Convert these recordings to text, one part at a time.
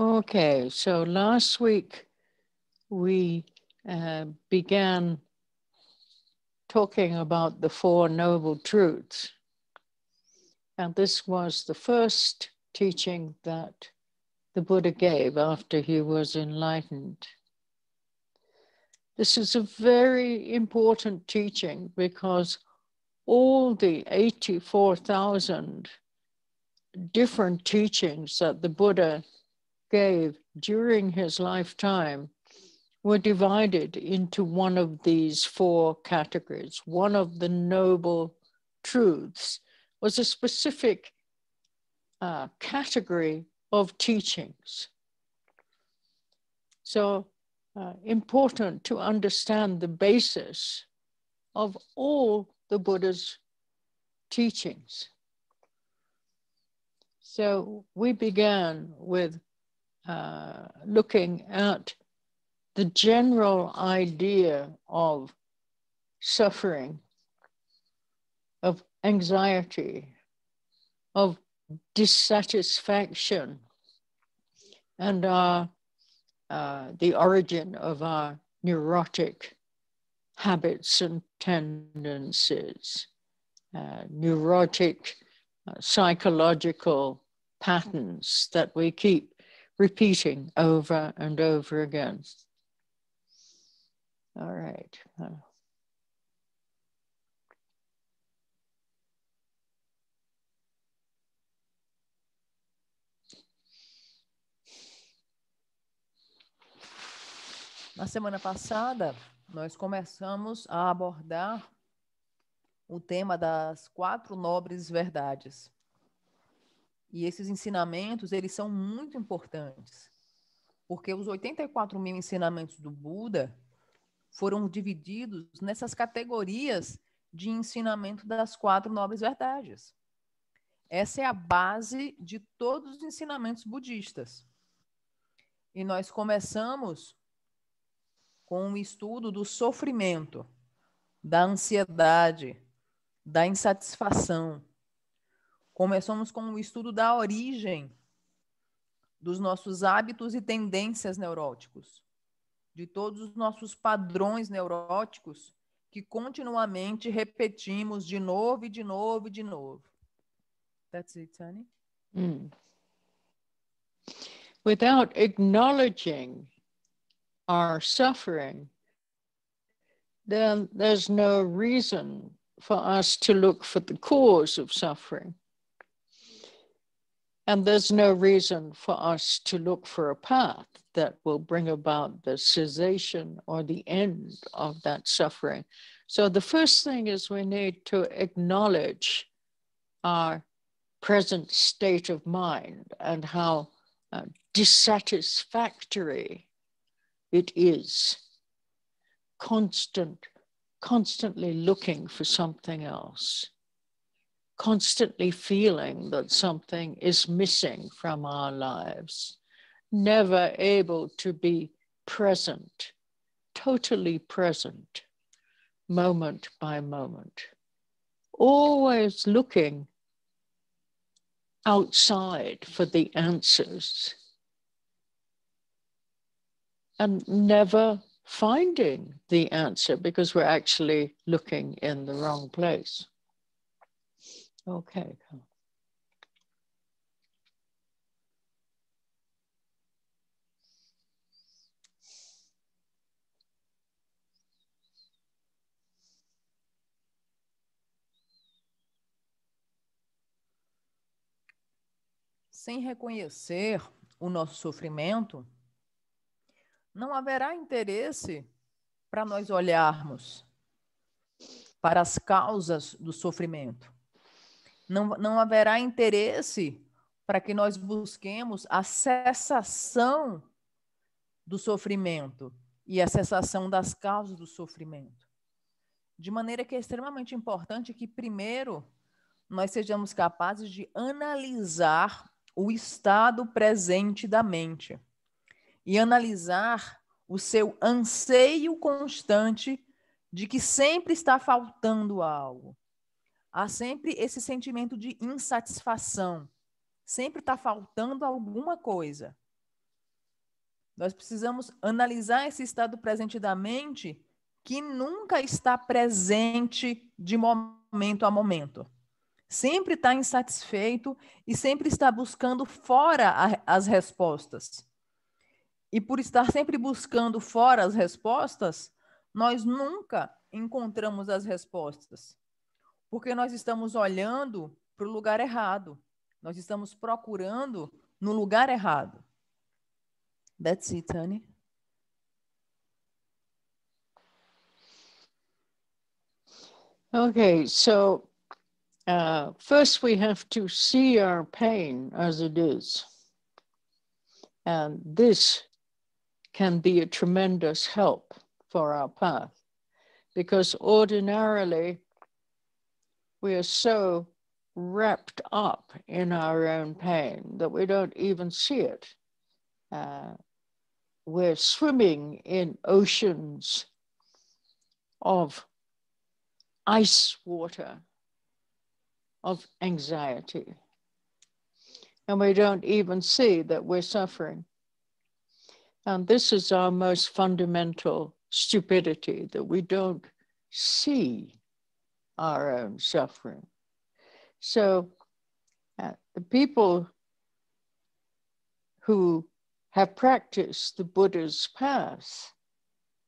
Okay, so last week we uh, began talking about the Four Noble Truths. And this was the first teaching that the Buddha gave after he was enlightened. This is a very important teaching because all the 84,000 different teachings that the Buddha gave during his lifetime were divided into one of these four categories. One of the noble truths was a specific uh, category of teachings. So uh, important to understand the basis of all the Buddha's teachings. So we began with uh, looking at the general idea of suffering, of anxiety, of dissatisfaction, and our, uh, the origin of our neurotic habits and tendencies, uh, neurotic uh, psychological patterns that we keep repeating over and over again. All right. Na semana passada, nós começamos a abordar o tema das quatro nobres verdades. E esses ensinamentos, eles são muito importantes, porque os 84 mil ensinamentos do Buda foram divididos nessas categorias de ensinamento das quatro nobres verdades. Essa é a base de todos os ensinamentos budistas. E nós começamos com o estudo do sofrimento, da ansiedade, da insatisfação, Começamos com o estudo da origem dos nossos hábitos e tendências neuróticos, de todos os nossos padrões neuróticos que continuamente repetimos de novo e de novo e de novo. That's it, Tani. Mm. Without acknowledging our suffering, then there's no reason for us to look for the cause of suffering. And there's no reason for us to look for a path that will bring about the cessation or the end of that suffering. So the first thing is we need to acknowledge our present state of mind and how uh, dissatisfactory it is. Constant, constantly looking for something else constantly feeling that something is missing from our lives, never able to be present, totally present, moment by moment, always looking outside for the answers and never finding the answer because we're actually looking in the wrong place. Okay, Sem reconhecer o nosso sofrimento, não haverá interesse para nós olharmos para as causas do sofrimento não, não haverá interesse para que nós busquemos a cessação do sofrimento e a cessação das causas do sofrimento. De maneira que é extremamente importante que, primeiro, nós sejamos capazes de analisar o estado presente da mente e analisar o seu anseio constante de que sempre está faltando algo, há sempre esse sentimento de insatisfação. Sempre está faltando alguma coisa. Nós precisamos analisar esse estado presente da mente que nunca está presente de momento a momento. Sempre está insatisfeito e sempre está buscando fora a, as respostas. E por estar sempre buscando fora as respostas, nós nunca encontramos as respostas. Porque nós estamos olhando para o lugar errado. Nós estamos procurando no lugar errado. That's it, honey. Okay, so uh, first we have to see our pain as it is. And this can be a tremendous help for our path because ordinarily we are so wrapped up in our own pain that we don't even see it. Uh, we're swimming in oceans of ice water, of anxiety. And we don't even see that we're suffering. And this is our most fundamental stupidity that we don't see our own suffering. So uh, the people who have practiced the Buddha's path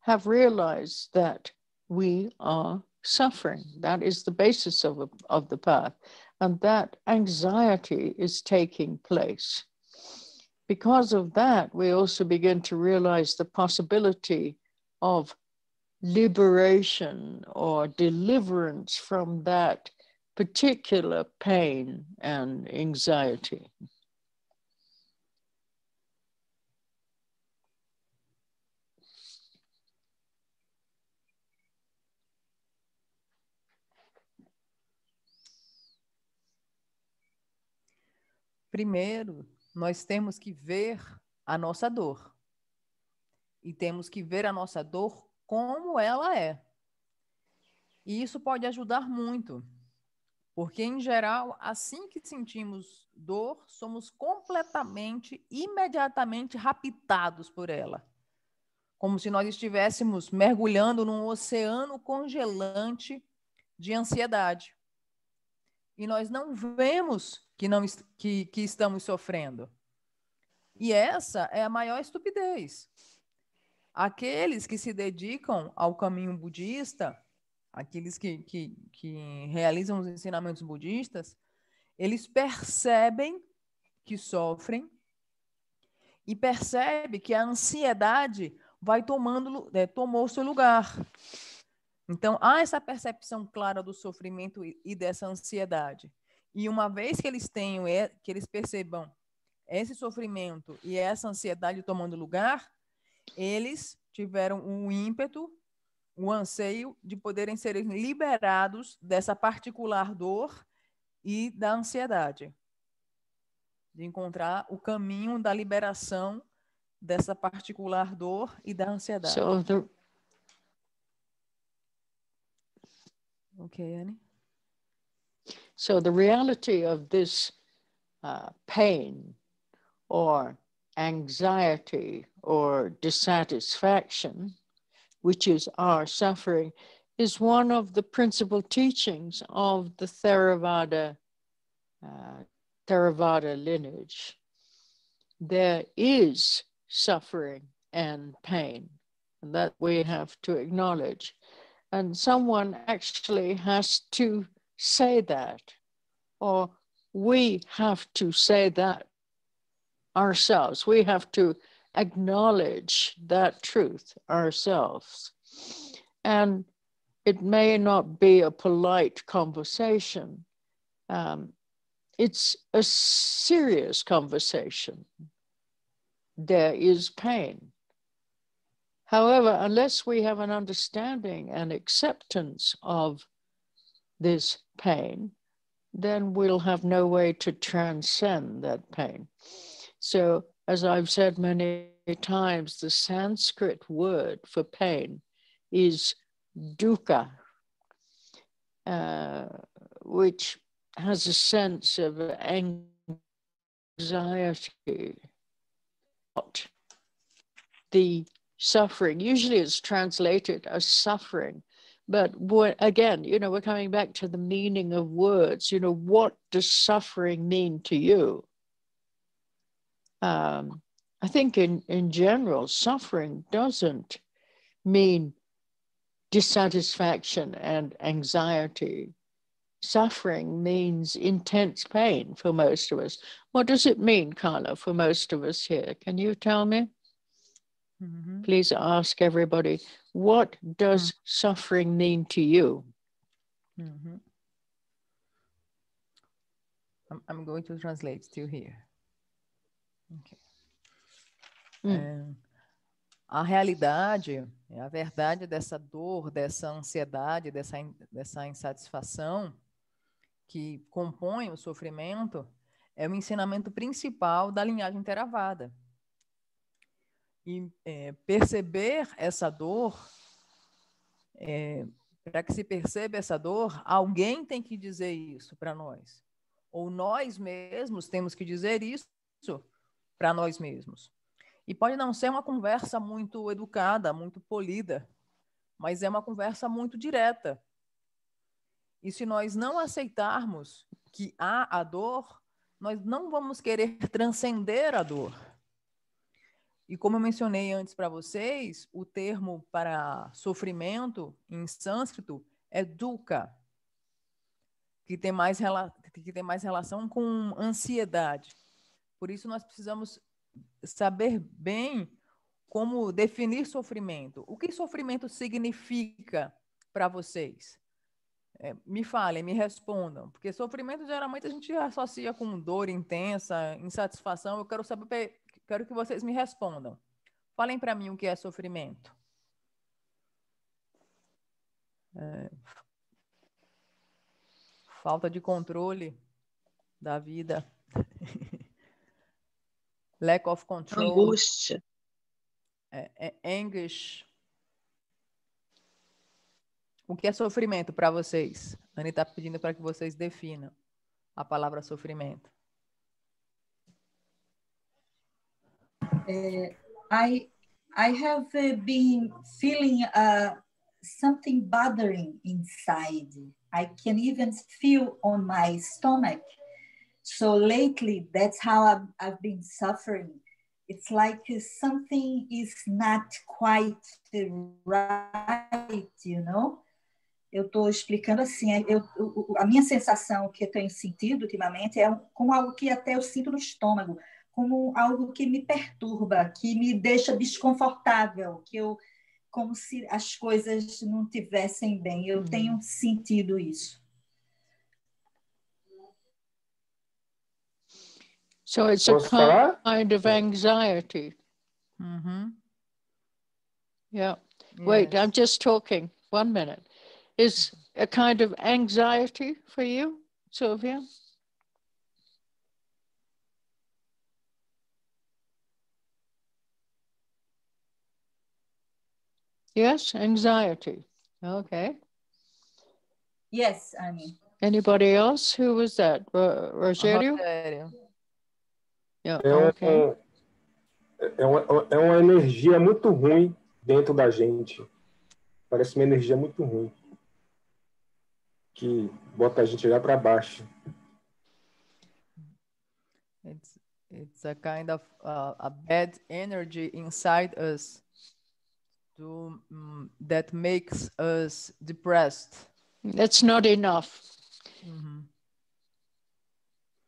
have realized that we are suffering. That is the basis of, of the path. And that anxiety is taking place. Because of that, we also begin to realize the possibility of liberation or deliverance from that particular pain and anxiety. Primeiro, nós temos que ver a nossa dor. E temos que ver a nossa dor como ela é. E isso pode ajudar muito, porque, em geral, assim que sentimos dor, somos completamente, imediatamente raptados por ela. Como se nós estivéssemos mergulhando num oceano congelante de ansiedade. E nós não vemos que, não, que, que estamos sofrendo. E essa é a maior estupidez. Aqueles que se dedicam ao caminho budista, aqueles que, que, que realizam os ensinamentos budistas, eles percebem que sofrem e percebe que a ansiedade vai tomando, é, tomou seu lugar. Então, há essa percepção clara do sofrimento e dessa ansiedade. E uma vez que eles tenham, é, que eles percebam esse sofrimento e essa ansiedade tomando lugar, eles tiveram um ímpeto, um anseio de poderem ser liberados dessa particular dor e da ansiedade, de encontrar o caminho da liberação dessa particular dor e da ansiedade. So the... Okay, Annie. So the reality of this uh, pain or anxiety or dissatisfaction, which is our suffering, is one of the principal teachings of the Theravada, uh, Theravada lineage. There is suffering and pain and that we have to acknowledge. And someone actually has to say that, or we have to say that ourselves. We have to acknowledge that truth ourselves. And it may not be a polite conversation. Um, it's a serious conversation. There is pain. However, unless we have an understanding and acceptance of this pain, then we'll have no way to transcend that pain. So, as I've said many times, the Sanskrit word for pain is dukkha, uh, which has a sense of anxiety. The suffering, usually it's translated as suffering, but again, you know, we're coming back to the meaning of words. You know, what does suffering mean to you? um, I think in, in general, suffering doesn't mean dissatisfaction and anxiety. Suffering means intense pain for most of us. What does it mean, Carla, for most of us here? Can you tell me? Mm-hmm. Please ask everybody what does mm-hmm. suffering mean to you? Mm-hmm. I'm, I'm going to translate still here. Okay. Hum. É, a realidade, é a verdade dessa dor, dessa ansiedade, dessa, dessa insatisfação que compõe o sofrimento é o ensinamento principal da linhagem Theravada. E é, perceber essa dor, é, para que se perceba essa dor, alguém tem que dizer isso para nós. Ou nós mesmos temos que dizer isso para nós mesmos. E pode não ser uma conversa muito educada, muito polida, mas é uma conversa muito direta. E se nós não aceitarmos que há a dor, nós não vamos querer transcender a dor. E como eu mencionei antes para vocês, o termo para sofrimento em sânscrito é dukkha, que tem mais, que tem mais relação com ansiedade. Por isso, nós precisamos saber bem como definir sofrimento. O que sofrimento significa para vocês? É, me falem, me respondam, porque sofrimento geralmente a gente associa com dor intensa, insatisfação. Eu quero saber, quero que vocês me respondam. Falem para mim o que é sofrimento. É, falta de controle da vida. lack of control. Angústia. É, é, anguish. O que é sofrimento para vocês? A Anne está pedindo para que vocês definam a palavra sofrimento. Uh, I I have uh, been feeling uh, something bothering inside. I can even feel on my stomach So lately, that's how I've, I've been suffering. It's like something is not quite right, you know? Eu estou explicando assim, é, eu, a minha sensação que eu tenho sentido ultimamente é como algo que até eu sinto no estômago, como algo que me perturba, que me deixa desconfortável, que eu como se as coisas não tivessem bem. Eu hum. tenho sentido isso. So it's a kind of anxiety. Mm-hmm. Yeah. Yes. Wait, I'm just talking. One minute. Is a kind of anxiety for you, Sylvia? Yes, anxiety. Okay. Yes, Annie. Anybody else? Who was that? Rosario? Rogerio. é, ah, okay. um, é, é, uma, é uma energia muito ruim dentro da gente. Parece uma energia muito ruim que bota a gente lá para baixo. It's it's a kind of uh, a bad energy inside us to, um, mm, that makes us depressed. That's not enough. Mm -hmm.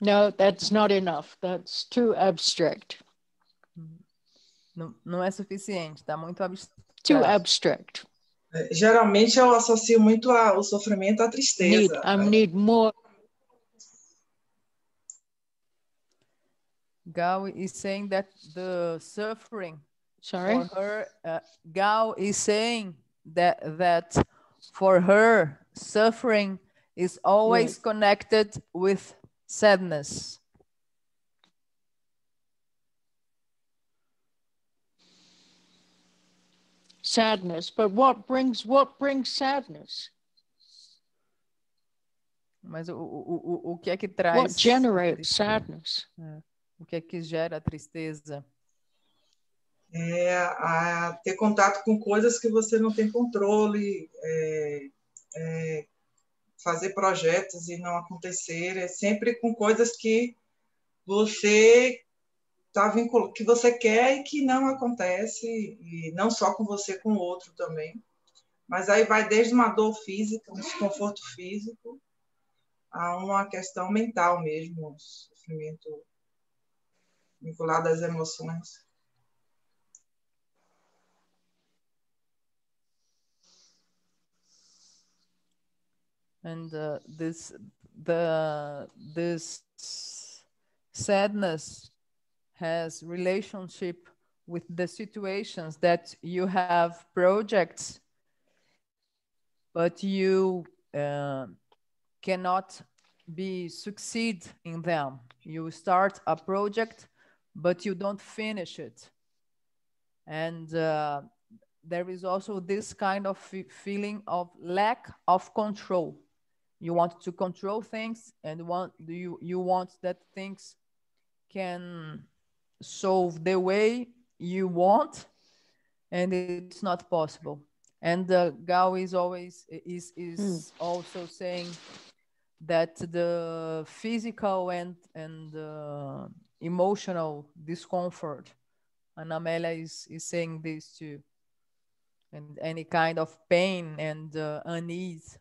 No, that's not enough. That's too abstract. Não, não é suficiente, está muito abstrato. Too abstract. Geralmente eu associo muito a, o sofrimento à tristeza. Need, I need more. Gao is saying that the suffering Sorry? for her uh, Gao is saying that that for her suffering is always yes. connected with sadness. Sadness, but what brings what brings sadness? Mas o, o, o, o que é que traz? What generates sadness? É. O que é que gera tristeza? É a ter contato com coisas que você não tem controle, é, é, fazer projetos e não acontecer, é sempre com coisas que você tá que você quer e que não acontece, e não só com você, com o outro também. Mas aí vai desde uma dor física, um desconforto físico, a uma questão mental mesmo, um sofrimento vinculado às emoções. and uh, this the this sadness has relationship with the situations that you have projects but you uh, cannot be succeed in them you start a project but you don't finish it and uh, there is also this kind of feeling of lack of control you want to control things and want do you you want that things can solve the way you want and it's not possible and uh, gao is always is is mm. also saying that the physical and and uh, emotional discomfort and amelia is, is saying this too and any kind of pain and uh, unease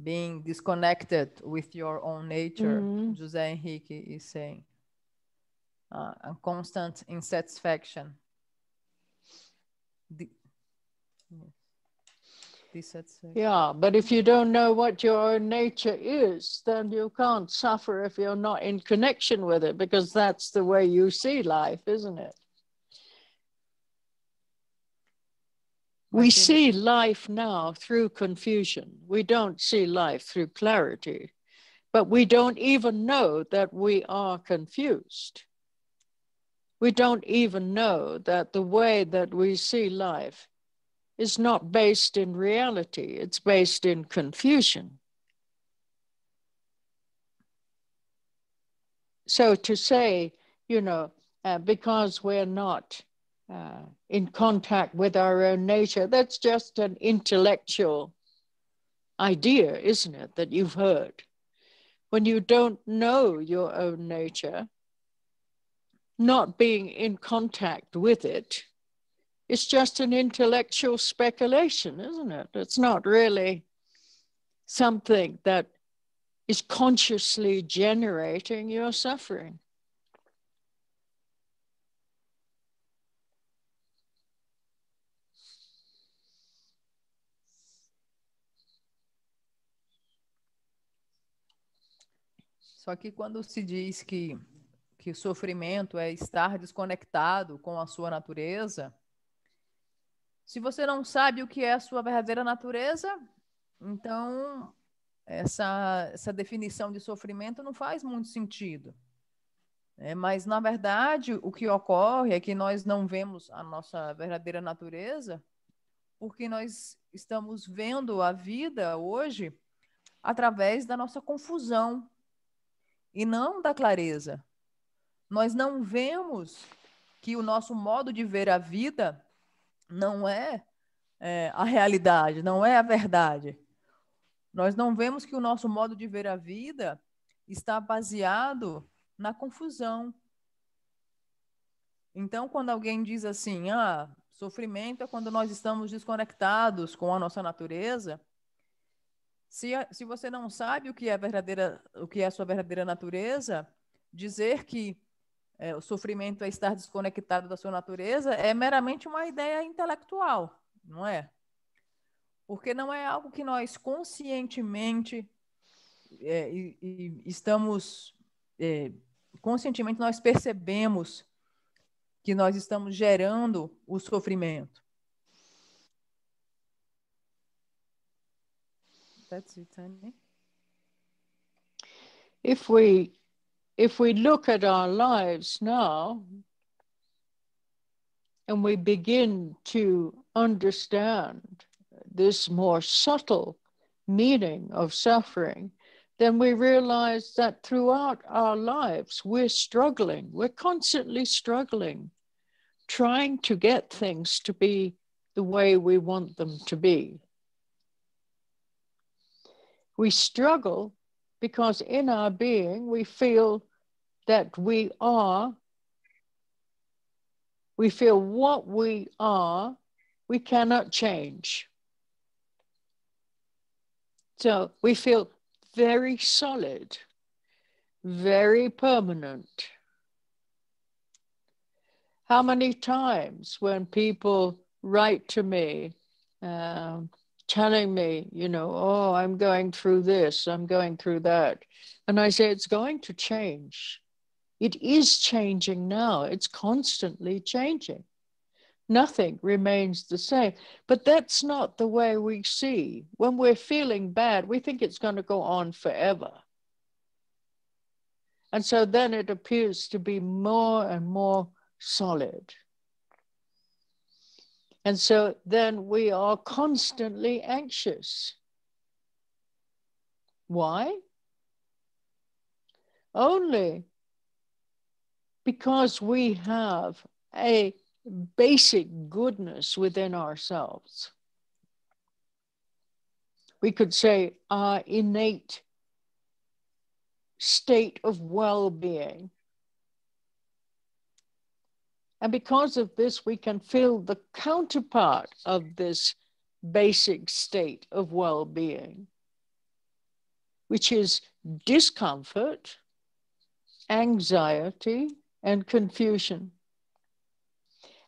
being disconnected with your own nature, mm-hmm. Jose Enrique is saying, uh, constant insatisfaction. The, yeah, but if you don't know what your own nature is, then you can't suffer if you're not in connection with it, because that's the way you see life, isn't it? We see life now through confusion. We don't see life through clarity, but we don't even know that we are confused. We don't even know that the way that we see life is not based in reality, it's based in confusion. So to say, you know, uh, because we're not uh, in contact with our own nature. That's just an intellectual idea, isn't it, that you've heard? When you don't know your own nature, not being in contact with it, it's just an intellectual speculation, isn't it? It's not really something that is consciously generating your suffering. Só que quando se diz que, que o sofrimento é estar desconectado com a sua natureza, se você não sabe o que é a sua verdadeira natureza, então essa, essa definição de sofrimento não faz muito sentido. É, mas, na verdade, o que ocorre é que nós não vemos a nossa verdadeira natureza porque nós estamos vendo a vida hoje através da nossa confusão, e não da clareza. Nós não vemos que o nosso modo de ver a vida não é, é a realidade, não é a verdade. Nós não vemos que o nosso modo de ver a vida está baseado na confusão. Então, quando alguém diz assim, ah, sofrimento é quando nós estamos desconectados com a nossa natureza, se, se você não sabe o que é verdadeira, o que é a sua verdadeira natureza, dizer que é, o sofrimento é estar desconectado da sua natureza é meramente uma ideia intelectual, não é? Porque não é algo que nós conscientemente é, e, e estamos é, conscientemente nós percebemos que nós estamos gerando o sofrimento. that's it, If we if we look at our lives now and we begin to understand this more subtle meaning of suffering, then we realize that throughout our lives we're struggling. We're constantly struggling, trying to get things to be the way we want them to be. We struggle because in our being we feel that we are, we feel what we are, we cannot change. So we feel very solid, very permanent. How many times when people write to me, um, telling me, you know, oh, I'm going through this, I'm going through that. And I say, it's going to change. It is changing now, it's constantly changing. Nothing remains the same. But that's not the way we see. When we're feeling bad, we think it's going to go on forever. And so then it appears to be more and more solid. And so then we are constantly anxious. Why? Only because we have a basic goodness within ourselves. We could say our innate state of well being and because of this, we can feel the counterpart of this basic state of well being, which is discomfort, anxiety, and confusion.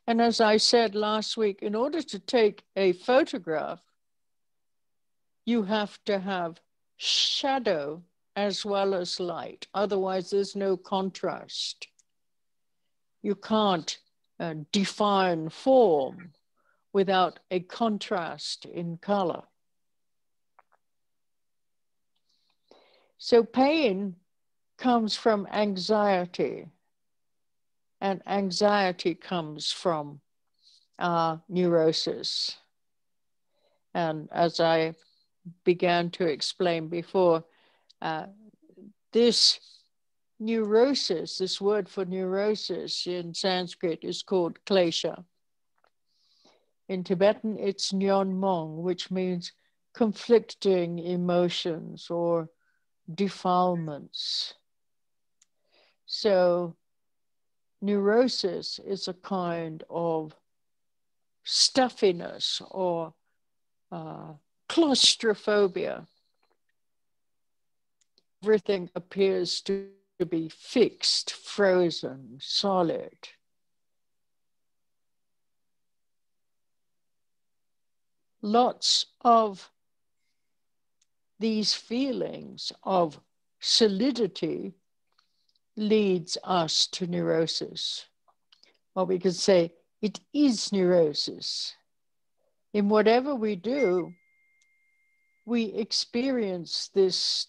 And as I said last week, in order to take a photograph, you have to have shadow as well as light. Otherwise, there's no contrast. You can't uh, define form without a contrast in color. So pain comes from anxiety, and anxiety comes from uh, neurosis. And as I began to explain before, uh, this neurosis, this word for neurosis in Sanskrit is called klesha. In Tibetan, it's nyon which means conflicting emotions or defilements. So, neurosis is a kind of stuffiness or uh, claustrophobia. Everything appears to to be fixed, frozen, solid. Lots of these feelings of solidity leads us to neurosis. Or we could say it is neurosis. In whatever we do, we experience this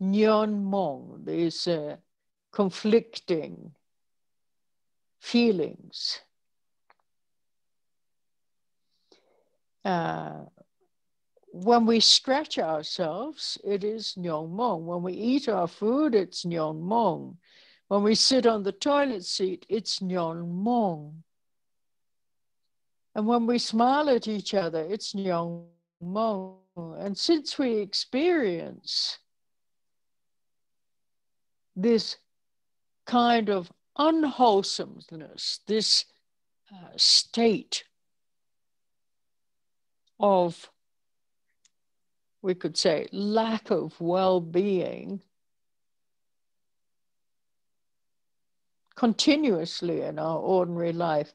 Nyon Mong, these uh, conflicting feelings. Uh, when we stretch ourselves, it is Nyon Mong. When we eat our food, it's Nyon Mong. When we sit on the toilet seat, it's Nyon Mong. And when we smile at each other, it's nyong Mong. And since we experience this kind of unwholesomeness, this uh, state of, we could say, lack of well being continuously in our ordinary life,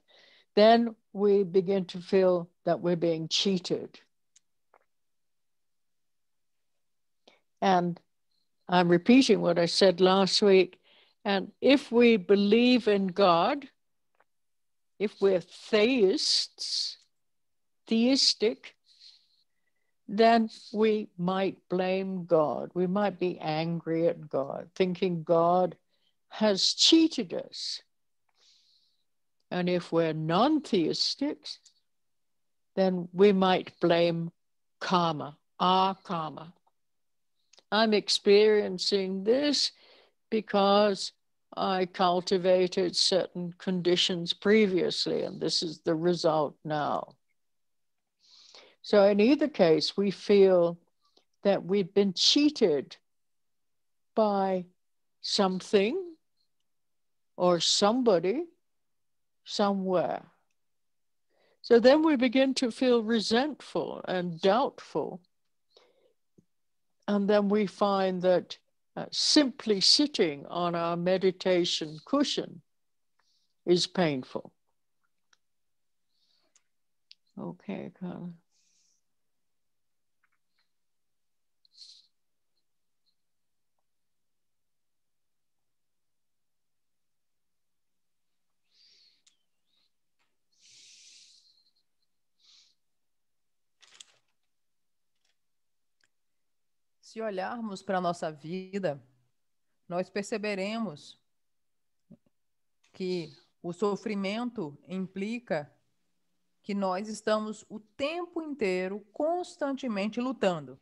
then we begin to feel that we're being cheated. And I'm repeating what I said last week. And if we believe in God, if we're theists, theistic, then we might blame God. We might be angry at God, thinking God has cheated us. And if we're non theistics, then we might blame karma, our karma. I'm experiencing this because I cultivated certain conditions previously, and this is the result now. So, in either case, we feel that we've been cheated by something or somebody somewhere. So then we begin to feel resentful and doubtful and then we find that uh, simply sitting on our meditation cushion is painful. Okay, Carla. Se olharmos para a nossa vida, nós perceberemos que o sofrimento implica que nós estamos o tempo inteiro constantemente lutando.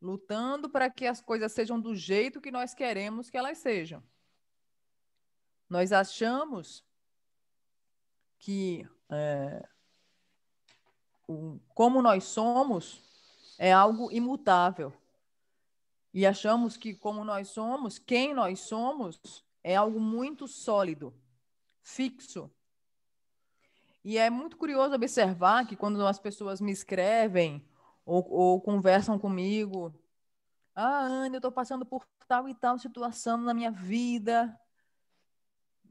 Lutando para que as coisas sejam do jeito que nós queremos que elas sejam. Nós achamos que é, o, como nós somos é algo imutável. E achamos que, como nós somos, quem nós somos é algo muito sólido, fixo. E é muito curioso observar que quando as pessoas me escrevem ou, ou conversam comigo, ah, Ana, eu estou passando por tal e tal situação na minha vida,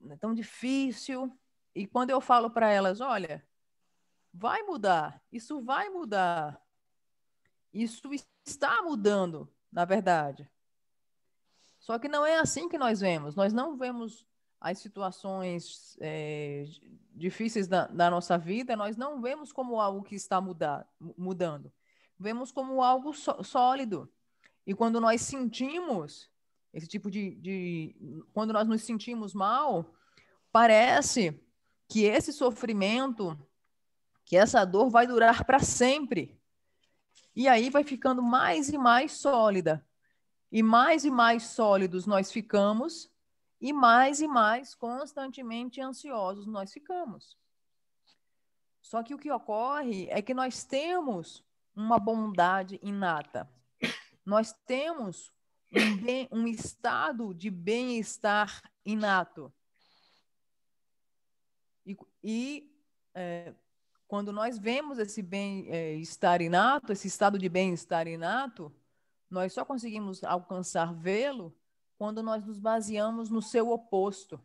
é tão difícil. E quando eu falo para elas, olha, vai mudar, isso vai mudar, isso está mudando na verdade. Só que não é assim que nós vemos. Nós não vemos as situações é, difíceis da, da, nossa vida, nós não vemos como algo que está mudar, mudando. Vemos como algo só, sólido. E quando nós sentimos esse tipo de, de. Quando nós nos sentimos mal, parece que esse sofrimento, que essa dor vai durar para sempre. E aí vai ficando mais e mais sólida. E mais e mais sólidos nós ficamos, e mais e mais constantemente ansiosos nós ficamos. Só que o que ocorre é que nós temos uma bondade inata. Nós temos um, bem, um estado de bem-estar inato. E, e é, quando nós vemos esse bem-estar é, inato, esse estado de bem-estar inato, nós só conseguimos alcançar vê-lo quando nós nos baseamos no seu oposto.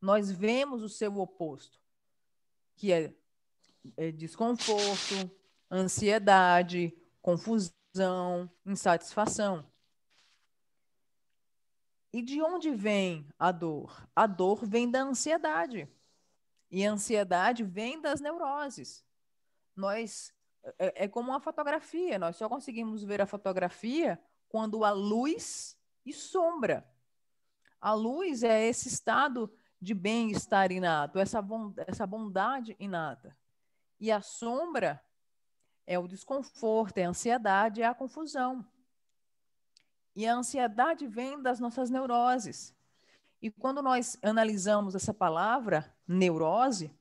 Nós vemos o seu oposto, que é, é desconforto, ansiedade, confusão, insatisfação. E de onde vem a dor? A dor vem da ansiedade. E a ansiedade vem das neuroses. Nós é, é como uma fotografia, nós só conseguimos ver a fotografia quando há luz e sombra. A luz é esse estado de bem-estar inato, essa, essa bondade inata. E a sombra é o desconforto, é a ansiedade, é a confusão. E a ansiedade vem das nossas neuroses. E quando nós analisamos essa palavra, neurose,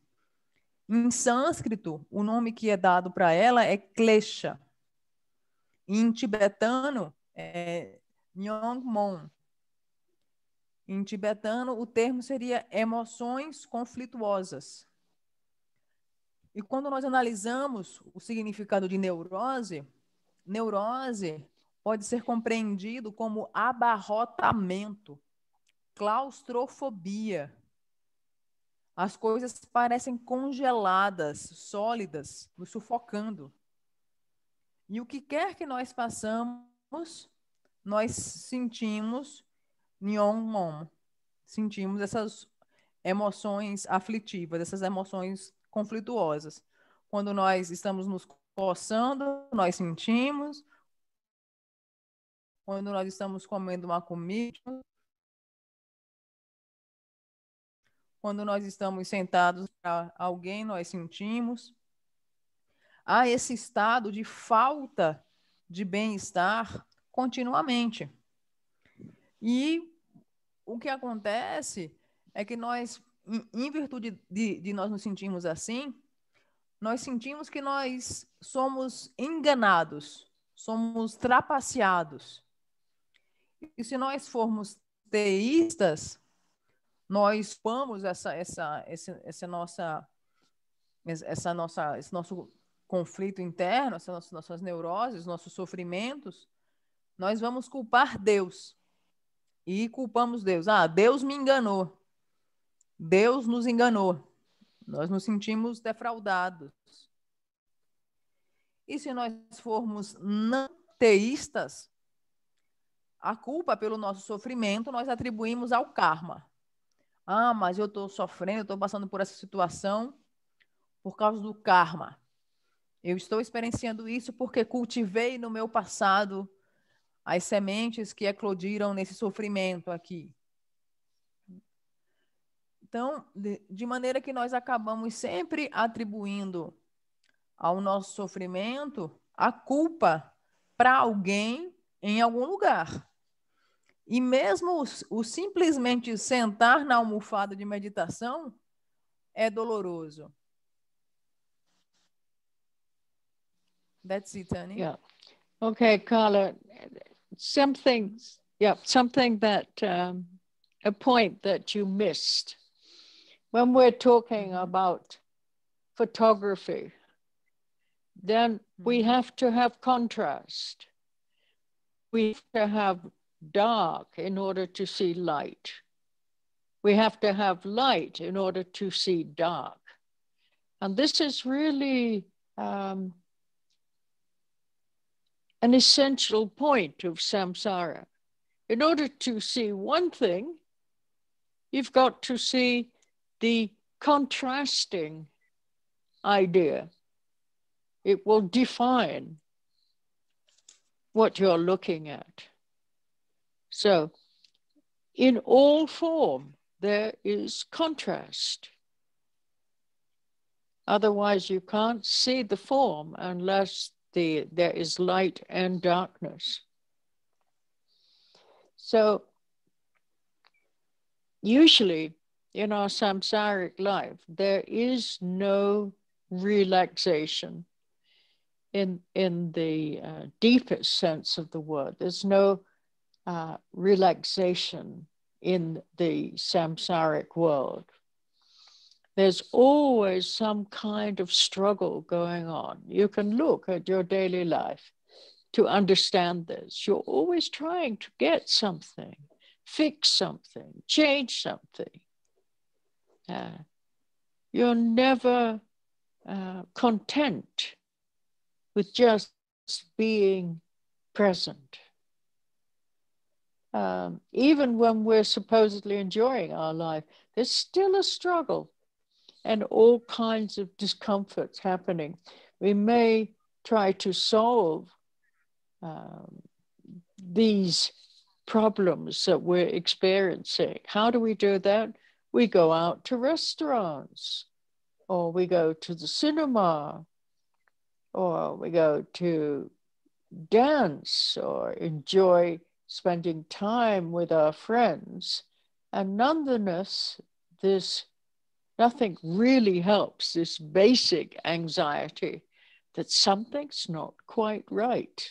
em sânscrito, o nome que é dado para ela é klesha. Em tibetano, é nyongmon. Em tibetano, o termo seria emoções conflituosas. E quando nós analisamos o significado de neurose, neurose pode ser compreendido como abarrotamento claustrofobia. As coisas parecem congeladas, sólidas, nos sufocando. E o que quer que nós passamos, nós sentimos Nyon Mom. Sentimos essas emoções aflitivas, essas emoções conflituosas. Quando nós estamos nos coçando, nós sentimos. Quando nós estamos comendo uma comida, Quando nós estamos sentados para alguém, nós sentimos. Há esse estado de falta de bem-estar continuamente. E o que acontece é que nós, em virtude de, de, nós nos sentirmos assim, nós sentimos que nós somos enganados, somos trapaceados. E se nós formos teístas, nós vamos essa, essa, esse essa nossa, essa nossa, esse nosso conflito interno, essas nossas, nossas neuroses, nossos sofrimentos, nós vamos culpar Deus. E culpamos Deus. Ah, Deus me enganou. Deus nos enganou. Nós nos sentimos defraudados. E se nós formos não teístas, a culpa pelo nosso sofrimento nós atribuímos ao karma. Ah, mas eu estou sofrendo, estou passando por essa situação por causa do karma. Eu estou experienciando isso porque cultivei no meu passado as sementes que eclodiram nesse sofrimento aqui. Então, de maneira que nós acabamos sempre atribuindo ao nosso sofrimento a culpa para alguém em algum lugar. E mesmo o, o simplesmente sentar na almofada de meditação é doloroso. That's it, Annie. Yeah. Okay, Carla. Something, yeah, something that um, a point that you missed when we're talking mm-hmm. about photography. Then we mm-hmm. have to have contrast. We have to have dark in order to see light. We have to have light in order to see dark. And this is really um, an essential point of samsara. In order to see one thing, you've got to see the contrasting idea. It will define what you're looking at. So in all form, there is contrast. Otherwise, you can't see the form unless the, there is light and darkness. So, usually in our samsaric life, there is no relaxation in, in the uh, deepest sense of the word. There's no uh, relaxation in the samsaric world. There's always some kind of struggle going on. You can look at your daily life to understand this. You're always trying to get something, fix something, change something. Uh, you're never uh, content with just being present. Um, even when we're supposedly enjoying our life, there's still a struggle and all kinds of discomforts happening. We may try to solve um, these problems that we're experiencing. How do we do that? We go out to restaurants, or we go to the cinema, or we go to dance, or enjoy spending time with our friends. And nonetheless, this nothing really helps this basic anxiety that something's not quite right.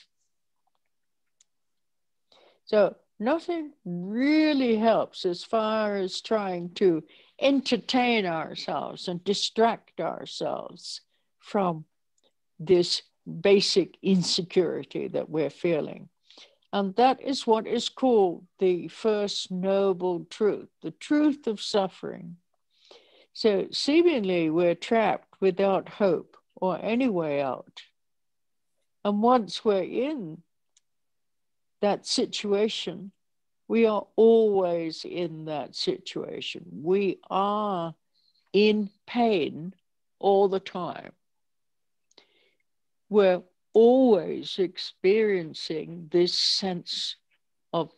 So, nothing really helps as far as trying to entertain ourselves and distract ourselves from this basic insecurity that we're feeling. And that is what is called the First Noble Truth, the truth of suffering. So, seemingly, we're trapped without hope or any way out. And once we're in that situation, we are always in that situation. We are in pain all the time. We're always experiencing this sense of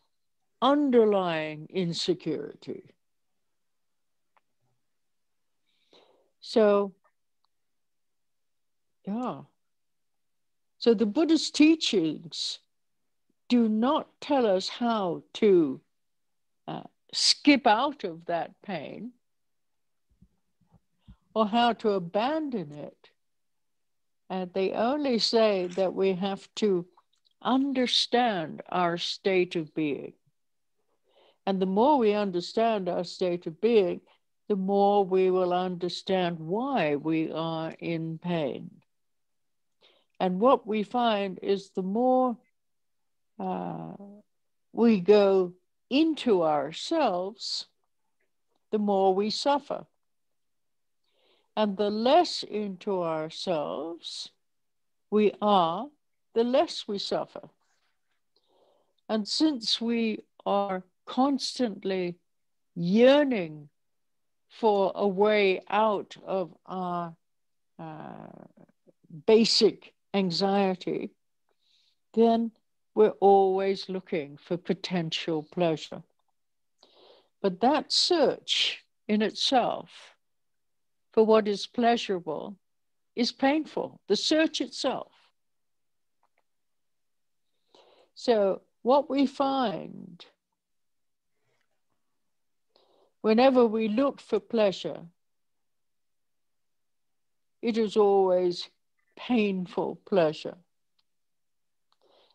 underlying insecurity. So, yeah. So the Buddhist teachings do not tell us how to uh, skip out of that pain or how to abandon it and they only say that we have to understand our state of being. And the more we understand our state of being, the more we will understand why we are in pain. And what we find is the more uh, we go into ourselves, the more we suffer. And the less into ourselves we are, the less we suffer. And since we are constantly yearning for a way out of our uh, basic anxiety, then we're always looking for potential pleasure. But that search in itself for what is pleasurable is painful, the search itself. So, what we find whenever we look for pleasure, it is always painful pleasure.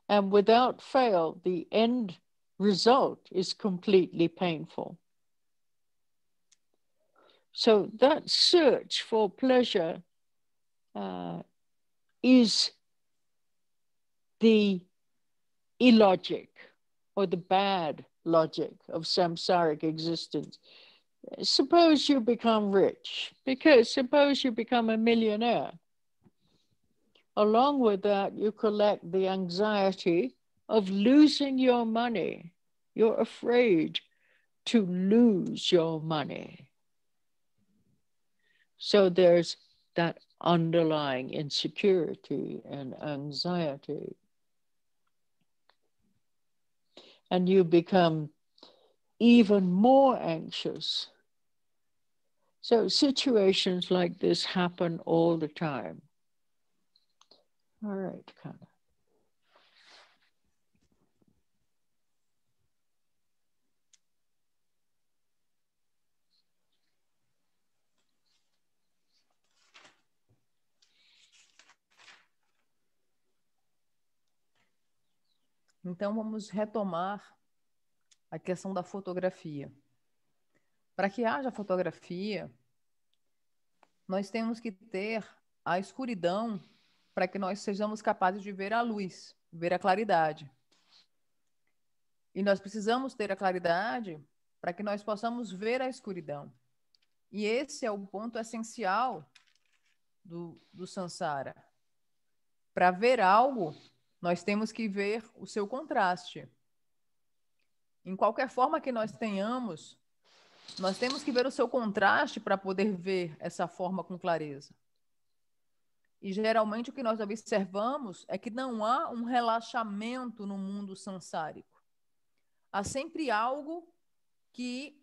And without fail, the end result is completely painful. So that search for pleasure uh, is the illogic or the bad logic of samsaric existence. Suppose you become rich, because suppose you become a millionaire. Along with that, you collect the anxiety of losing your money. You're afraid to lose your money. So there's that underlying insecurity and anxiety. And you become even more anxious. So situations like this happen all the time. All right, Connor. Então, vamos retomar a questão da fotografia. Para que haja fotografia, nós temos que ter a escuridão para que nós sejamos capazes de ver a luz, ver a claridade. E nós precisamos ter a claridade para que nós possamos ver a escuridão. E esse é o ponto essencial do, do Sansara. Para ver algo, nós temos que ver o seu contraste. Em qualquer forma que nós tenhamos, nós temos que ver o seu contraste para poder ver essa forma com clareza. E geralmente o que nós observamos é que não há um relaxamento no mundo sansárico. Há sempre algo que,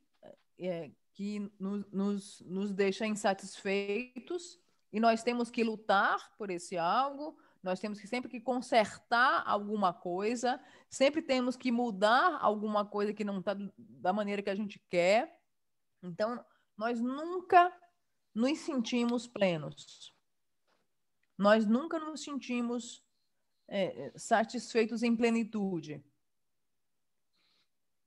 é, que nos, nos, nos deixa insatisfeitos e nós temos que lutar por esse algo, nós temos que sempre que consertar alguma coisa, sempre temos que mudar alguma coisa que não está da maneira que a gente quer. Então, nós nunca nos sentimos plenos. Nós nunca nos sentimos é, satisfeitos em plenitude.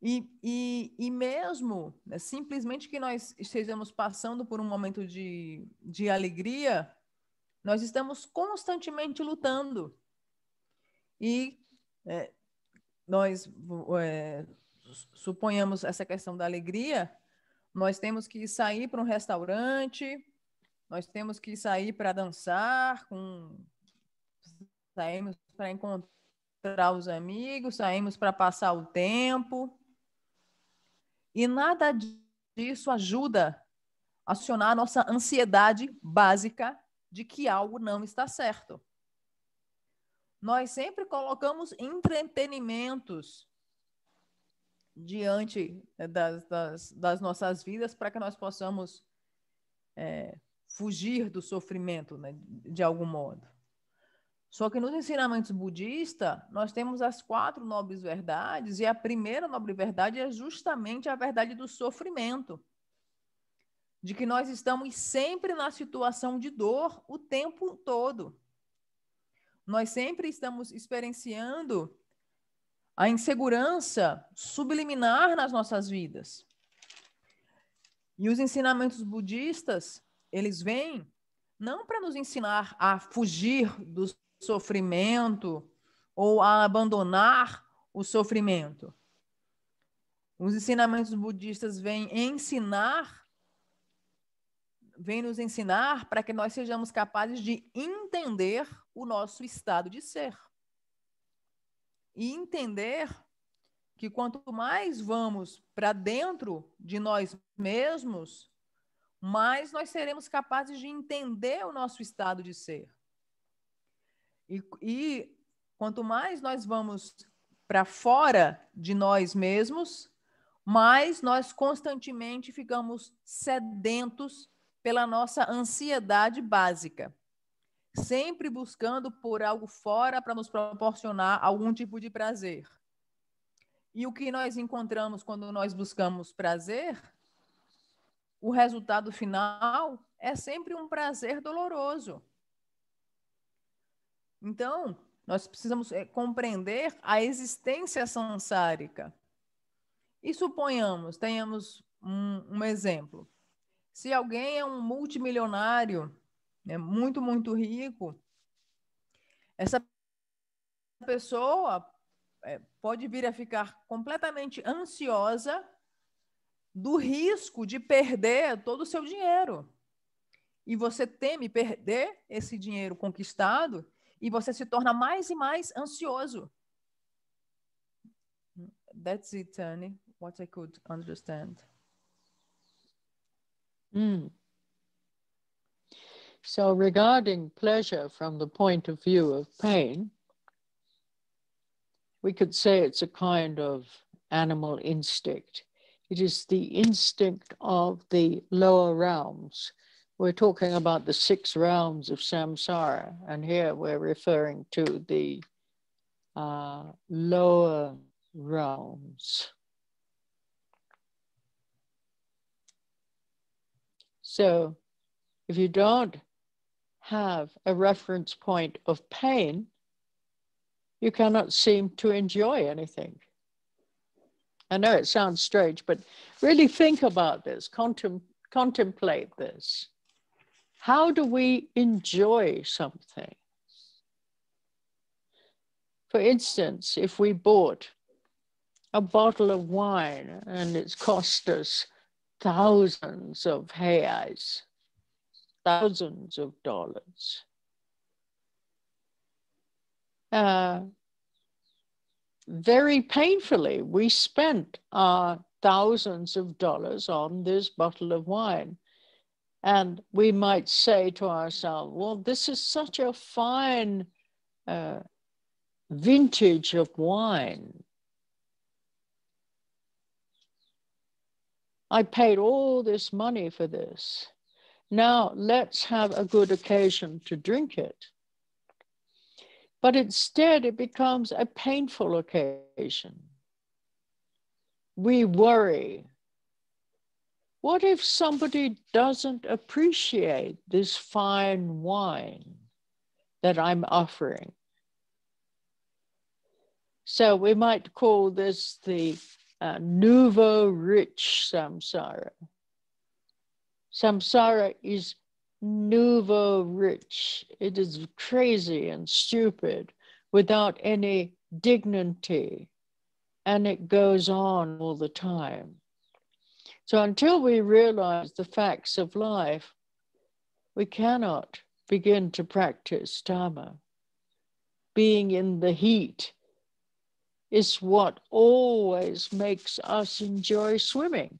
E, e, e mesmo né, simplesmente que nós estejamos passando por um momento de, de alegria, nós estamos constantemente lutando. E é, nós é, suponhamos essa questão da alegria, nós temos que sair para um restaurante, nós temos que sair para dançar, com... saímos para encontrar os amigos, saímos para passar o tempo. E nada disso ajuda a acionar a nossa ansiedade básica, de que algo não está certo. Nós sempre colocamos entretenimentos diante né, das, das, das nossas vidas para que nós possamos é, fugir do sofrimento, né, de algum modo. Só que nos ensinamentos budistas, nós temos as quatro nobres verdades, e a primeira nobre verdade é justamente a verdade do sofrimento de que nós estamos sempre na situação de dor o tempo todo. Nós sempre estamos experienciando a insegurança subliminar nas nossas vidas. E os ensinamentos budistas, eles vêm não para nos ensinar a fugir do sofrimento ou a abandonar o sofrimento. Os ensinamentos budistas vêm ensinar vem nos ensinar para que nós sejamos capazes de entender o nosso estado de ser. E entender que quanto mais vamos para dentro de nós mesmos, mais nós seremos capazes de entender o nosso estado de ser. E, e quanto mais nós vamos para fora de nós mesmos, mais nós constantemente ficamos sedentos pela nossa ansiedade básica, sempre buscando por algo fora para nos proporcionar algum tipo de prazer. E o que nós encontramos quando nós buscamos prazer? O resultado final é sempre um prazer doloroso. Então, nós precisamos eh, compreender a existência sansárica. E suponhamos, tenhamos um, um exemplo. Se alguém é um multimilionário, é muito, muito rico, essa pessoa é, pode vir a ficar completamente ansiosa do risco de perder todo o seu dinheiro. E você teme perder esse dinheiro conquistado e você se torna mais e mais ansioso. That's it, Tony. What I could understand. Mm. So, regarding pleasure from the point of view of pain, we could say it's a kind of animal instinct. It is the instinct of the lower realms. We're talking about the six realms of samsara, and here we're referring to the uh, lower realms. So if you don't have a reference point of pain, you cannot seem to enjoy anything. I know it sounds strange, but really think about this, contem- contemplate this. How do we enjoy something? For instance, if we bought a bottle of wine and it's cost us thousands of hairs, thousands of dollars. Uh, very painfully, we spent our uh, thousands of dollars on this bottle of wine. And we might say to ourselves, well, this is such a fine uh, vintage of wine. I paid all this money for this. Now let's have a good occasion to drink it. But instead, it becomes a painful occasion. We worry. What if somebody doesn't appreciate this fine wine that I'm offering? So we might call this the uh, nouveau rich samsara. Samsara is nouveau rich. It is crazy and stupid without any dignity. And it goes on all the time. So until we realize the facts of life, we cannot begin to practice Dharma. Being in the heat is what always makes us enjoy swimming.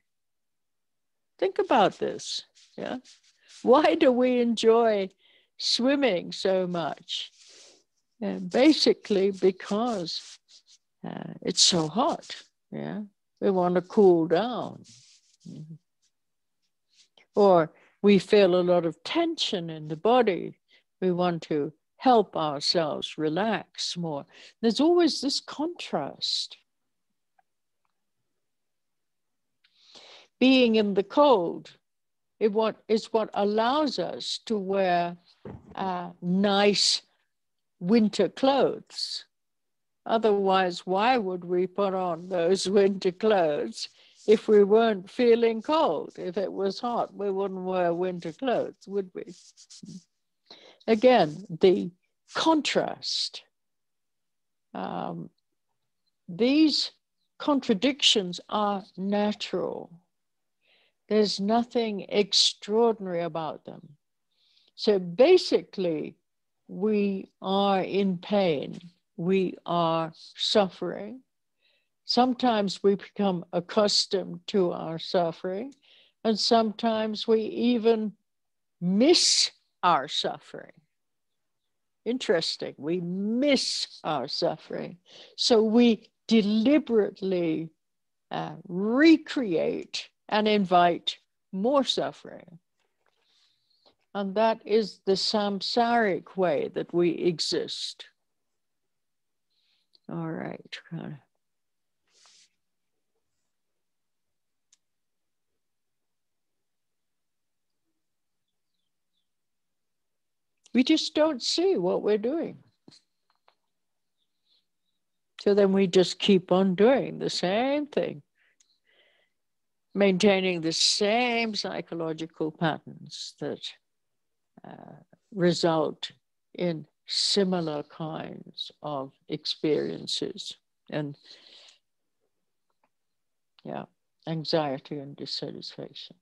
Think about this. Yeah. Why do we enjoy swimming so much? Uh, basically, because uh, it's so hot. Yeah. We want to cool down. Mm-hmm. Or we feel a lot of tension in the body. We want to help ourselves relax more. There's always this contrast. Being in the cold is what, is what allows us to wear uh, nice winter clothes. Otherwise, why would we put on those winter clothes if we weren't feeling cold? If it was hot, we wouldn't wear winter clothes, would we? again, the contrast. Um, these contradictions are natural. There's nothing extraordinary about them. So basically, we are in pain, we are suffering. Sometimes we become accustomed to our suffering, and sometimes we even miss our suffering. Interesting. We miss our suffering. So we deliberately uh, recreate and invite more suffering. And that is the samsaric way that we exist. All right. We just don't see what we're doing. So then we just keep on doing the same thing, maintaining the same psychological patterns that uh, result in similar kinds of experiences and yeah anxiety and dissatisfaction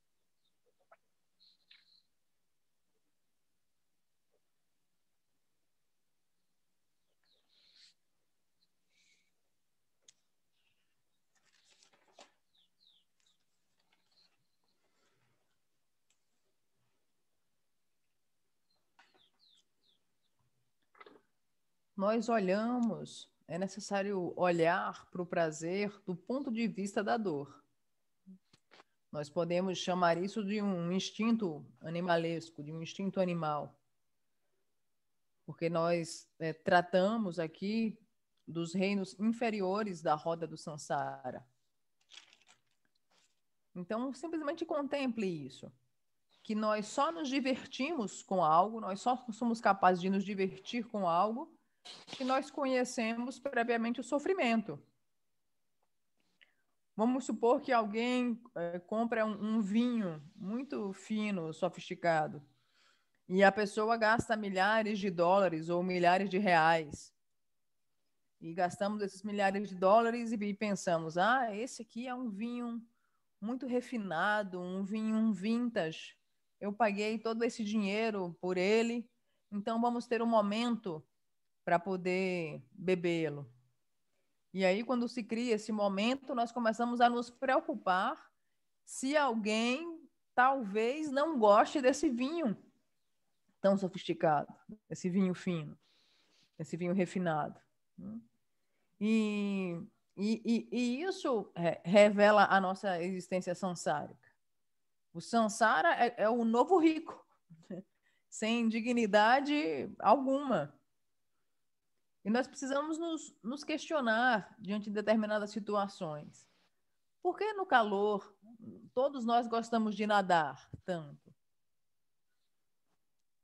nós olhamos, é necessário olhar para o prazer do ponto de vista da dor. Nós podemos chamar isso de um instinto animalesco, de um instinto animal. Porque nós é, tratamos aqui dos reinos inferiores da roda do Sansara. Então, simplesmente contemple isso. Que nós só nos divertimos com algo, nós só somos capazes de nos divertir com algo que nós conhecemos previamente o sofrimento. Vamos supor que alguém é, compra um, um vinho muito fino, sofisticado, e a pessoa gasta milhares de dólares ou milhares de reais. E gastamos esses milhares de dólares e, e pensamos: ah, esse aqui é um vinho muito refinado, um vinho um vintage. Eu paguei todo esse dinheiro por ele, então vamos ter um momento para poder bebê-lo. E aí, quando se cria esse momento, nós começamos a nos preocupar se alguém talvez não goste desse vinho tão sofisticado, desse vinho fino, desse vinho refinado. E, e, e isso revela a nossa existência sansárica. O sansara é, é o novo rico, sem dignidade alguma. E nós precisamos nos, nos questionar diante de determinadas situações. Por que no calor todos nós gostamos de nadar tanto?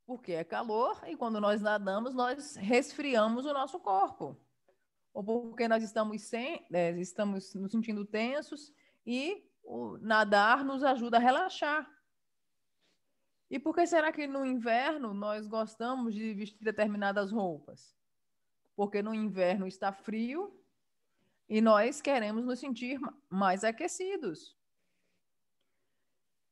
Porque é calor e quando nós nadamos, nós resfriamos o nosso corpo. Ou porque nós estamos, sem, é, estamos nos sentindo tensos e o nadar nos ajuda a relaxar. E por que será que no inverno nós gostamos de vestir determinadas roupas? porque no inverno está frio e nós queremos nos sentir mais aquecidos.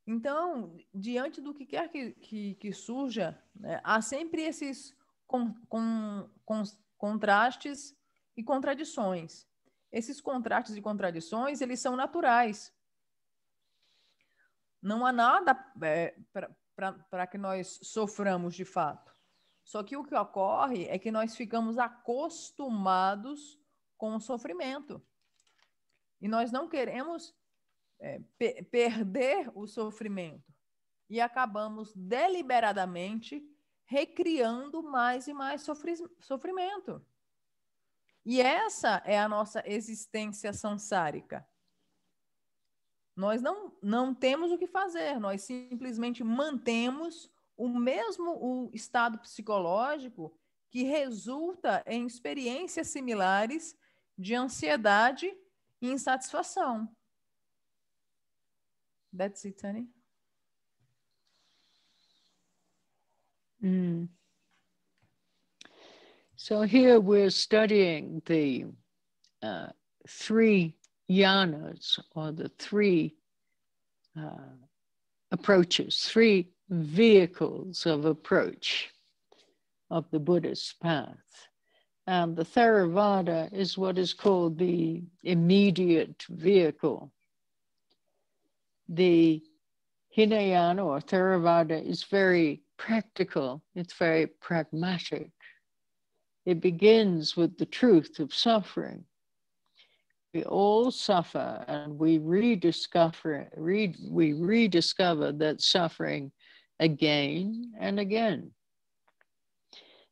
Então, diante do que quer que, que, que surja, né, há sempre esses con, con, con, contrastes e contradições. Esses contrastes e contradições, eles são naturais. Não há nada é, para que nós soframos de fato. Só que o que ocorre é que nós ficamos acostumados com o sofrimento. E nós não queremos é, perder o sofrimento. E acabamos deliberadamente recriando mais e mais sofri sofrimento. E essa é a nossa existência sansárica. Nós não, não temos o que fazer, nós simplesmente mantemos o mesmo o estado psicológico que resulta em experiências similares de ansiedade e insatisfação. That's it, Tony. Mm. So here we're studying the uh, three yanas or the three uh, approaches, three vehicles of approach of the Buddhist path. And the Theravada is what is called the immediate vehicle. The Hinayana or Theravada is very practical, it's very pragmatic. It begins with the truth of suffering. We all suffer and we rediscover, re, we rediscover that suffering again and again.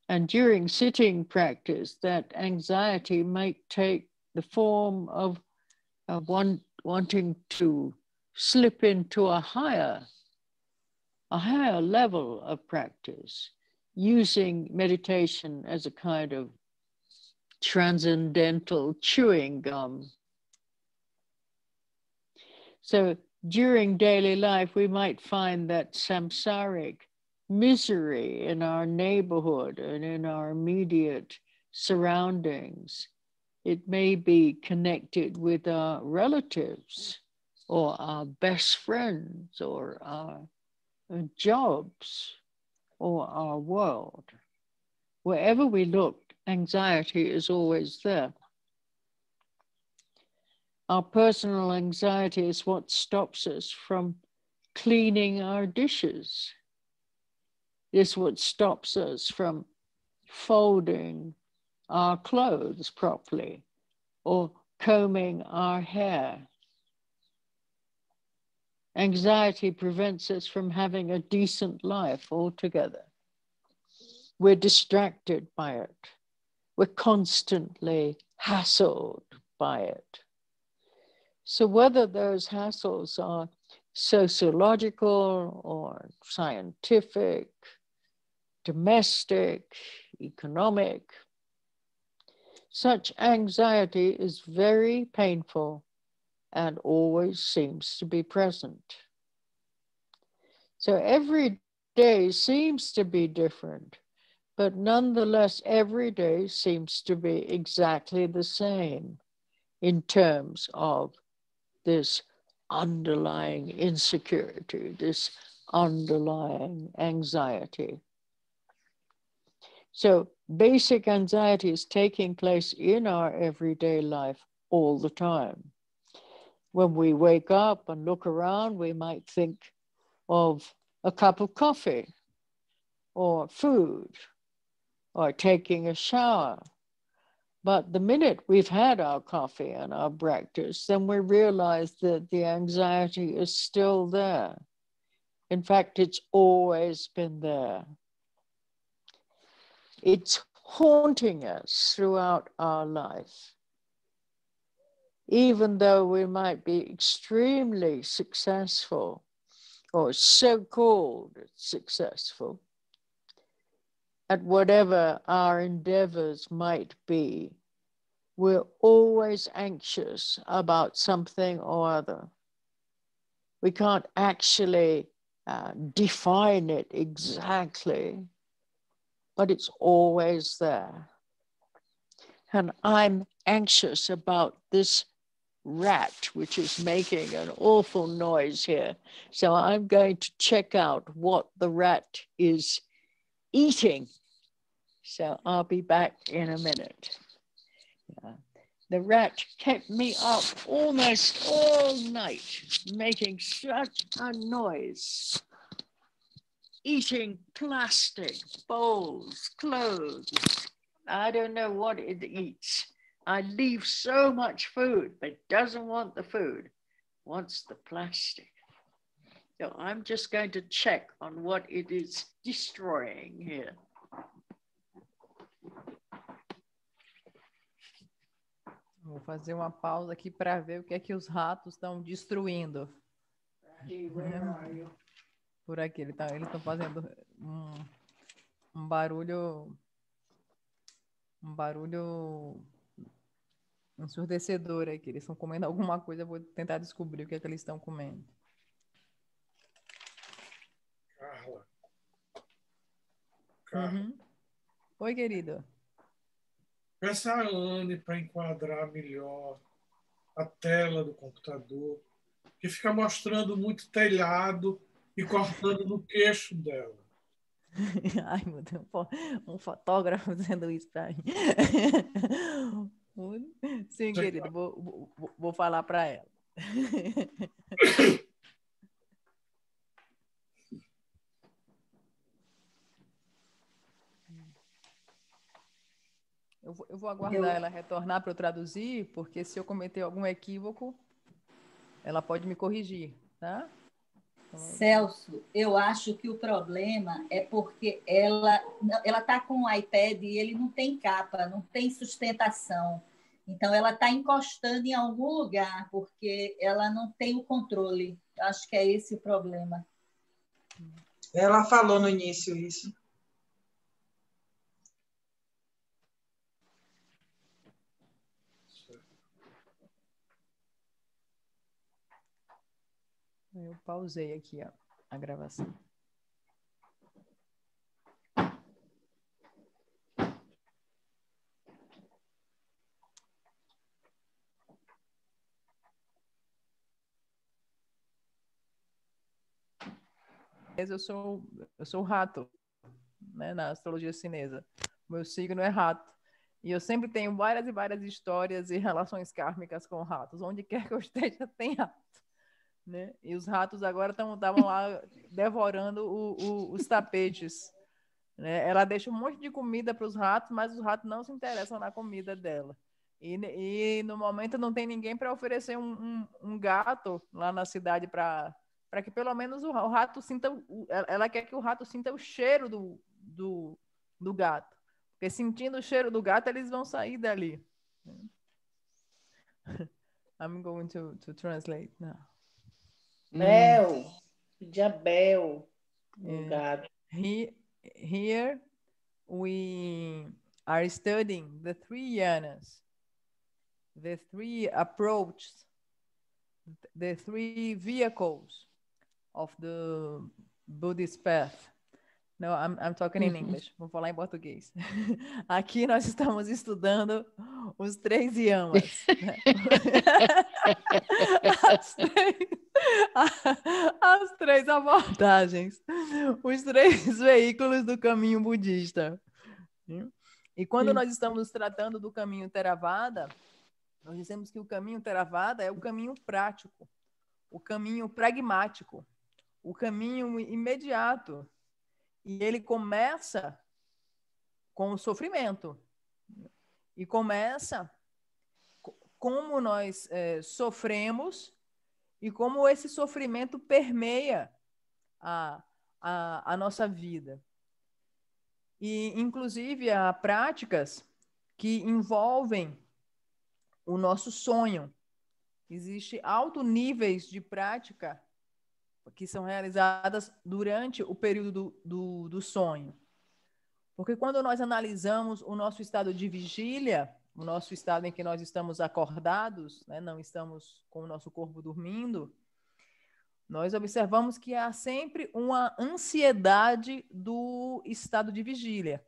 And during sitting practice, that anxiety might take the form of, of one, wanting to slip into a higher, a higher level of practice, using meditation as a kind of transcendental chewing gum. So during daily life, we might find that samsaric misery in our neighborhood and in our immediate surroundings. It may be connected with our relatives or our best friends or our uh, jobs or our world. Wherever we look, anxiety is always there. Our personal anxiety is what stops us from cleaning our dishes. It's is what stops us from folding our clothes properly or combing our hair. Anxiety prevents us from having a decent life altogether. We're distracted by it. We're constantly hassled by it. So whether those hassles are sociological or scientific, domestic, economic, such anxiety is very painful and always seems to be present. So every day seems to be different, but nonetheless, every day seems to be exactly the same in terms of this underlying insecurity, this underlying anxiety. So, basic anxiety is taking place in our everyday life all the time. When we wake up and look around, we might think of a cup of coffee or food or taking a shower but the minute we've had our coffee and our breakfast, then we realize that the anxiety is still there. In fact, it's always been there. It's haunting us throughout our life. Even though we might be extremely successful or so called successful at whatever our endeavors might be, we're always anxious about something or other. We can't actually uh, define it exactly, but it's always there. And I'm anxious about this rat, which is making an awful noise here. So I'm going to check out what the rat is eating. So I'll be back in a minute. Yeah. The rat kept me up almost all night, making such a noise, eating plastic, bowls, clothes. I don't know what it eats. I leave so much food, but doesn't want the food, wants the plastic. So I'm just going to check on what it is destroying here. Vou fazer uma pausa aqui para ver o que é que os ratos estão destruindo. Por aqui, tá, eles estão fazendo um, um barulho. Um barulho ensurdecedor aqui. Eles estão comendo alguma coisa, eu vou tentar descobrir o que é que eles estão comendo. Carla. Carla. Uhum. Oi, querido. Peça a Anne para enquadrar melhor a tela do computador, que fica mostrando muito telhado e cortando no queixo dela. Ai, meu Deus, um fotógrafo dizendo isso para mim. Sim, querido, vou, vou, vou falar para ela. Eu vou, eu vou aguardar eu... ela retornar para eu traduzir, porque se eu cometer algum equívoco, ela pode me corrigir, tá? Então, Celso, eu acho que o problema é porque ela ela está com o iPad e ele não tem capa, não tem sustentação. Então ela está encostando em algum lugar porque ela não tem o controle. acho que é esse o problema. Ela falou no início isso. Eu pausei aqui a, a gravação. Eu sou, eu sou rato, né, na astrologia chinesa. Meu signo é rato. E eu sempre tenho várias e várias histórias e relações kármicas com ratos. Onde quer que eu esteja, tem rato né? E os ratos agora estavam lá devorando o, o, os tapetes. Né? Ela deixa um monte de comida para os ratos, mas os ratos não se interessam na comida dela. E, e no momento não tem ninguém para oferecer um, um, um, gato lá na cidade para que pelo menos o, o rato sinta. O, ela quer que o rato sinta o cheiro do, do, do gato. Porque sentindo o cheiro do gato, eles vão sair dali. Né? I'm going to, to translate now. Bel, diabel, um He, here we are studying the three yanas, the three approaches, the three vehicles of the Buddhist path. No, I'm, I'm talking in uhum. English. Vou falar em português. Aqui nós estamos estudando os três idiomas. Né? as, três, as três abordagens, os três veículos do caminho budista. E quando nós estamos tratando do caminho Theravada, nós dizemos que o caminho Theravada é o caminho prático, o caminho pragmático, o caminho imediato e ele começa com o sofrimento. E começa como nós é, sofremos e como esse sofrimento permeia a, a, a nossa vida. E, inclusive, há práticas que envolvem o nosso sonho. Existe alto níveis de prática que são realizadas durante o período do, do, do sonho. Porque quando nós analisamos o nosso estado de vigília, o nosso estado em que nós estamos acordados, né, não estamos com o nosso corpo dormindo, nós observamos que há sempre uma ansiedade do estado de vigília.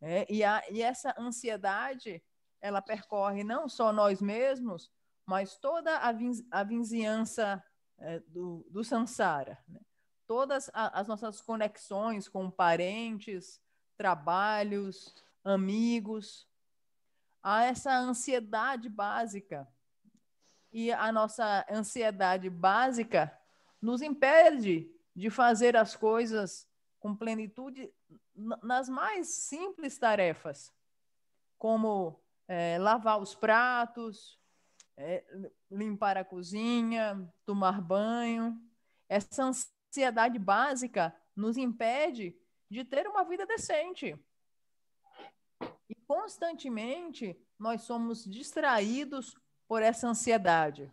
Né? E, a, e essa ansiedade, ela percorre não só nós mesmos, mas toda a, vin, a vizinhança é, do, do samsara. Né? Todas a, as nossas conexões com parentes, trabalhos, amigos, há essa ansiedade básica. E a nossa ansiedade básica nos impede de fazer as coisas com plenitude nas mais simples tarefas, como é, lavar os pratos, é, limpar a cozinha, tomar banho. Essa ansiedade básica nos impede de ter uma vida decente. E constantemente nós somos distraídos por essa ansiedade.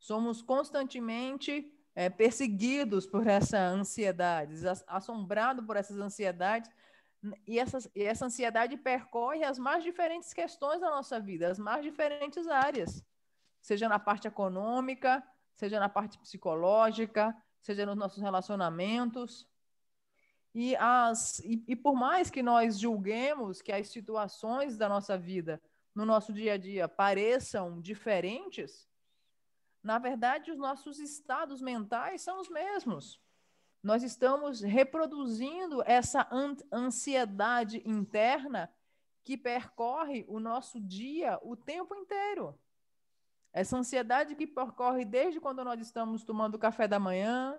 Somos constantemente é, perseguidos por essa ansiedade, assombrados por essas ansiedades e essa, e essa ansiedade percorre as mais diferentes questões da nossa vida, as mais diferentes áreas, seja na parte econômica, seja na parte psicológica, seja nos nossos relacionamentos. E, as, e, e, por mais que nós julguemos que as situações da nossa vida, no nosso dia a dia, pareçam diferentes, na verdade, os nossos estados mentais são os mesmos nós estamos reproduzindo essa ansiedade interna que percorre o nosso dia o tempo inteiro. Essa ansiedade que percorre desde quando nós estamos tomando café da manhã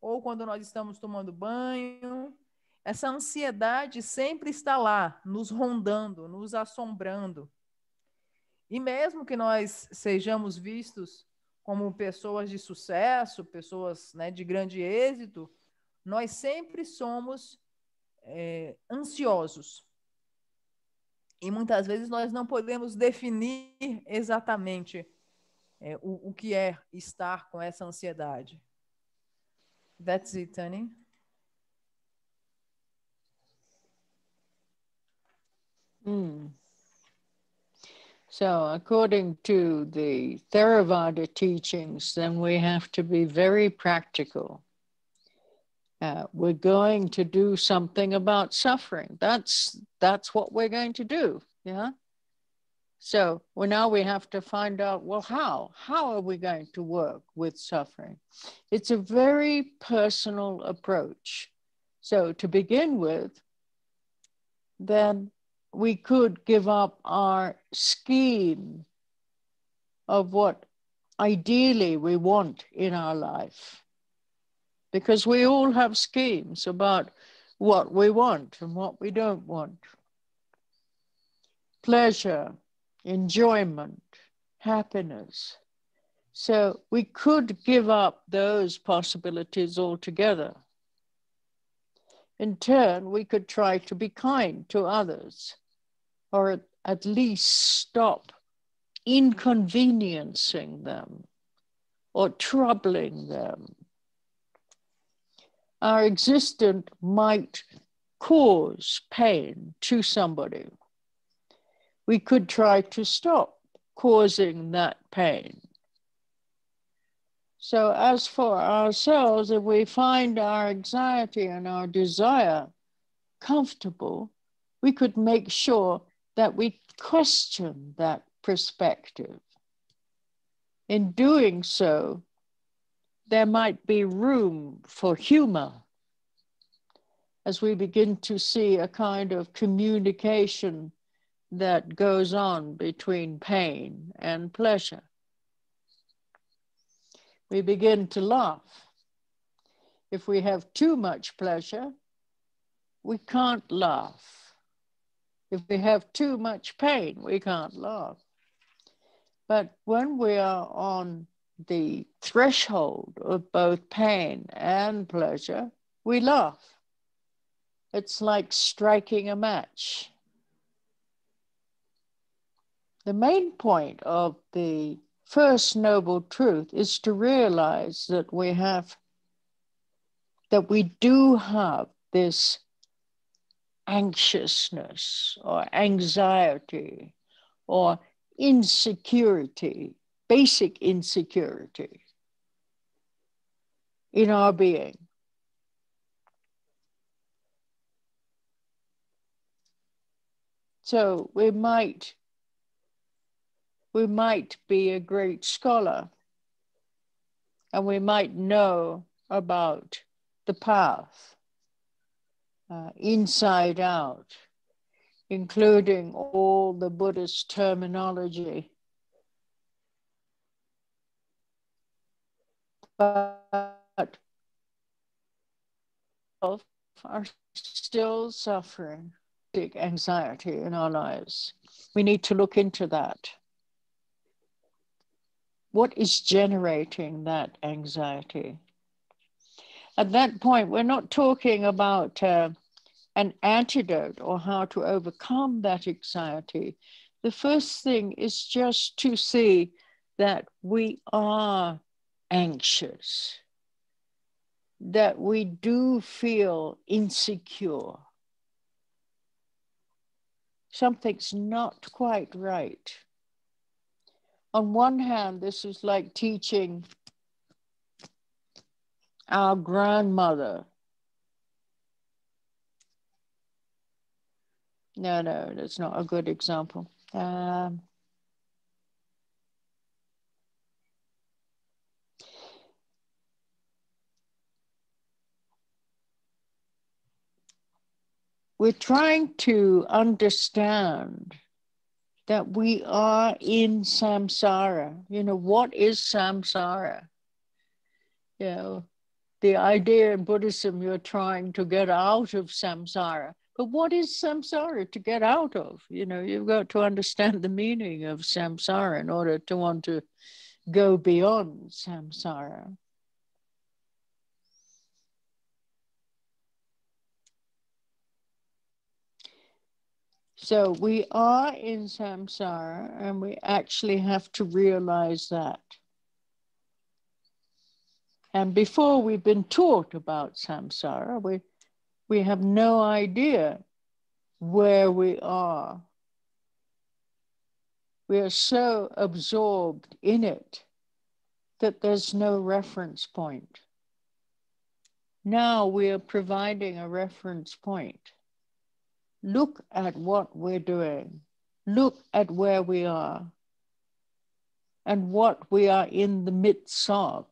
ou quando nós estamos tomando banho. Essa ansiedade sempre está lá, nos rondando, nos assombrando. E mesmo que nós sejamos vistos como pessoas de sucesso, pessoas né, de grande êxito, nós sempre somos é, ansiosos. E muitas vezes nós não podemos definir exatamente é, o, o que é estar com essa ansiedade. That's it, Tani. Mm. So, according to the Theravada teachings, then we have to be very practical. Uh, we're going to do something about suffering. That's that's what we're going to do. Yeah. So well, now we have to find out. Well, how how are we going to work with suffering? It's a very personal approach. So to begin with, then we could give up our scheme of what ideally we want in our life because we all have schemes about what we want and what we don't want. Pleasure, enjoyment, happiness. So we could give up those possibilities altogether. In turn, we could try to be kind to others, or at least stop inconveniencing them or troubling them our existence might cause pain to somebody. We could try to stop causing that pain. So, as for ourselves, if we find our anxiety and our desire comfortable, we could make sure that we question that perspective. In doing so, there might be room for humor as we begin to see a kind of communication that goes on between pain and pleasure. We begin to laugh. If we have too much pleasure, we can't laugh. If we have too much pain, we can't laugh. But when we are on the threshold of both pain and pleasure, we laugh. It's like striking a match. The main point of the first noble truth is to realize that we have, that we do have this anxiousness or anxiety or insecurity basic insecurity in our being. So we might we might be a great scholar and we might know about the path uh, inside out, including all the Buddhist terminology but are still suffering big anxiety in our lives. We need to look into that. What is generating that anxiety? At that point, we're not talking about uh, an antidote or how to overcome that anxiety. The first thing is just to see that we are anxious, that we do feel insecure. Something's not quite right. On one hand, this is like teaching our grandmother. No, no, that's not a good example. Um, we're trying to understand that we are in samsara. You know, what is samsara? You know, the idea in Buddhism, you're trying to get out of samsara. But what is samsara to get out of? You know, you've got to understand the meaning of samsara in order to want to go beyond samsara. So we are in samsara and we actually have to realize that. And before we've been taught about samsara, we, we have no idea where we are. We are so absorbed in it that there's no reference point. Now we are providing a reference point. Look at what we're doing. Look at where we are and what we are in the midst of.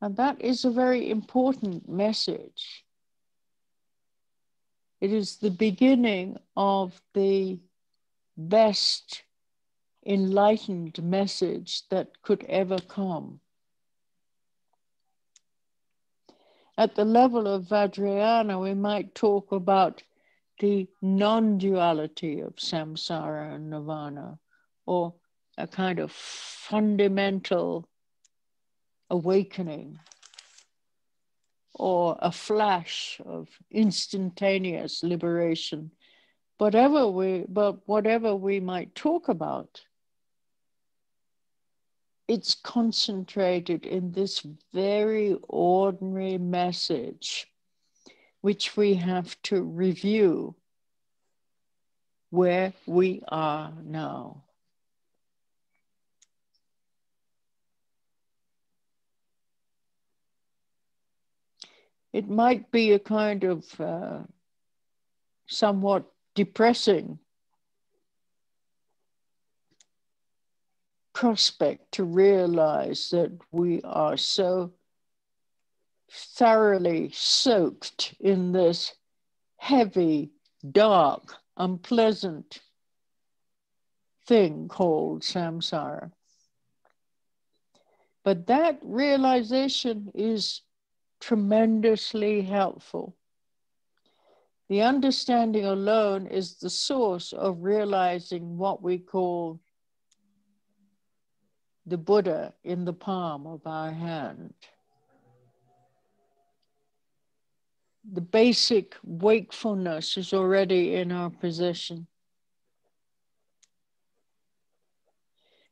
And that is a very important message. It is the beginning of the best enlightened message that could ever come. At the level of Vajrayana, we might talk about the non duality of samsara and nirvana, or a kind of fundamental awakening, or a flash of instantaneous liberation. Whatever we, but whatever we might talk about, it's concentrated in this very ordinary message which we have to review where we are now. It might be a kind of uh, somewhat depressing prospect to realize that we are so thoroughly soaked in this heavy, dark, unpleasant thing called samsara. But that realization is tremendously helpful. The understanding alone is the source of realizing what we call the Buddha in the palm of our hand. the basic wakefulness is already in our possession.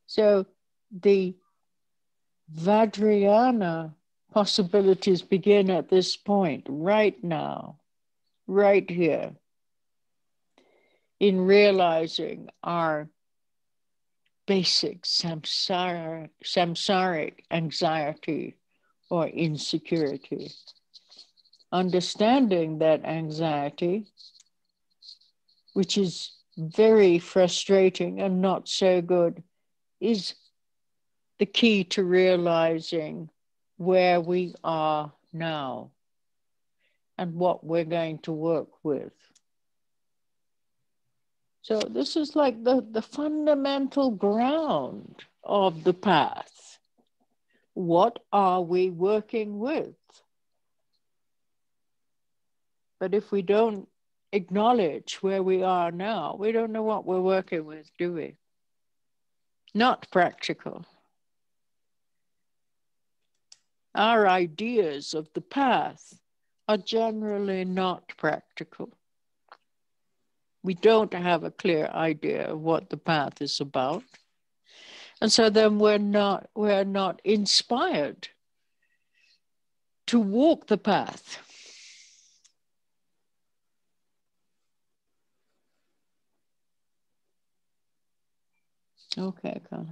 So the Vajrayana possibilities begin at this point, right now, right here, in realizing our basic samsara, samsaric anxiety or insecurity understanding that anxiety, which is very frustrating and not so good, is the key to realizing where we are now and what we're going to work with. So, this is like the, the fundamental ground of the path. What are we working with? But if we don't acknowledge where we are now, we don't know what we're working with, do we? Not practical. Our ideas of the path are generally not practical. We don't have a clear idea of what the path is about. And so then we're not, we're not inspired to walk the path. Okay, cool.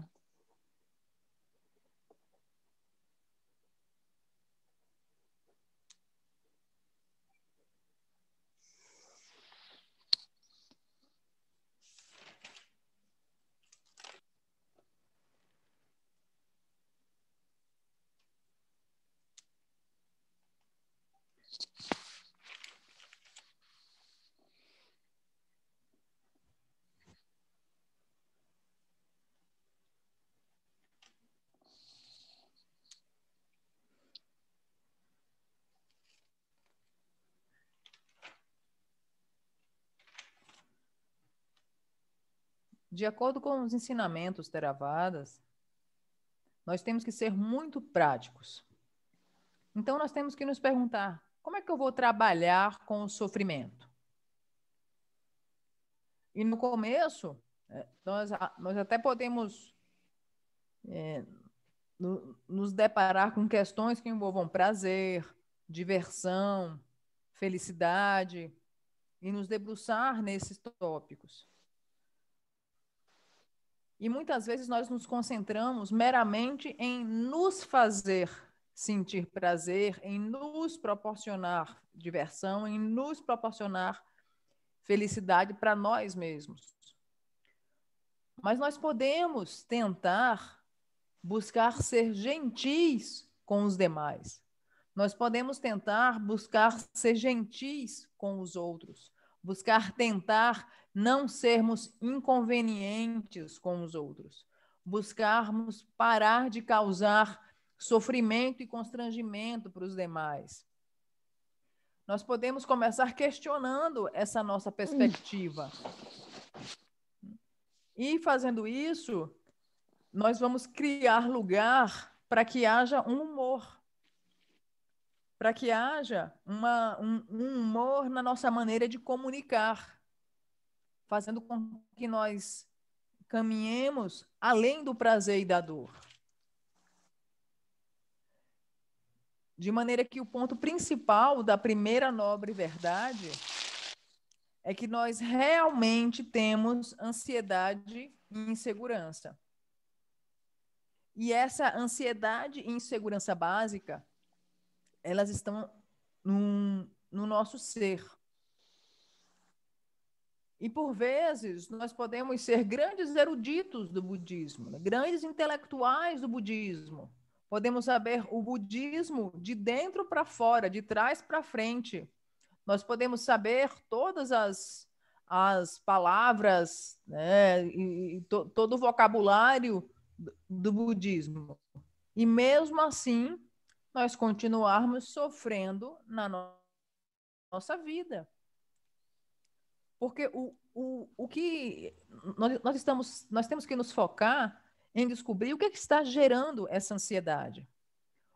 de acordo com os ensinamentos teravadas, nós temos que ser muito práticos. Então, nós temos que nos perguntar: como é que eu vou trabalhar com o sofrimento? E no começo, é, nós, nós até podemos é, no, nos deparar com questões que envolvam prazer, diversão, felicidade, e nos debruçar nesses tópicos. E muitas vezes nós nos concentramos meramente em nos fazer sentir prazer, em nos proporcionar diversão, em nos proporcionar felicidade para nós mesmos. Mas nós podemos tentar buscar ser gentis com os demais. Nós podemos tentar buscar ser gentis com os outros, buscar tentar não sermos inconvenientes com os outros, buscarmos parar de causar sofrimento e constrangimento para os demais. Nós podemos começar questionando essa nossa perspectiva. E fazendo isso, nós vamos criar lugar para que haja um humor, para que haja uma, um, um humor na nossa maneira de comunicar fazendo com que nós caminhemos além do prazer e da dor. De maneira que o ponto principal da primeira nobre verdade é que nós realmente temos ansiedade e insegurança. E essa ansiedade e insegurança básica, elas estão num, no nosso ser. E, por vezes, nós podemos ser grandes eruditos do budismo, né? grandes intelectuais do budismo. Podemos saber o budismo de dentro para fora, de trás para frente. Nós podemos saber todas as, as palavras, né? e, e to, todo o vocabulário do, do budismo. E mesmo assim, nós continuarmos sofrendo na no nossa vida porque o, o, o que nós, nós estamos, nós temos que nos focar em descobrir o que, é que está gerando essa ansiedade.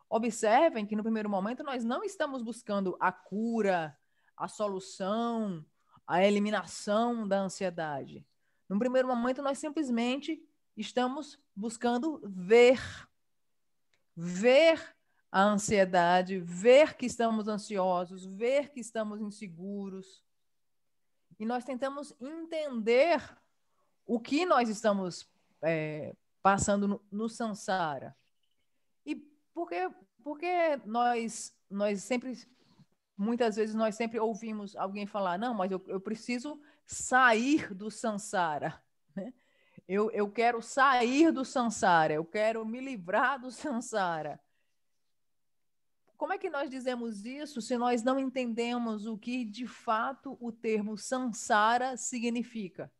Observem que no primeiro momento nós não estamos buscando a cura, a solução, a eliminação da ansiedade. No primeiro momento nós simplesmente estamos buscando ver. Ver a ansiedade, ver que estamos ansiosos, ver que estamos inseguros, e nós tentamos entender o que nós estamos é, passando no, no Sansara. E porque, porque nós, nós sempre, muitas vezes, nós sempre ouvimos alguém falar, não, mas eu, eu preciso sair do Sansara. Né? Eu, eu quero sair do Sansara, eu quero me livrar do Sansara. Como é que nós dizemos isso se nós não entendemos o que de fato o termo samsara significa?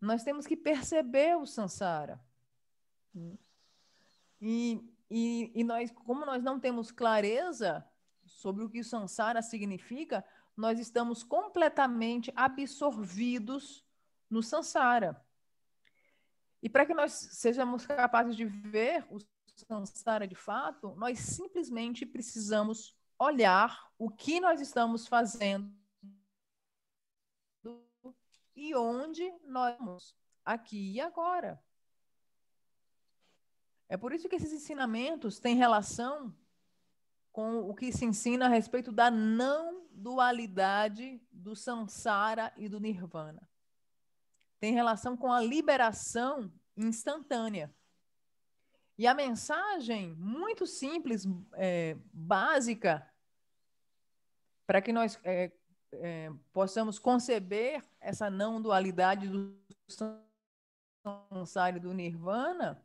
Nós temos que perceber o samsara. E, e, e nós, como nós não temos clareza sobre o que o samsara significa, nós estamos completamente absorvidos no samsara. E para que nós sejamos capazes de ver o samsara de fato, nós simplesmente precisamos olhar o que nós estamos fazendo e onde nós estamos, aqui e agora. É por isso que esses ensinamentos têm relação com o que se ensina a respeito da não dualidade do samsara e do nirvana. Tem relação com a liberação instantânea. E a mensagem, muito simples, é, básica, para que nós é, é, possamos conceber essa não dualidade do samsara e do nirvana,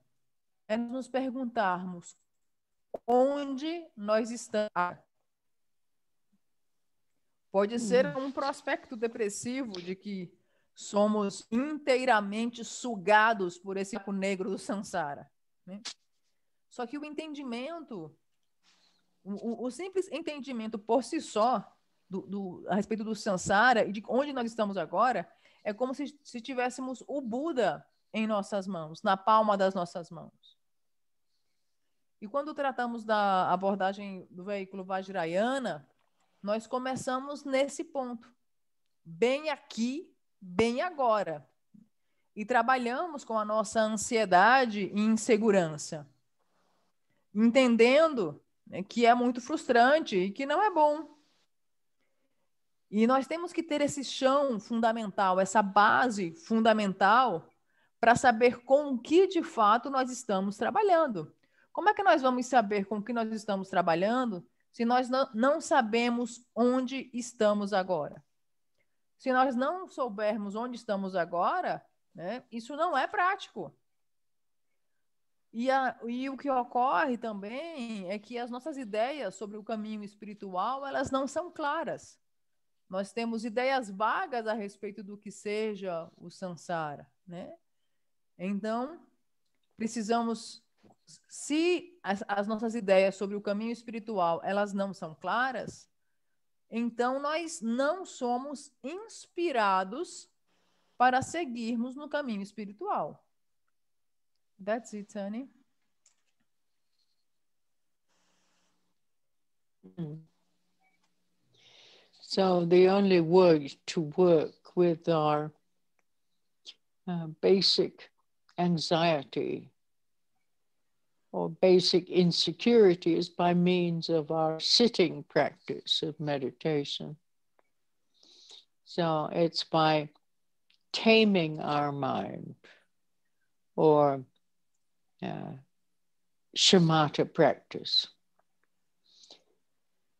é nos perguntarmos onde nós estamos. Pode ser hum. um prospecto depressivo de que somos inteiramente sugados por esse saco negro do samsara. Né? Só que o entendimento, o, o simples entendimento por si só do, do, a respeito do Sansara e de onde nós estamos agora, é como se, se tivéssemos o Buda em nossas mãos, na palma das nossas mãos. E quando tratamos da abordagem do veículo Vajrayana, nós começamos nesse ponto, bem aqui, bem agora. E trabalhamos com a nossa ansiedade e insegurança entendendo né, que é muito frustrante e que não é bom. E nós temos que ter esse chão fundamental, essa base fundamental para saber com o que de fato nós estamos trabalhando. Como é que nós vamos saber com o que nós estamos trabalhando se nós não, sabemos onde estamos agora? Se nós não soubermos onde estamos agora, né, isso não é prático. E, a, e o que ocorre também é que as nossas ideias sobre o caminho espiritual, elas não são claras. Nós temos ideias vagas a respeito do que seja o sansara, né? Então, precisamos se as, as, nossas ideias sobre o caminho espiritual elas não são claras, então nós não somos inspirados para seguirmos no caminho espiritual. That's it, Tony. Hmm. So the only way to work with our uh, basic anxiety or basic insecurities by means of our sitting practice of meditation. So it's by taming our mind or uh, shamatha practice.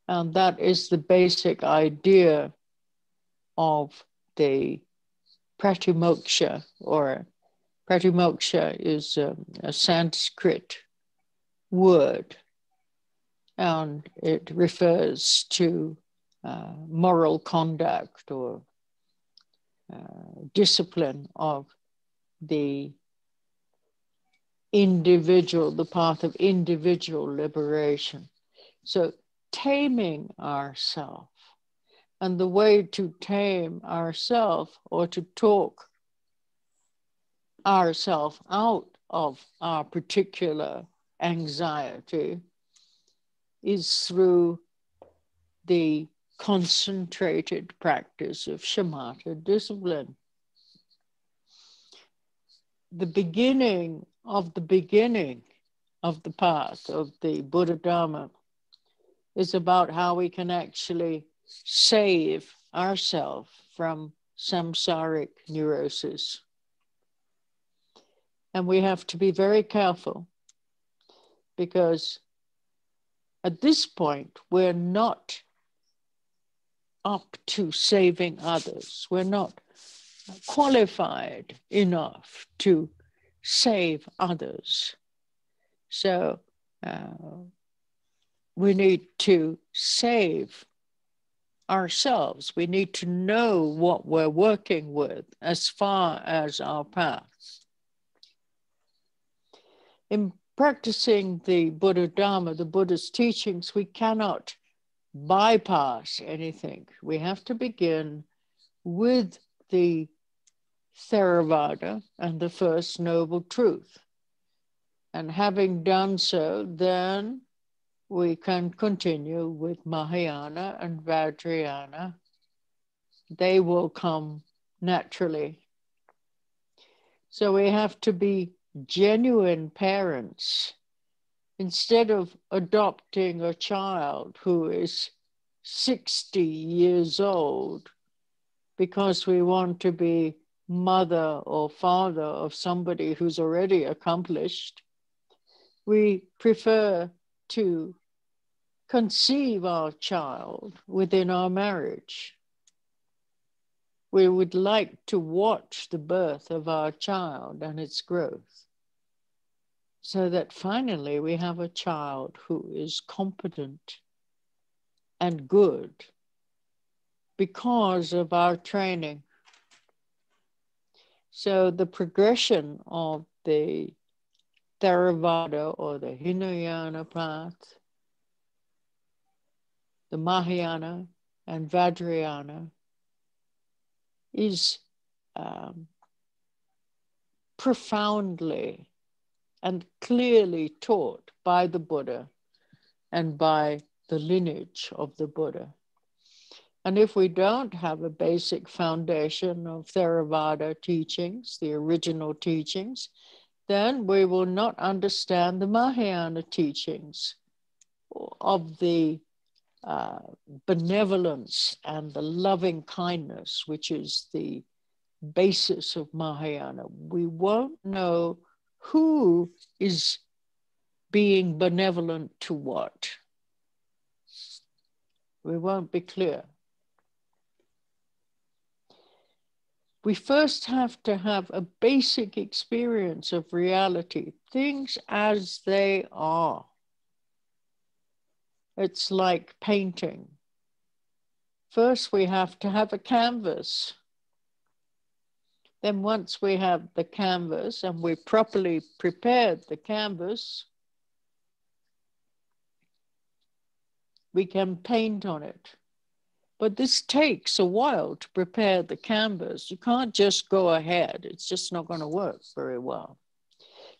And that is the basic idea of the pratimoksha, or pratimoksha is a, um, a Sanskrit word, and it refers to uh, moral conduct or uh, discipline of the individual, the path of individual liberation. So taming ourself. And the way to tame ourself or to talk ourself out of our particular anxiety is through the concentrated practice of shamatha discipline. The beginning of the beginning of the path of the Buddha Dharma is about how we can actually save ourselves from samsaric neurosis. And we have to be very careful because at this point, we're not up to saving others. We're not qualified enough to save others. So uh, we need to save ourselves. We need to know what we're working with as far as our path. In practicing the Buddha Dharma, the Buddha's teachings, we cannot bypass anything. We have to begin with the Theravada and the First Noble Truth. And having done so, then we can continue with Mahayana and Vajrayana. They will come naturally. So we have to be genuine parents instead of adopting a child who is 60 years old because we want to be mother or father of somebody who's already accomplished, we prefer to conceive our child within our marriage. We would like to watch the birth of our child and its growth so that finally we have a child who is competent and good because of our training. So the progression of the Theravada or the Hinayana path, the Mahayana and Vajrayana is um, profoundly and clearly taught by the Buddha and by the lineage of the Buddha. And if we don't have a basic foundation of Theravada teachings, the original teachings, then we will not understand the Mahayana teachings of the uh, benevolence and the loving kindness, which is the basis of Mahayana. We won't know who is being benevolent to what. We won't be clear. we first have to have a basic experience of reality, things as they are. It's like painting. First, we have to have a canvas. Then, once we have the canvas and we properly prepared the canvas, we can paint on it. But this takes a while to prepare the canvas. You can't just go ahead, it's just not going to work very well.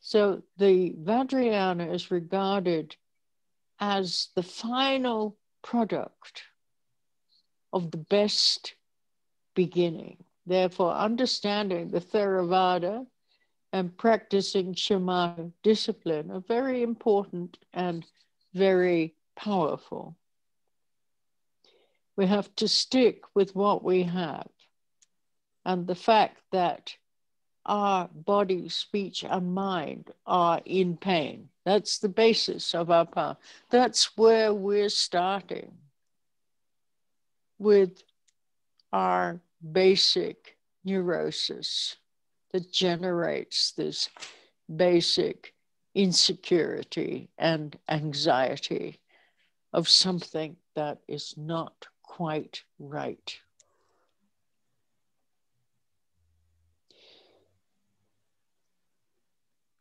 So the Vajrayana is regarded as the final product of the best beginning. Therefore, understanding the Theravada and practicing Shema discipline are very important and very powerful. We have to stick with what we have. And the fact that our body, speech, and mind are in pain. That's the basis of our power. That's where we're starting with our basic neurosis that generates this basic insecurity and anxiety of something that is not quite right.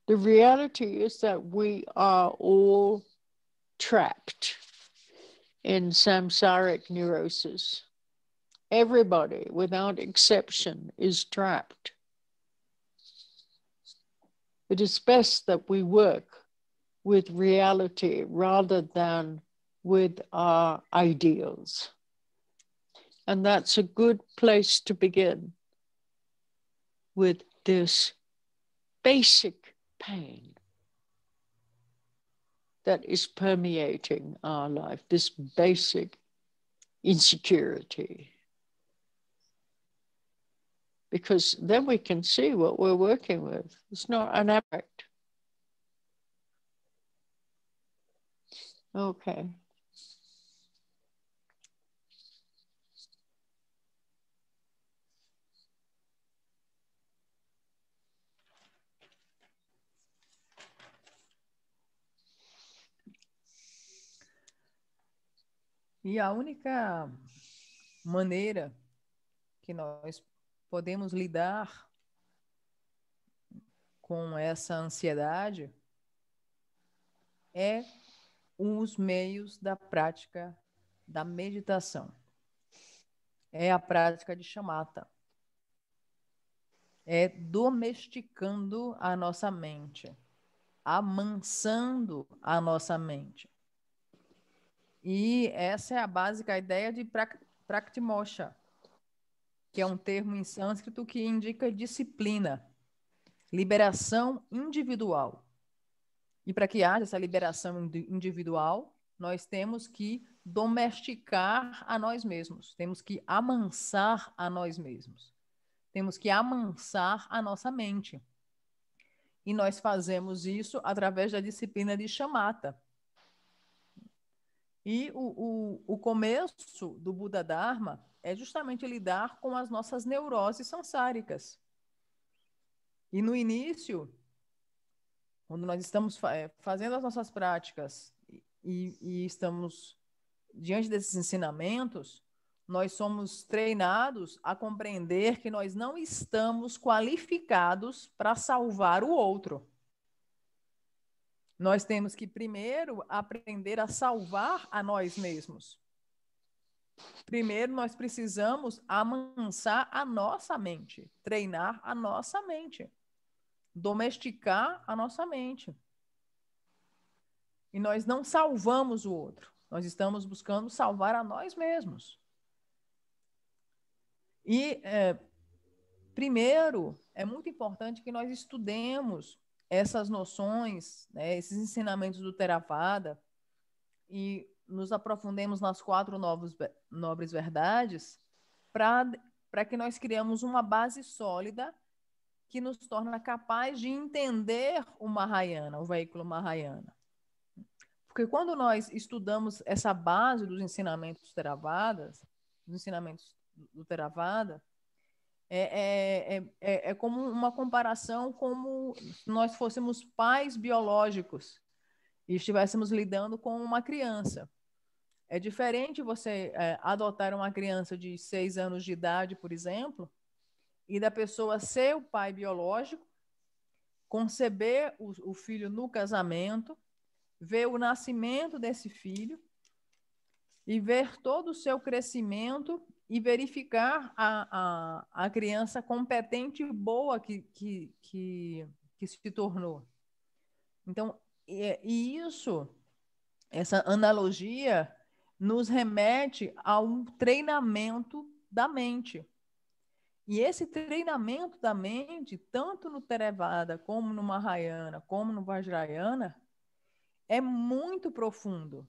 The reality is that we are all trapped in samsaric neurosis. Everybody, without exception, is trapped. It is best that we work with reality rather than with our ideals. And that's a good place to begin with this basic pain that is permeating our life, this basic insecurity. Because then we can see what we're working with. It's not an act. Okay. E a única maneira que nós podemos lidar com essa ansiedade é os meios da prática da meditação. É a prática de chamata. É domesticando a nossa mente, amansando a nossa mente. E essa é a básica ideia de prak praktimosha, que é um termo em sânscrito que indica disciplina, liberação individual. E para que haja essa liberação individual, nós temos que domesticar a nós mesmos, temos que amansar a nós mesmos, temos que amansar a nossa mente. E nós fazemos isso através da disciplina de chamata, e o, o, o começo do Buda Dharma é justamente lidar com as nossas neuroses sansáricas. E no início, quando nós estamos fa eh, fazendo as nossas práticas e, e estamos diante desses ensinamentos, nós somos treinados a compreender que nós não estamos qualificados para salvar o outro. Nós temos que primeiro aprender a salvar a nós mesmos. Primeiro, nós precisamos amansar a nossa mente, treinar a nossa mente, domesticar a nossa mente. E nós não salvamos o outro, nós estamos buscando salvar a nós mesmos. E, é, primeiro, é muito importante que nós estudemos essas noções, né, esses ensinamentos do Theravada e nos aprofundemos nas quatro novos, nobres verdades para que nós criamos uma base sólida que nos torna capaz de entender o Mahayana, o veículo Mahayana. Porque quando nós estudamos essa base dos ensinamentos Theravadas, dos ensinamentos do Theravada, é, é, é, é, é como uma comparação como se nós fôssemos pais biológicos e estivéssemos lidando com uma criança. É diferente você é, adotar uma criança de seis anos de idade, por exemplo, e da pessoa ser o pai biológico, conceber o, o filho no casamento, ver o nascimento desse filho e ver todo o seu crescimento e verificar a, a, a criança competente e boa que, que, que, que se tornou. Então, e, e isso, essa analogia, nos remete a um treinamento da mente. E esse treinamento da mente, tanto no Terevada, como no Mahayana, como no Vajrayana, é muito profundo.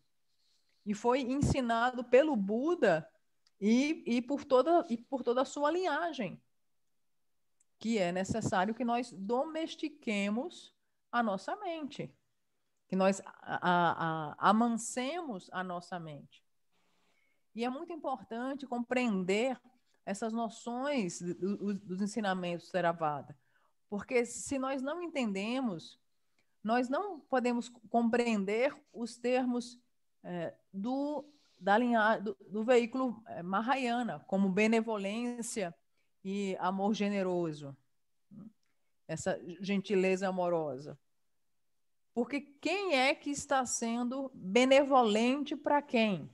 E foi ensinado pelo Buda e, e, por toda, e por toda a sua linhagem, que é necessário que nós domestiquemos a nossa mente, que nós a, a, a, amancemos a nossa mente. E é muito importante compreender essas noções dos ensinamentos do Theravada, porque se nós não entendemos, nós não podemos compreender os termos é, do da linha, do, do veículo é, Mahayana, como benevolência e amor generoso, essa gentileza amorosa. Porque quem é que está sendo benevolente para quem?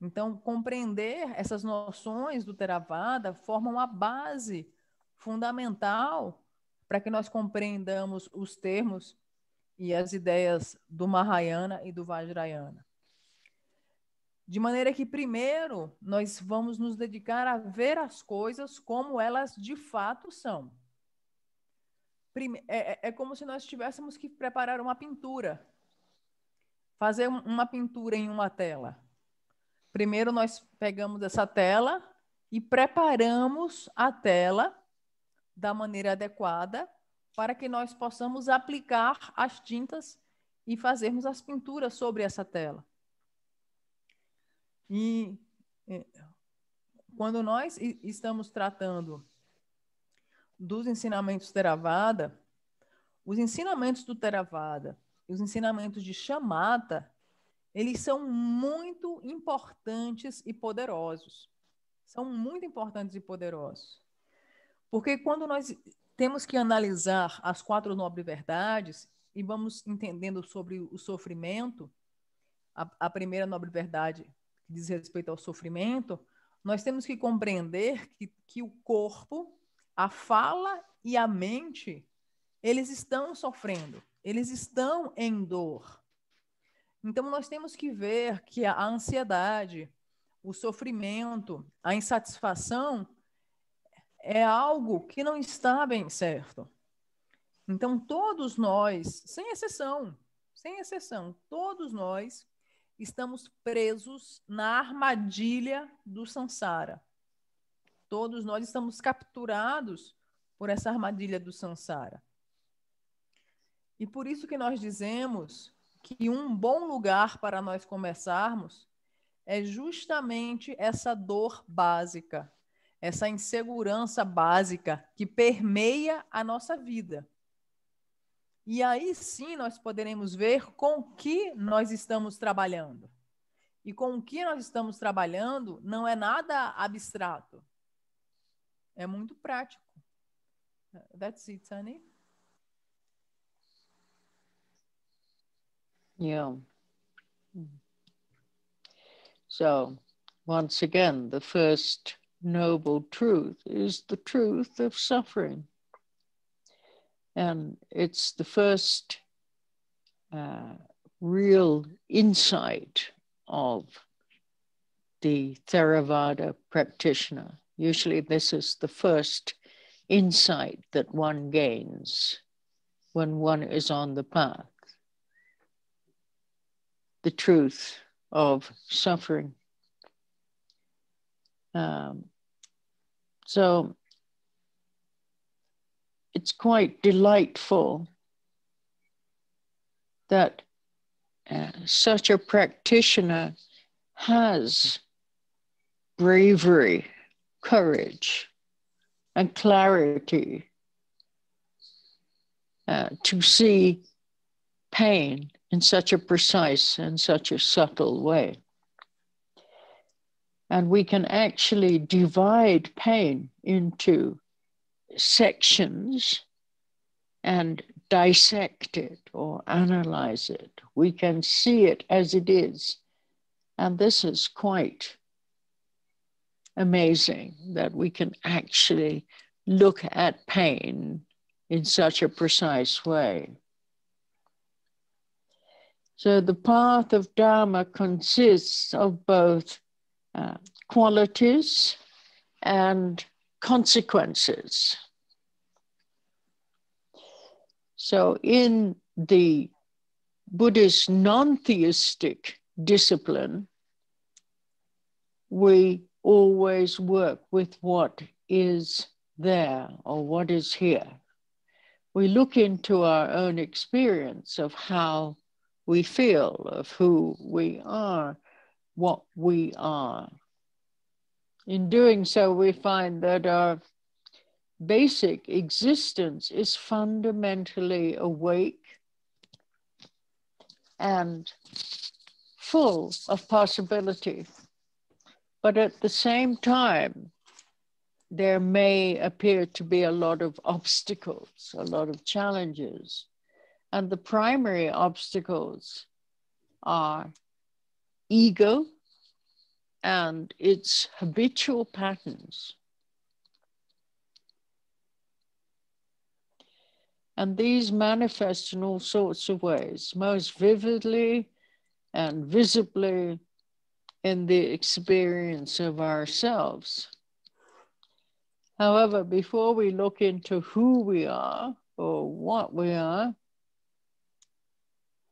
Então, compreender essas noções do Theravada formam a base fundamental para que nós compreendamos os termos e as ideias do Mahayana e do Vajrayana. De maneira que, primeiro, nós vamos nos dedicar a ver as coisas como elas de fato são. Prime é, é, é, como se nós tivéssemos que preparar uma pintura, fazer um, uma pintura em uma tela. Primeiro, nós pegamos essa tela e preparamos a tela da maneira adequada para que nós possamos aplicar as tintas e fazermos as pinturas sobre essa tela. E é, quando nós estamos tratando dos ensinamentos Theravada, os ensinamentos do Theravada os ensinamentos de Shamatha, eles são muito importantes e poderosos. São muito importantes e poderosos. Porque quando nós temos que analisar as quatro nobres verdades e vamos entendendo sobre o sofrimento. A, a primeira nobre verdade que diz respeito ao sofrimento, nós temos que compreender que, que o corpo, a fala e a mente, eles estão sofrendo, eles estão em dor. Então, nós temos que ver que a ansiedade, o sofrimento, a insatisfação é algo que não está bem certo. Então, todos nós, sem exceção, sem exceção, todos nós estamos presos na armadilha do Sansara. Todos nós estamos capturados por essa armadilha do Sansara. E por isso que nós dizemos que um bom lugar para nós começarmos é justamente essa dor básica, essa insegurança básica que permeia a nossa vida. E aí sim nós poderemos ver com que nós estamos trabalhando. E com o que nós estamos trabalhando não é nada abstrato. É muito prático. That's it, Sunny. Yeah. So, once again, the first noble truth is the truth of suffering. And it's the first uh, real insight of the Theravada practitioner. Usually, this is the first insight that one gains when one is on the path the truth of suffering. Um, so it's quite delightful that uh, such a practitioner has bravery, courage, and clarity uh, to see pain in such a precise and such a subtle way. And we can actually divide pain into sections and dissect it or analyze it. We can see it as it is. And this is quite amazing that we can actually look at pain in such a precise way. So the path of Dharma consists of both uh, qualities and consequences. So, in the Buddhist non theistic discipline, we always work with what is there or what is here. We look into our own experience of how we feel, of who we are, what we are. In doing so, we find that our basic existence is fundamentally awake and full of possibility. But at the same time, there may appear to be a lot of obstacles, a lot of challenges. And the primary obstacles are ego and its habitual patterns. And these manifest in all sorts of ways, most vividly and visibly in the experience of ourselves. However, before we look into who we are or what we are,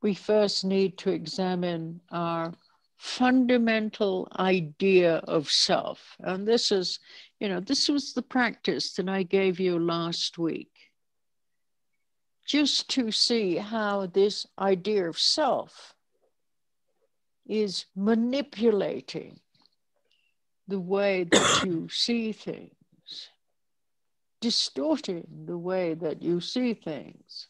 we first need to examine our fundamental idea of self. And this is, you know, this was the practice that I gave you last week. Just to see how this idea of self is manipulating the way that you see things, distorting the way that you see things.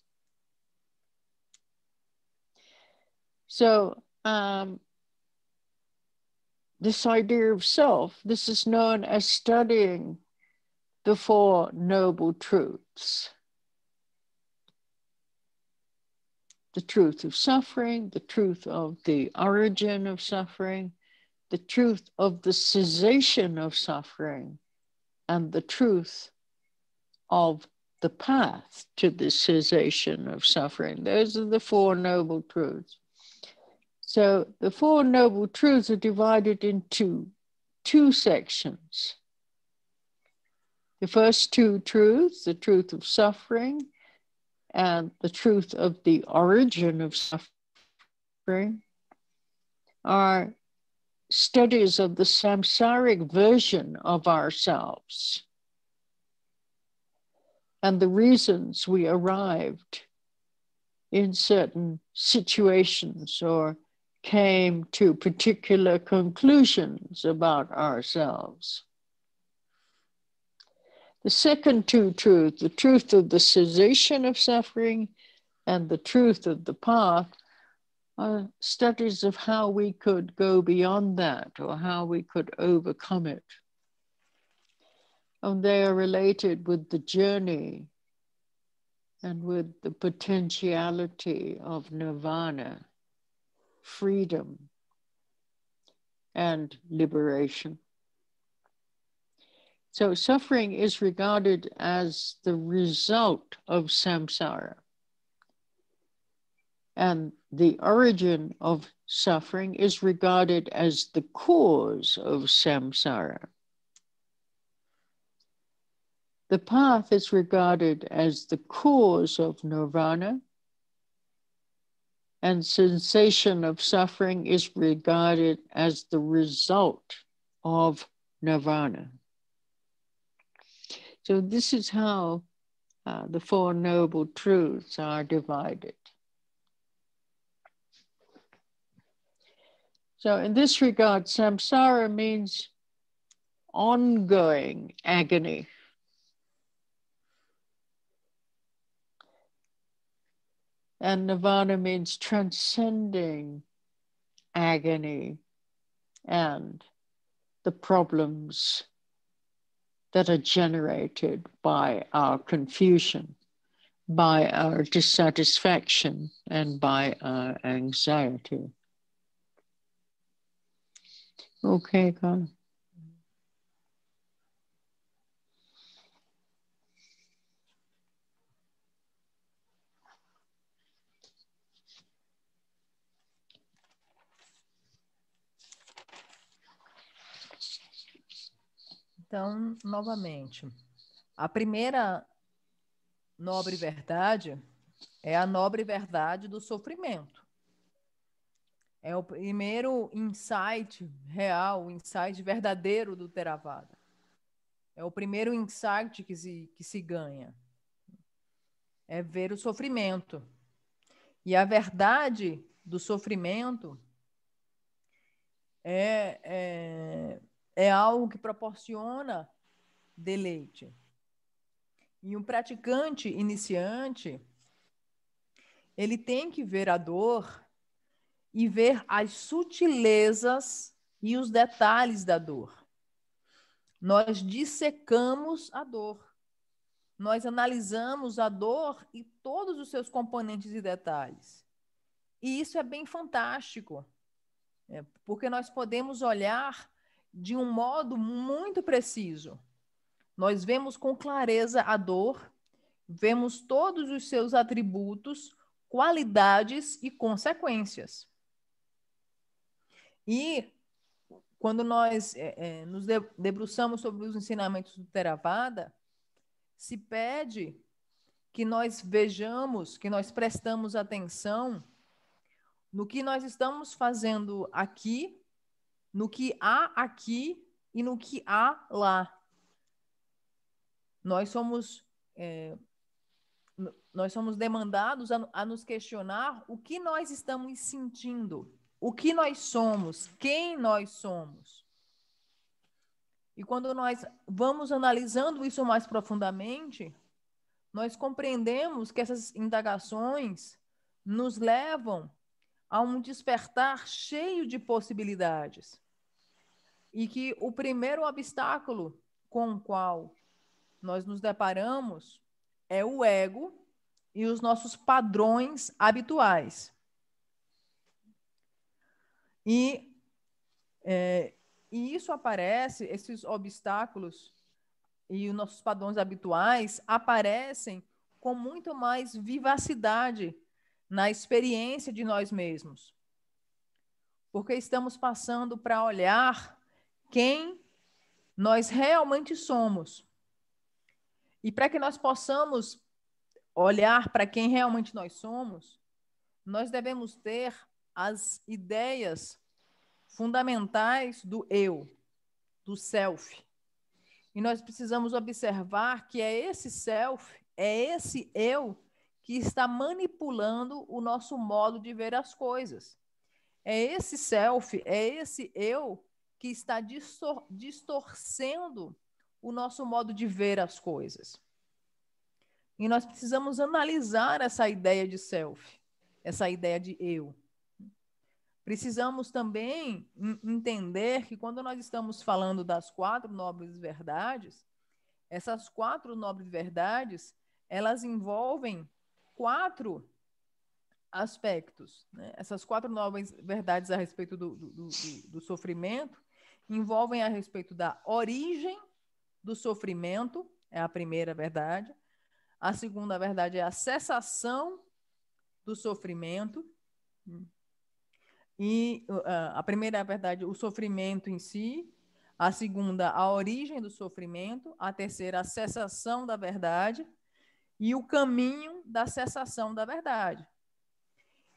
So, um, this idea of self. This is known as studying the Four Noble Truths the truth of suffering, the truth of the origin of suffering, the truth of the cessation of suffering, and the truth of the path to the cessation of suffering. Those are the Four Noble Truths. So the Four Noble Truths are divided into two sections. The first two truths, the truth of suffering and the truth of the origin of suffering, are studies of the samsaric version of ourselves and the reasons we arrived in certain situations or came to particular conclusions about ourselves. The second two truths, the truth of the cessation of suffering and the truth of the path, are studies of how we could go beyond that or how we could overcome it. And they are related with the journey and with the potentiality of nirvana freedom and liberation. So, suffering is regarded as the result of samsara. And the origin of suffering is regarded as the cause of samsara. The path is regarded as the cause of nirvana and sensation of suffering is regarded as the result of nirvana. So, this is how uh, the Four Noble Truths are divided. So, in this regard, samsara means ongoing agony. And nirvana means transcending agony and the problems that are generated by our confusion, by our dissatisfaction, and by our anxiety. Okay, Carl. Então, novamente, a primeira nobre verdade é a nobre verdade do sofrimento. É o primeiro insight real, o insight verdadeiro do Theravada. É o primeiro insight que se, que se ganha. É ver o sofrimento. E a verdade do sofrimento é, é é algo que proporciona deleite. E um praticante iniciante, ele tem que ver a dor e ver as sutilezas e os detalhes da dor. Nós dissecamos a dor. Nós analisamos a dor e todos os seus componentes e detalhes. E isso é bem fantástico, né? porque nós podemos olhar de um modo muito preciso. Nós vemos com clareza a dor, vemos todos os seus atributos, qualidades e consequências. E quando nós é, é nos debruçamos sobre os ensinamentos do Theravada, se pede que nós vejamos, que nós prestamos atenção no que nós estamos fazendo aqui no que há aqui e no que há lá. Nós somos é, nós somos demandados a, a nos questionar o que nós estamos sentindo, o que nós somos, quem nós somos. E quando nós vamos analisando isso mais profundamente, nós compreendemos que essas indagações nos levam a um despertar cheio de possibilidades. E que o primeiro obstáculo com o qual nós nos deparamos é o ego e os nossos padrões habituais. E, é, e isso aparece, esses obstáculos e os nossos padrões habituais aparecem com muito mais vivacidade na experiência de nós mesmos. Porque estamos passando para olhar quem nós realmente somos. E para que nós possamos olhar para quem realmente nós somos, nós devemos ter as ideias fundamentais do eu, do self. E nós precisamos observar que é esse self, é esse eu que está manipulando o nosso modo de ver as coisas. É esse self, é esse eu que está distor distorcendo o nosso modo de ver as coisas. E nós precisamos analisar essa ideia de self, essa ideia de eu. Precisamos também entender que quando nós estamos falando das quatro nobres verdades, essas quatro nobres verdades, elas envolvem quatro aspectos. Né? Essas quatro novas verdades a respeito do, do, do, do sofrimento envolvem a respeito da origem do sofrimento, é a primeira verdade. A segunda verdade é a cessação do sofrimento. E ah, a primeira verdade, o sofrimento em si. A segunda, a origem do sofrimento. A terceira, a cessação da verdade e o caminho da cessação da verdade.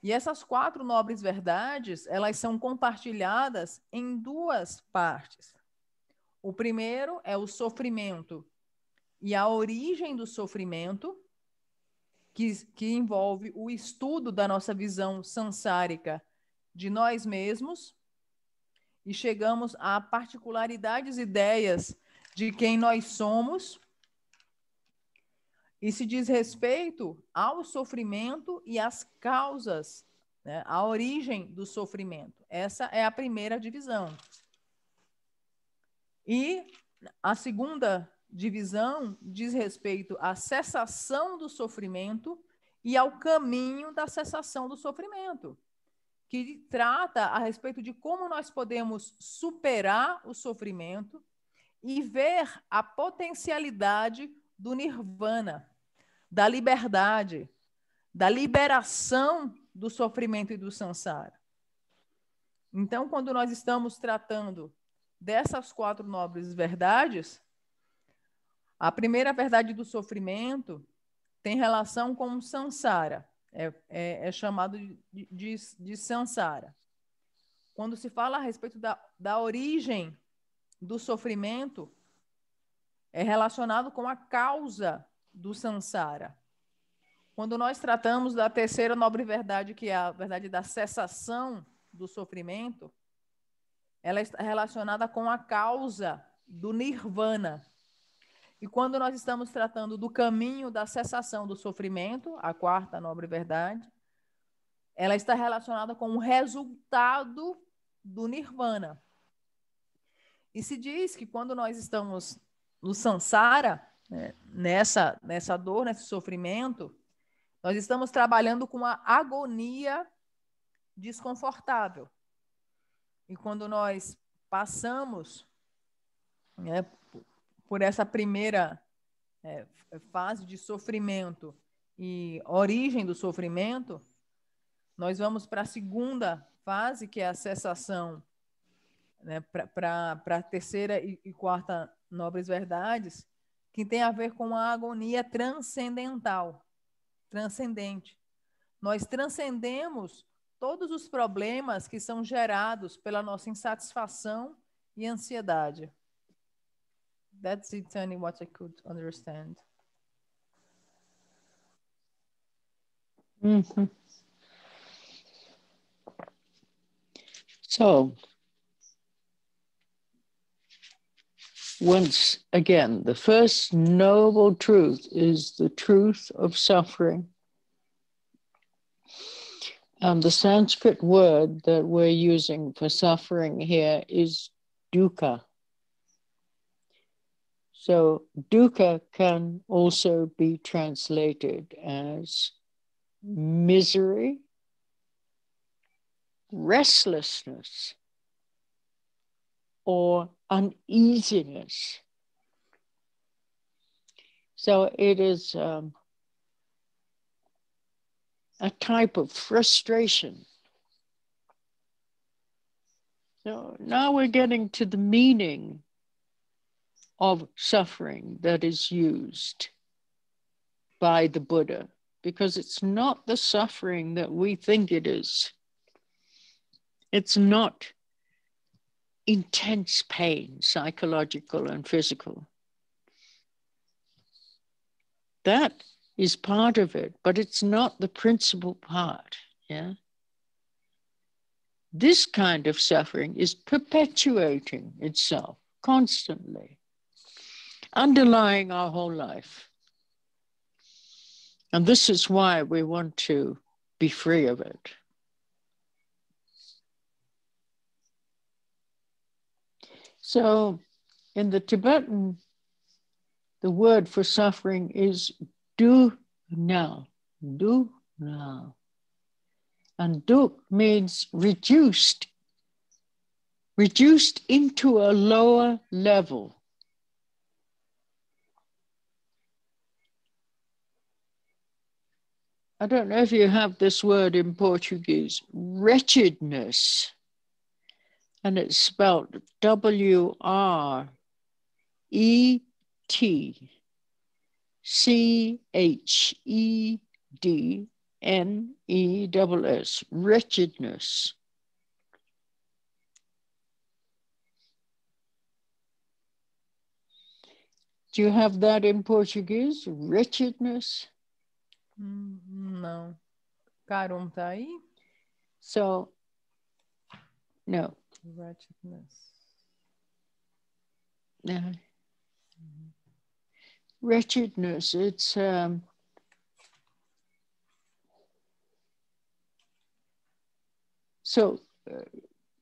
E essas quatro nobres verdades, elas são compartilhadas em duas partes. O primeiro é o sofrimento e a origem do sofrimento, que, que envolve o estudo da nossa visão sansárica de nós mesmos, e chegamos a particularidades, ideias de quem nós somos e se diz respeito ao sofrimento e às causas, né? a origem do sofrimento. Essa é a primeira divisão. E a segunda divisão diz respeito à cessação do sofrimento e ao caminho da cessação do sofrimento, que trata a respeito de como nós podemos superar o sofrimento e ver a potencialidade do nirvana da liberdade, da liberação do sofrimento e do samsara. Então, quando nós estamos tratando dessas quatro nobres verdades, a primeira verdade do sofrimento tem relação com o samsara, é, é, é chamado de, de, de, samsara. Quando se fala a respeito da, da origem do sofrimento, é relacionado com a causa do Sansara. Quando nós tratamos da terceira nobre verdade, que é a verdade da cessação do sofrimento, ela está relacionada com a causa do nirvana. E quando nós estamos tratando do caminho da cessação do sofrimento, a quarta nobre verdade, ela está relacionada com o resultado do nirvana. E se diz que quando nós estamos no sansara, né, nessa, nessa dor, nesse sofrimento, nós estamos trabalhando com uma agonia desconfortável. E quando nós passamos né, por essa primeira é, fase de sofrimento e origem do sofrimento, nós vamos para a segunda fase, que é a cessação, né, para a terceira e, e quarta nobres verdades, que tem a ver com a agonia transcendental, transcendente. Nós transcendemos todos os problemas que são gerados pela nossa insatisfação e ansiedade. That's it, Tony, what I could understand. Mm -hmm. So, Once again, the first noble truth is the truth of suffering. and um, the Sanskrit word that we're using for suffering here is dukkha. So, dukkha can also be translated as misery, restlessness, or uneasiness. So it is um, a type of frustration. So now we're getting to the meaning of suffering that is used by the Buddha, because it's not the suffering that we think it is. It's not intense pain, psychological and physical. That is part of it, but it's not the principal part. Yeah. This kind of suffering is perpetuating itself constantly, underlying our whole life. And this is why we want to be free of it. So, in the Tibetan, the word for suffering is do now, do now. And duk means reduced, reduced into a lower level. I don't know if you have this word in Portuguese, wretchedness and it's spelled W R E T C H E D N E S. wretchedness. Do you have that in Portuguese? Wretchedness? No, Carol tá aí? So, no wretchedness. Yeah. Mm-hmm. Wretchedness, it's um, so uh,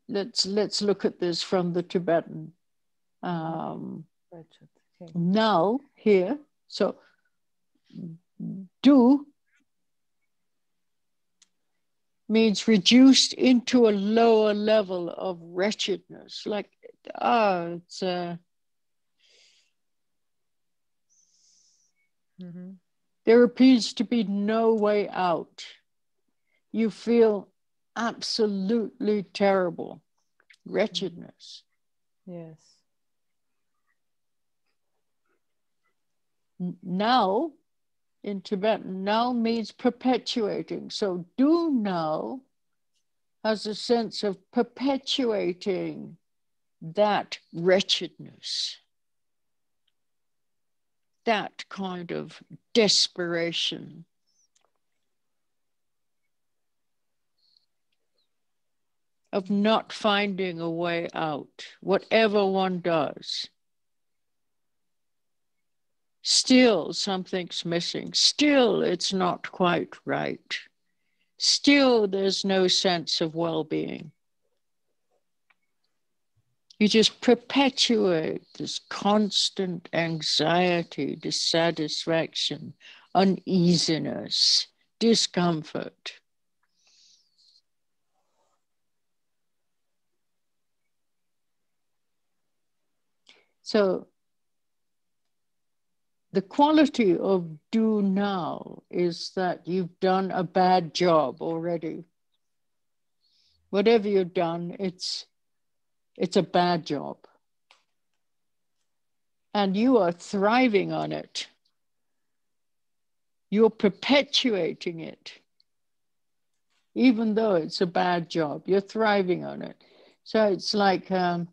let's let's look at this from the Tibetan. Um, Wretched. Okay. Now here, so do means reduced into a lower level of wretchedness. Like, ah, oh, it's. Uh, mm-hmm. There appears to be no way out. You feel absolutely terrible, wretchedness. Mm-hmm. Yes. Now in Tibetan. Now means perpetuating. So do now has a sense of perpetuating that wretchedness, that kind of desperation. Of not finding a way out, whatever one does. Still, something's missing. Still, it's not quite right. Still, there's no sense of well being. You just perpetuate this constant anxiety, dissatisfaction, uneasiness, discomfort. So the quality of do now is that you've done a bad job already. Whatever you've done, it's, it's a bad job. And you are thriving on it. You're perpetuating it. Even though it's a bad job, you're thriving on it. So it's like um,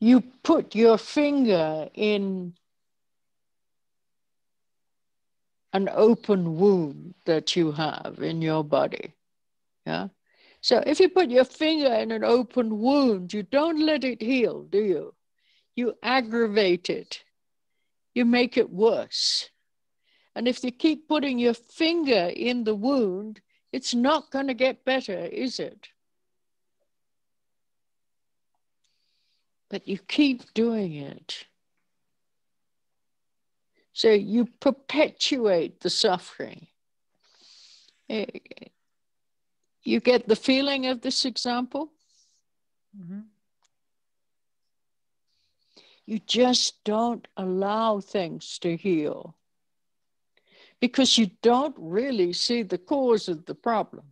you put your finger in an open wound that you have in your body. Yeah. So if you put your finger in an open wound, you don't let it heal, do you? You aggravate it. You make it worse. And if you keep putting your finger in the wound, it's not going to get better, is it? but you keep doing it. So you perpetuate the suffering. Eh, you get the feeling of this example? Mm-hmm. You just don't allow things to heal because you don't really see the cause of the problem.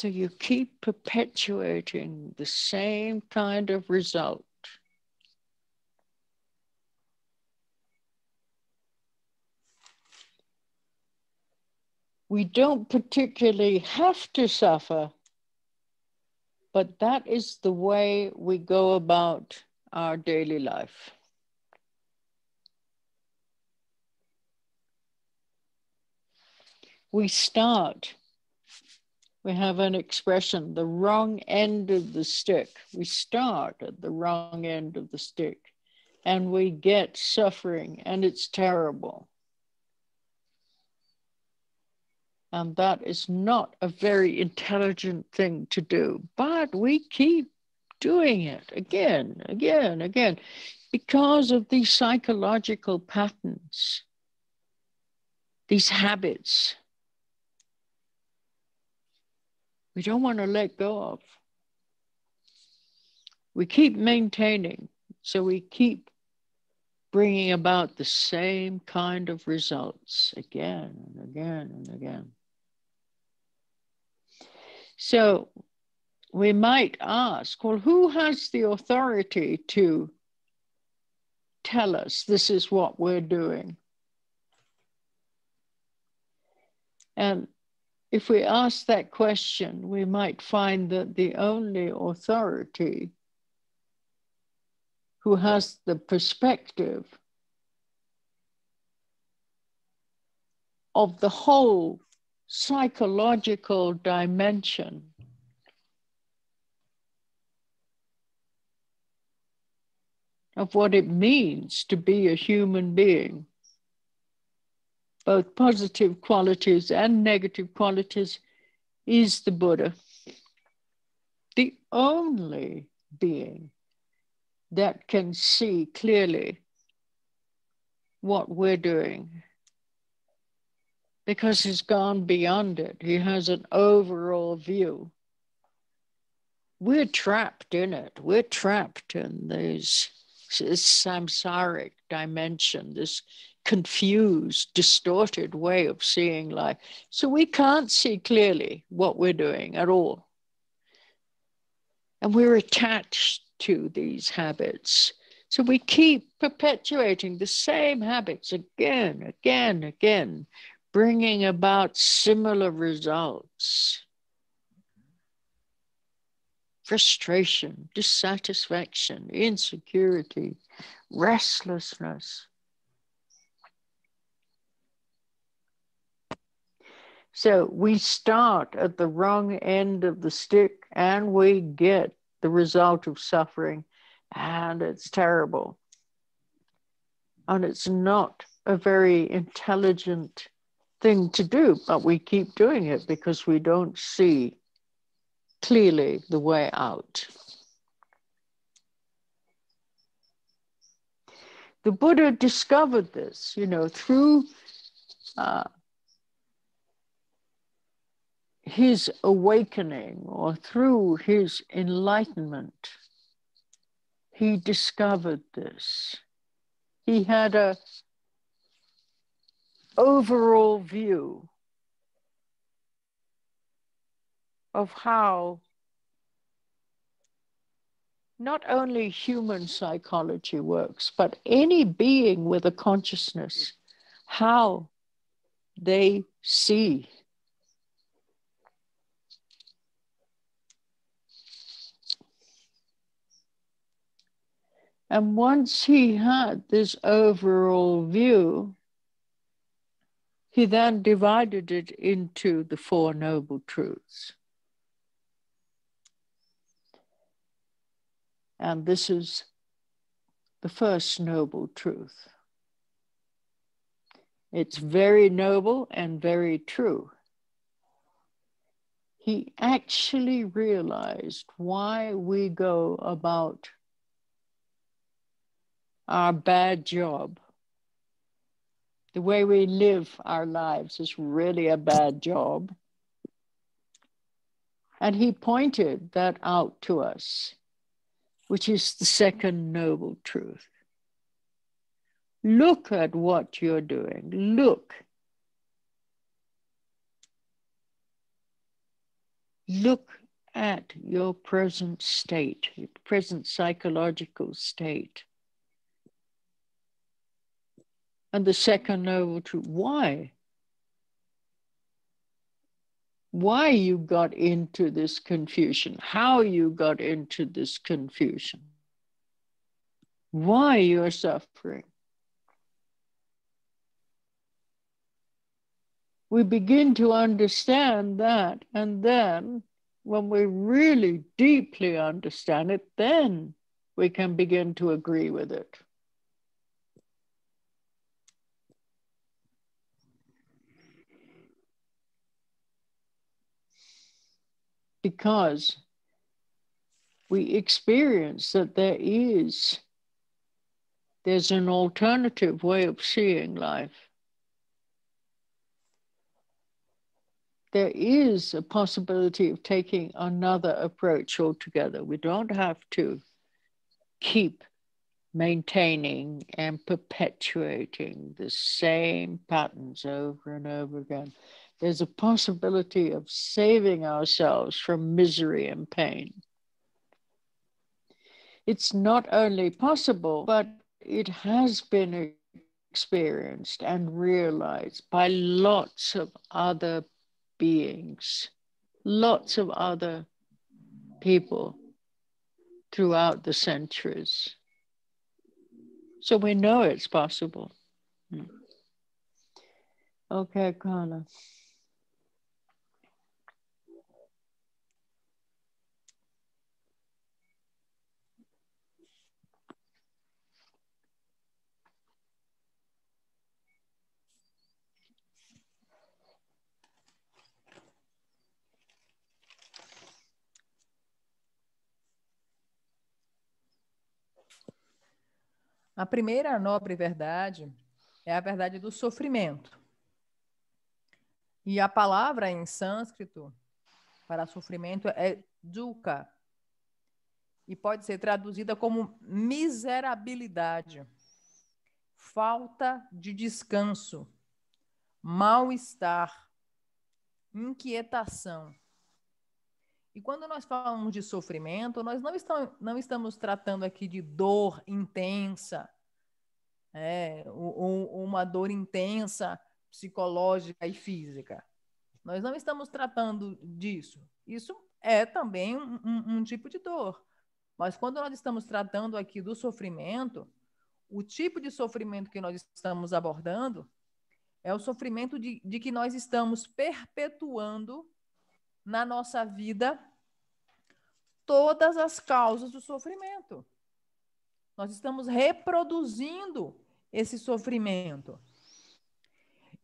So you keep perpetuating the same kind of result. We don't particularly have to suffer, but that is the way we go about our daily life. We start we have an expression, the wrong end of the stick. We start at the wrong end of the stick and we get suffering and it's terrible. And that is not a very intelligent thing to do, but we keep doing it again, again, again, because of these psychological patterns, these habits we don't want to let go of. We keep maintaining, so we keep bringing about the same kind of results again and again and again. So we might ask well, who has the authority to tell us this is what we're doing? And if we ask that question, we might find that the only authority who has the perspective of the whole psychological dimension of what it means to be a human being both positive qualities and negative qualities, is the Buddha, the only being that can see clearly what we're doing. Because he's gone beyond it, he has an overall view. We're trapped in it, we're trapped in these this samsaric dimension, this confused, distorted way of seeing life. So we can't see clearly what we're doing at all. And we're attached to these habits. So we keep perpetuating the same habits again, again, again, bringing about similar results frustration, dissatisfaction, insecurity, restlessness, So we start at the wrong end of the stick and we get the result of suffering, and it's terrible. And it's not a very intelligent thing to do, but we keep doing it because we don't see clearly the way out. The Buddha discovered this, you know, through uh, his awakening or through his enlightenment, he discovered this. He had a overall view of how not only human psychology works, but any being with a consciousness, how they see And once he had this overall view, he then divided it into the Four Noble Truths. And this is the first noble truth. It's very noble and very true. He actually realized why we go about our bad job. The way we live our lives is really a bad job. And he pointed that out to us, which is the second noble truth. Look at what you're doing. Look. Look at your present state, your present psychological state and the second noble truth. Why? Why you got into this confusion? How you got into this confusion? Why you're suffering? We begin to understand that, and then when we really deeply understand it, then we can begin to agree with it. because we experience that there is there's an alternative way of seeing life there is a possibility of taking another approach altogether we don't have to keep maintaining and perpetuating the same patterns over and over again there's a possibility of saving ourselves from misery and pain. It's not only possible, but it has been experienced and realized by lots of other beings, lots of other people throughout the centuries. So we know it's possible. Hmm. Okay, Carla. A primeira nobre verdade é a verdade do sofrimento. E a palavra em sânscrito para sofrimento é dukkha. E pode ser traduzida como miserabilidade, falta de descanso, mal-estar, inquietação. E quando nós falamos de sofrimento, nós não estamos, não estamos tratando aqui de dor intensa, né? uma dor intensa psicológica e física. Nós não estamos tratando disso. Isso é também um, um, um tipo de dor. Mas quando nós estamos tratando aqui do sofrimento, o tipo de sofrimento que nós estamos abordando é o sofrimento de, de que nós estamos perpetuando na nossa vida todas as causas do sofrimento. Nós estamos reproduzindo esse sofrimento.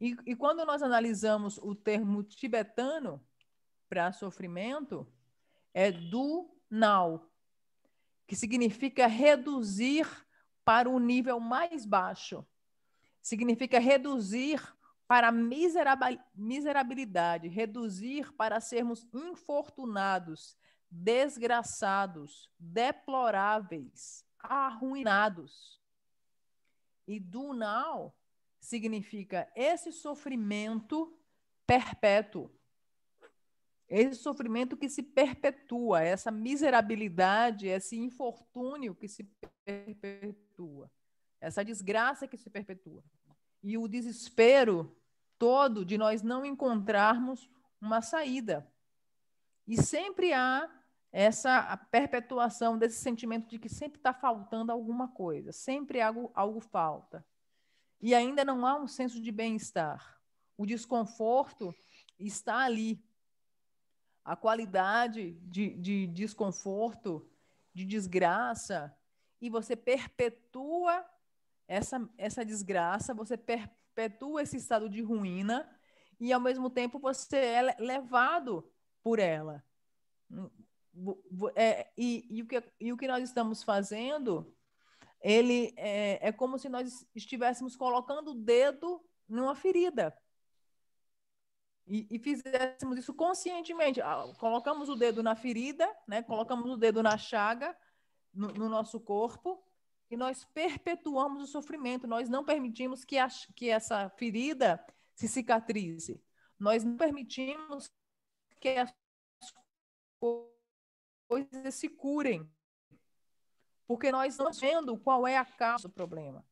E, e quando nós analisamos o termo tibetano para sofrimento, é do nau, que significa reduzir para o nível mais baixo. Significa reduzir para a miserabilidade, reduzir para sermos infortunados, desgraçados, deploráveis, arruinados. E dunal significa esse sofrimento perpétuo. Esse sofrimento que se perpetua, essa miserabilidade, esse infortúnio que se perpetua, essa desgraça que se perpetua e o desespero todo de nós não encontrarmos uma saída. E sempre há essa perpetuação desse sentimento de que sempre está faltando alguma coisa, sempre algo, algo falta. E ainda não há um senso de bem-estar. O desconforto está ali. A qualidade de, de desconforto, de desgraça, e você perpetua essa, essa desgraça, você perpetua esse estado de ruína e, ao mesmo tempo, você é levado por ela. Hum, é, e, e, o que, e o que nós estamos fazendo, ele é, é como se nós estivéssemos colocando o dedo numa ferida. E, e, fizéssemos isso conscientemente. Ah, colocamos o dedo na ferida, né? colocamos o dedo na chaga, no, no nosso corpo, e nós perpetuamos o sofrimento, nós não permitimos que, a, que essa ferida se cicatrize, nós não permitimos que as coisas se curem, porque nós não estamos vendo qual é a causa do problema.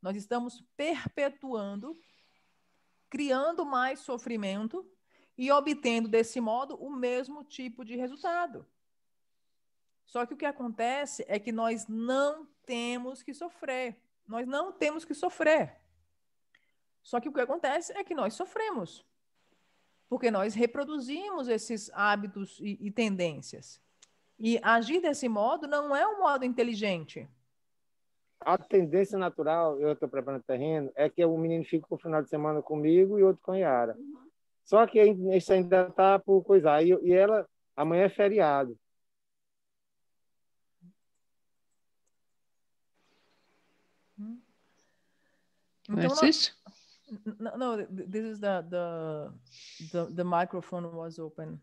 Nós estamos perpetuando, criando mais sofrimento e obtendo desse modo o mesmo tipo de resultado. Só que o que acontece é que nós não temos que sofrer. Nós não temos que sofrer. Só que o que acontece é que nós sofremos. Porque nós reproduzimos esses hábitos e, e tendências. E agir desse modo não é um modo inteligente. A tendência natural, eu estou preparando terreno, é que o menino fique o final de semana comigo e outro com a Yara. Uhum. Só que isso ainda está por coisar. E, e ela, amanhã é feriado. Não, That's No, no, this is the, the, the, the microphone was open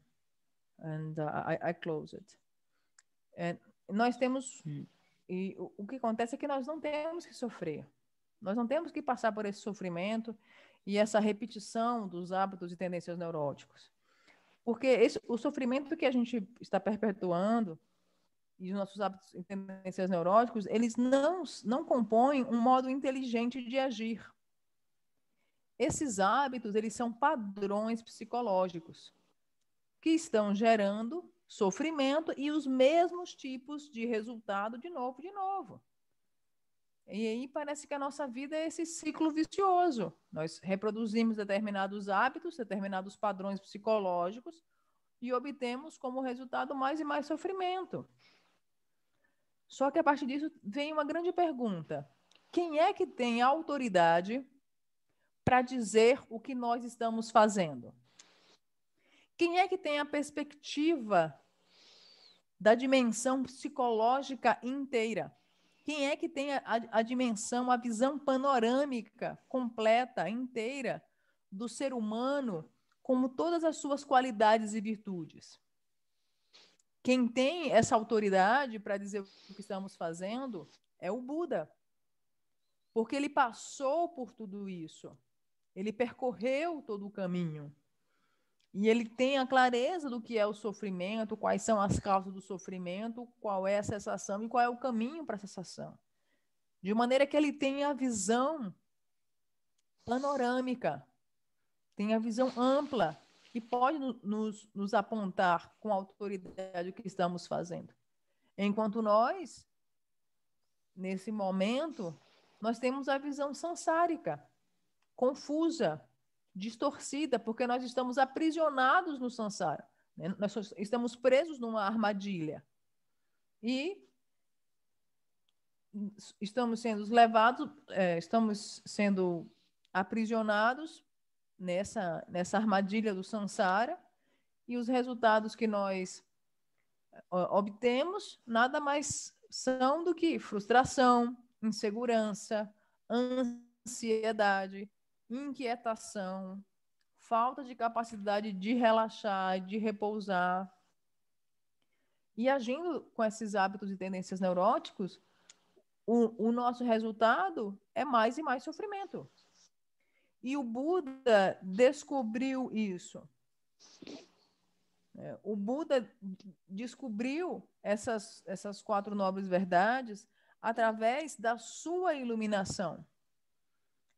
and uh, I, I close it. And é, nós temos, e o, o que acontece é que nós não temos que sofrer. Nós não temos que passar por esse sofrimento e essa repetição dos hábitos e tendências neuróticos. Porque esse, o sofrimento que a gente está perpetuando e os nossos hábitos e tendências neuróticos, eles não, não compõem um modo inteligente de agir. Esses hábitos, eles são padrões psicológicos que estão gerando sofrimento e os mesmos tipos de resultado de novo, de novo. E aí parece que a nossa vida é esse ciclo vicioso. Nós reproduzimos determinados hábitos, determinados padrões psicológicos e obtemos como resultado mais e mais sofrimento. Só que a partir disso vem uma grande pergunta: quem é que tem autoridade para dizer o que nós estamos fazendo? Quem é que tem a perspectiva da dimensão psicológica inteira? Quem é que tem a, a, dimensão, a visão panorâmica completa, inteira, do ser humano, como todas as suas qualidades e virtudes? Quem tem essa autoridade para dizer o que estamos fazendo é o Buda. Porque ele passou por tudo isso. Ele percorreu todo o caminho. E ele tem a clareza do que é o sofrimento, quais são as causas do sofrimento, qual é a cessação e qual é o caminho para a cessação. De maneira que ele tem a visão panorâmica, tem a visão ampla que pode nos, nos apontar com autoridade o que estamos fazendo. Enquanto nós, nesse momento, nós temos a visão sansárica, confusa, distorcida, porque nós estamos aprisionados no sansara. Né? Nós estamos presos numa armadilha. E estamos sendo levados, é, estamos sendo aprisionados nessa, nessa armadilha do Sansara e os resultados que nós obtemos nada mais são do que frustração, insegurança, ansiedade, inquietação, falta de capacidade de relaxar, de repousar. E agindo com esses hábitos e tendências neuróticos, o, o nosso resultado é mais e mais sofrimento. E o Buda descobriu isso. É, o Buda descobriu essas, essas quatro nobres verdades através da sua iluminação.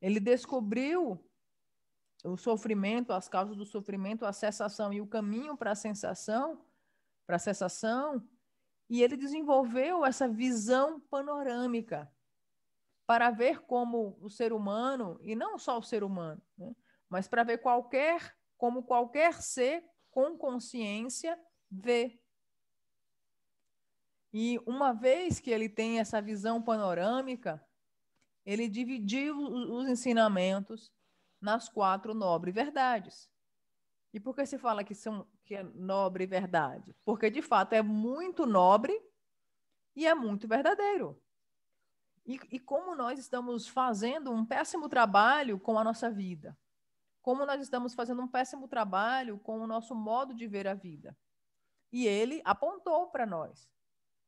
Ele descobriu o sofrimento, as causas do sofrimento, a cessação e o caminho para a sensação, para a cessação, e ele desenvolveu essa visão panorâmica para ver como o ser humano, e não só o ser humano, né? mas para ver qualquer, como qualquer ser com consciência vê. E uma vez que ele tem essa visão panorâmica, ele dividiu os ensinamentos nas quatro nobres verdades. E por que se fala que, são, que é nobre verdade? Porque, de fato, é muito nobre e é muito verdadeiro. E, e como nós estamos fazendo um péssimo trabalho com a nossa vida. Como nós estamos fazendo um péssimo trabalho com o nosso modo de ver a vida. E ele apontou para nós.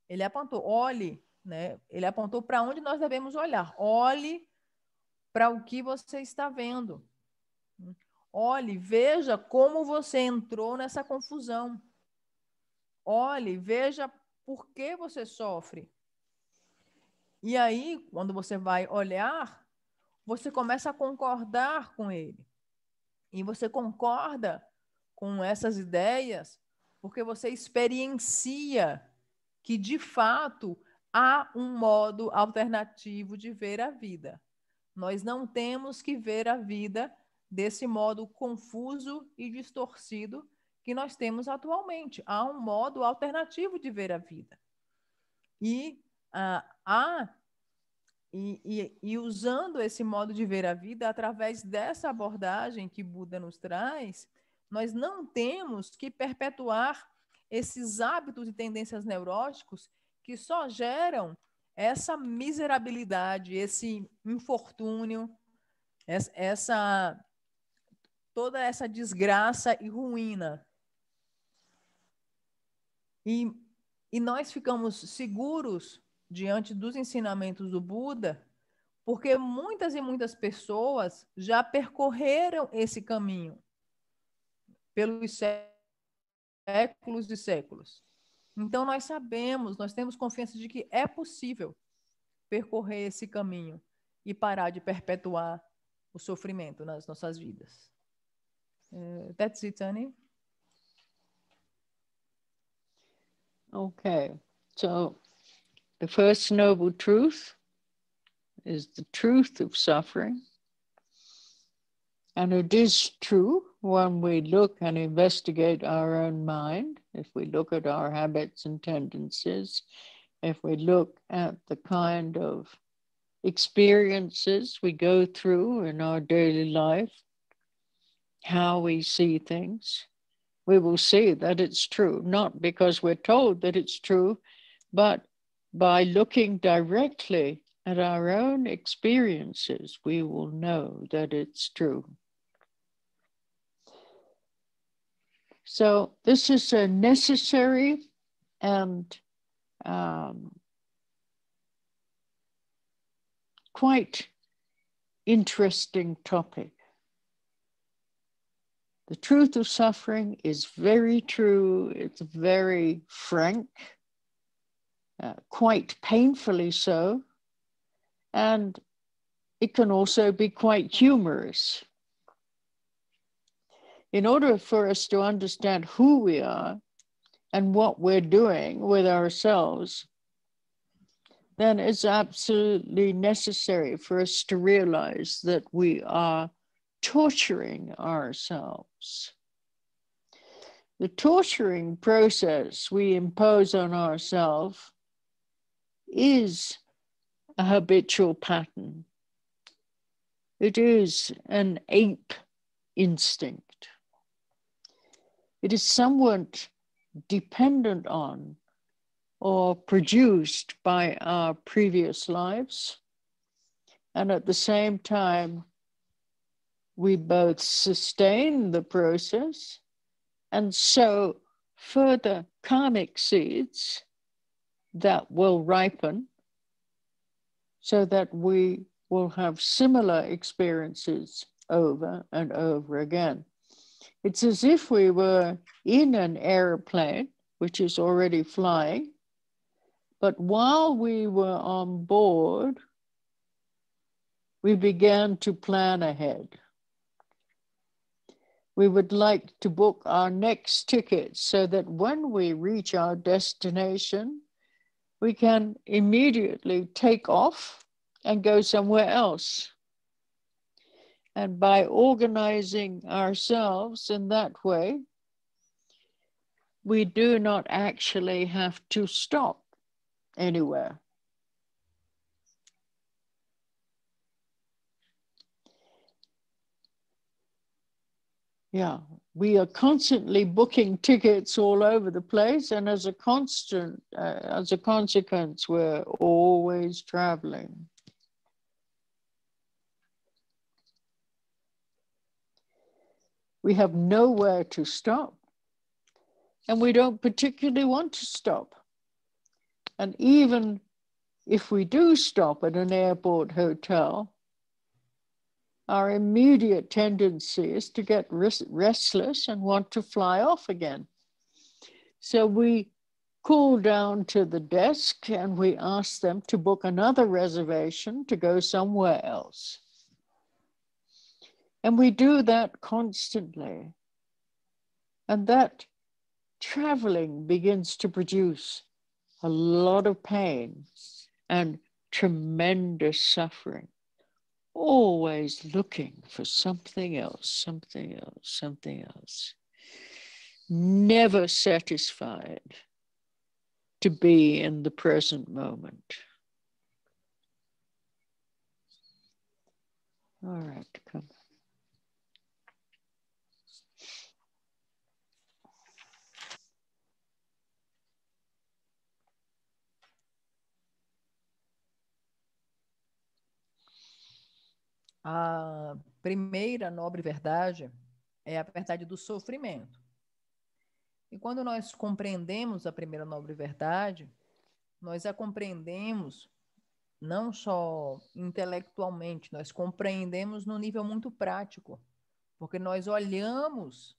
Ele apontou, olhe, né? Ele apontou para onde nós devemos olhar. Olhe para o que você está vendo. Olhe, veja como você entrou nessa confusão. Olhe, veja por que você sofre. E aí, quando você vai olhar, você começa a concordar com ele. E você concorda com essas ideias porque você experiencia que, de fato, há um modo alternativo de ver a vida. Nós não temos que ver a vida desse modo confuso e distorcido que nós temos atualmente. Há um modo alternativo de ver a vida. E uh, ah, a ah, e, e, e, usando esse modo de ver a vida através dessa abordagem que Buda nos traz, nós não temos que perpetuar esses hábitos e tendências neuróticos que só geram essa miserabilidade, esse infortúnio, essa, essa toda essa desgraça e ruína. E, e nós ficamos seguros diante dos ensinamentos do Buda, porque muitas e muitas pessoas já percorreram esse caminho pelos séculos e séculos. Então, nós sabemos, nós temos confiança de que é possível percorrer esse caminho e parar de perpetuar o sofrimento nas nossas vidas. Uh, that's it, Annie. Okay, so então, The first noble truth is the truth of suffering. And it is true when we look and investigate our own mind, if we look at our habits and tendencies, if we look at the kind of experiences we go through in our daily life, how we see things, we will see that it's true, not because we're told that it's true, but by looking directly at our own experiences, we will know that it's true. So, this is a necessary and um, quite interesting topic. The truth of suffering is very true, it's very frank uh, quite painfully so, and it can also be quite humorous. In order for us to understand who we are and what we're doing with ourselves, then it's absolutely necessary for us to realize that we are torturing ourselves. The torturing process we impose on ourselves is a habitual pattern. It is an ape instinct. It is somewhat dependent on or produced by our previous lives. And at the same time, we both sustain the process and sow further karmic seeds that will ripen so that we will have similar experiences over and over again. It's as if we were in an airplane, which is already flying, but while we were on board, we began to plan ahead. We would like to book our next ticket so that when we reach our destination, we can immediately take off and go somewhere else. And by organizing ourselves in that way, we do not actually have to stop anywhere. Yeah, we are constantly booking tickets all over the place, and as a constant, uh, as a consequence, we're always traveling. We have nowhere to stop, and we don't particularly want to stop. And even if we do stop at an airport hotel, our immediate tendency is to get restless and want to fly off again. So we cool down to the desk and we ask them to book another reservation to go somewhere else. And we do that constantly. And that traveling begins to produce a lot of pain and tremendous suffering always looking for something else, something else, something else. Never satisfied to be in the present moment. All right, come. A primeira nobre verdade é a verdade do sofrimento. E quando nós compreendemos a primeira nobre verdade, nós a compreendemos não só intelectualmente, nós compreendemos no nível muito prático, porque nós olhamos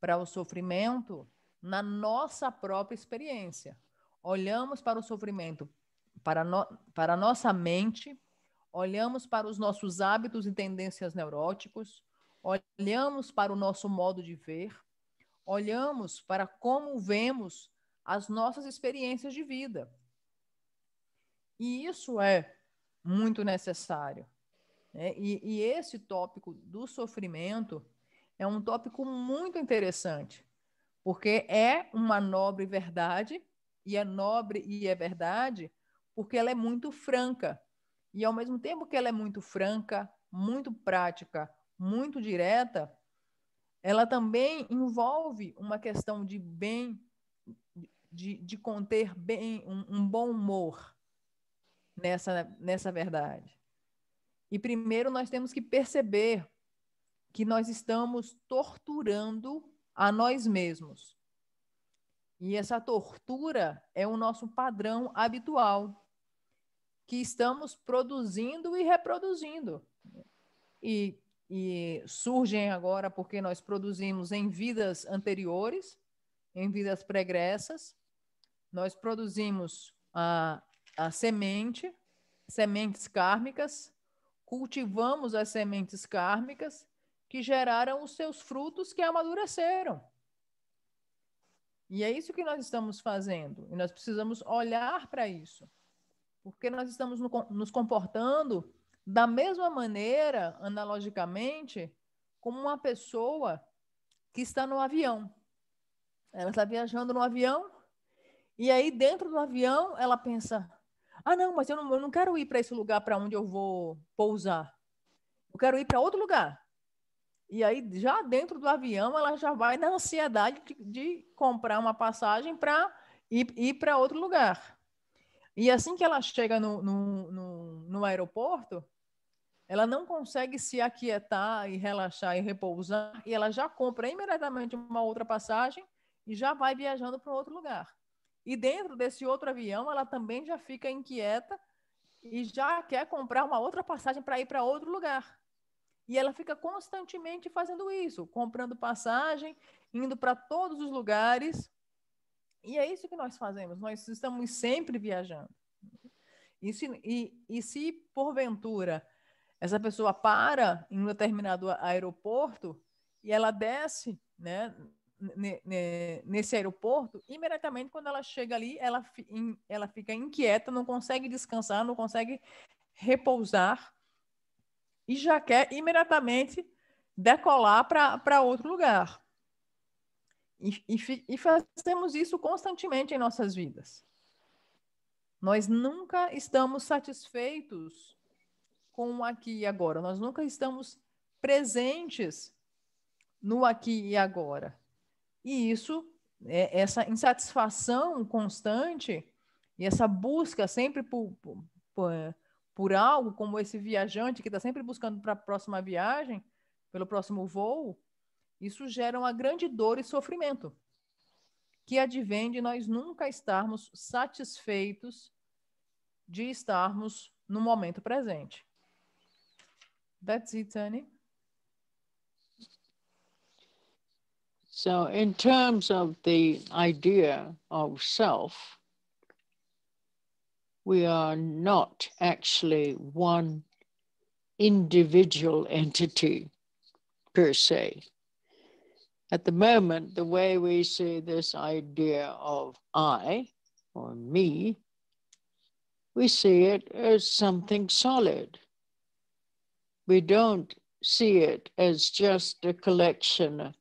para o sofrimento na nossa própria experiência. Olhamos para o sofrimento para, no, para a nossa mente, olhamos para os nossos hábitos e tendências neuróticos, olhamos para o nosso modo de ver, olhamos para como vemos as nossas experiências de vida. E isso é muito necessário. Né? E, e, esse tópico do sofrimento é um tópico muito interessante, porque é uma nobre verdade, e é nobre e é verdade porque ela é muito franca. E ao mesmo tempo que ela é muito franca, muito prática, muito direta, ela também envolve uma questão de bem, de, de conter bem um, um bom humor nessa, nessa verdade. E primeiro nós temos que perceber que nós estamos torturando a nós mesmos. E essa tortura é o nosso padrão habitual que estamos produzindo e reproduzindo. E, e surgem agora porque nós produzimos em vidas anteriores, em vidas pregressas, nós produzimos a, a semente, sementes kármicas, cultivamos as sementes kármicas que geraram os seus frutos que amadureceram. E é isso que nós estamos fazendo, e nós precisamos olhar para isso porque nós estamos no, nos comportando da mesma maneira, analogicamente, como uma pessoa que está no avião. Ela está viajando no avião, e aí dentro do avião ela pensa: ah, não, mas eu não, eu não quero ir para esse lugar para onde eu vou pousar. Eu quero ir para outro lugar. E aí, já dentro do avião, ela já vai na ansiedade de, de comprar uma passagem para ir, ir para outro lugar. E assim que ela chega no, no, no, no aeroporto, ela não consegue se aquietar e relaxar e repousar, e ela já compra imediatamente uma outra passagem e já vai viajando para outro lugar. E dentro desse outro avião, ela também já fica inquieta e já quer comprar uma outra passagem para ir para outro lugar. E ela fica constantemente fazendo isso, comprando passagem, indo para todos os lugares e é isso que nós fazemos, nós estamos sempre viajando. E se, e, e se porventura essa pessoa para em um determinado aeroporto e ela desce, né, nesse aeroporto, imediatamente quando ela chega ali, ela, ela fica inquieta, não consegue descansar, não consegue repousar e já quer imediatamente decolar para outro lugar. E, e, fazemos isso constantemente em nossas vidas. Nós nunca estamos satisfeitos com o aqui e agora. Nós nunca estamos presentes no aqui e agora. E isso, é, essa insatisfação constante e essa busca sempre por, por, por é, algo, como esse viajante que está sempre buscando para a próxima viagem, pelo próximo voo, isso gera uma grande dor e sofrimento, que advém de nós nunca estarmos satisfeitos de estarmos no momento presente. That's it, Annie. So, in terms of the idea of self, we are not actually one individual entity per se. at the moment, the way we see this idea of I or me, we see it as something solid. We don't see it as just a collection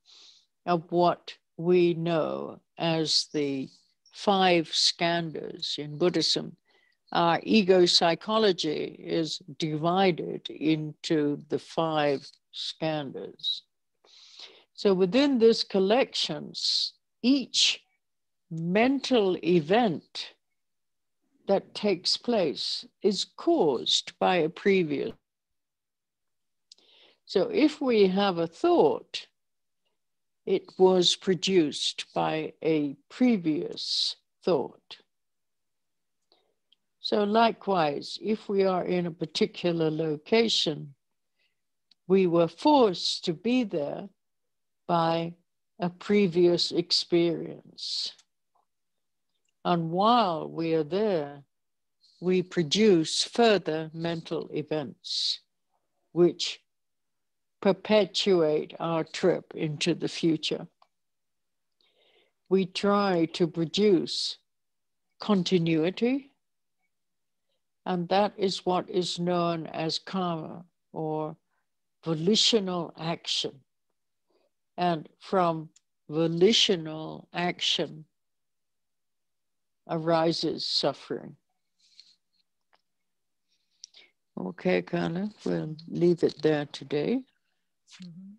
of what we know as the five skandhas in Buddhism. Our ego psychology is divided into the five skandhas. So within these collections, each mental event that takes place is caused by a previous. So if we have a thought, it was produced by a previous thought. So, likewise, if we are in a particular location, we were forced to be there by a previous experience. And while we are there, we produce further mental events which perpetuate our trip into the future. We try to produce continuity, and that is what is known as karma or volitional action and from volitional action arises suffering. Okay, Carla, we'll leave it there today. Mm-hmm.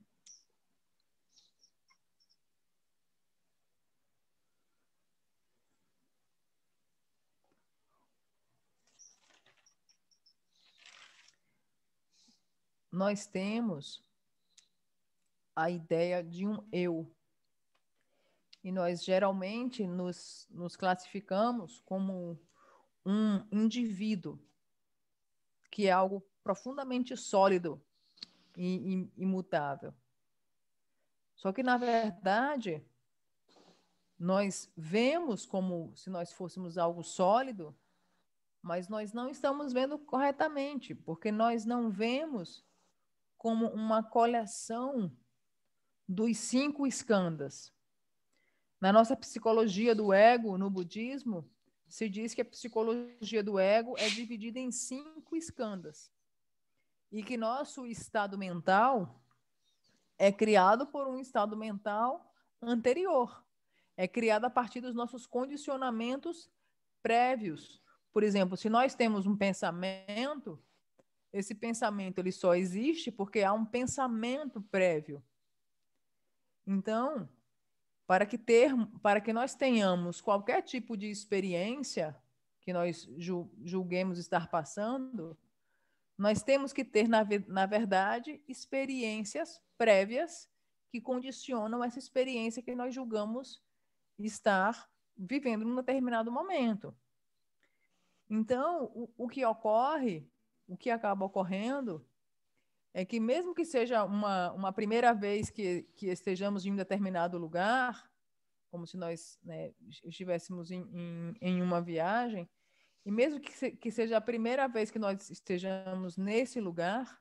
Nós temos a ideia de um eu. E nós geralmente nos, nos classificamos como um indivíduo, que é algo profundamente sólido e imutável. Só que, na verdade, nós vemos como se nós fôssemos algo sólido, mas nós não estamos vendo corretamente, porque nós não vemos como uma coleção dos cinco escandas. Na nossa psicologia do ego, no budismo, se diz que a psicologia do ego é dividida em cinco escandas. E que nosso estado mental é criado por um estado mental anterior. É criado a partir dos nossos condicionamentos prévios. Por exemplo, se nós temos um pensamento, esse pensamento ele só existe porque há um pensamento prévio. Então, para que, ter, para que nós tenhamos qualquer tipo de experiência que nós julguemos estar passando, nós temos que ter, na, na verdade, experiências prévias que condicionam essa experiência que nós julgamos estar vivendo num determinado momento. Então, o, o que ocorre, o que acaba ocorrendo, é que mesmo que seja uma, uma primeira vez que, que estejamos em um determinado lugar, como se nós né, estivéssemos em, em, em, uma viagem, e mesmo que, se, que seja a primeira vez que nós estejamos nesse lugar,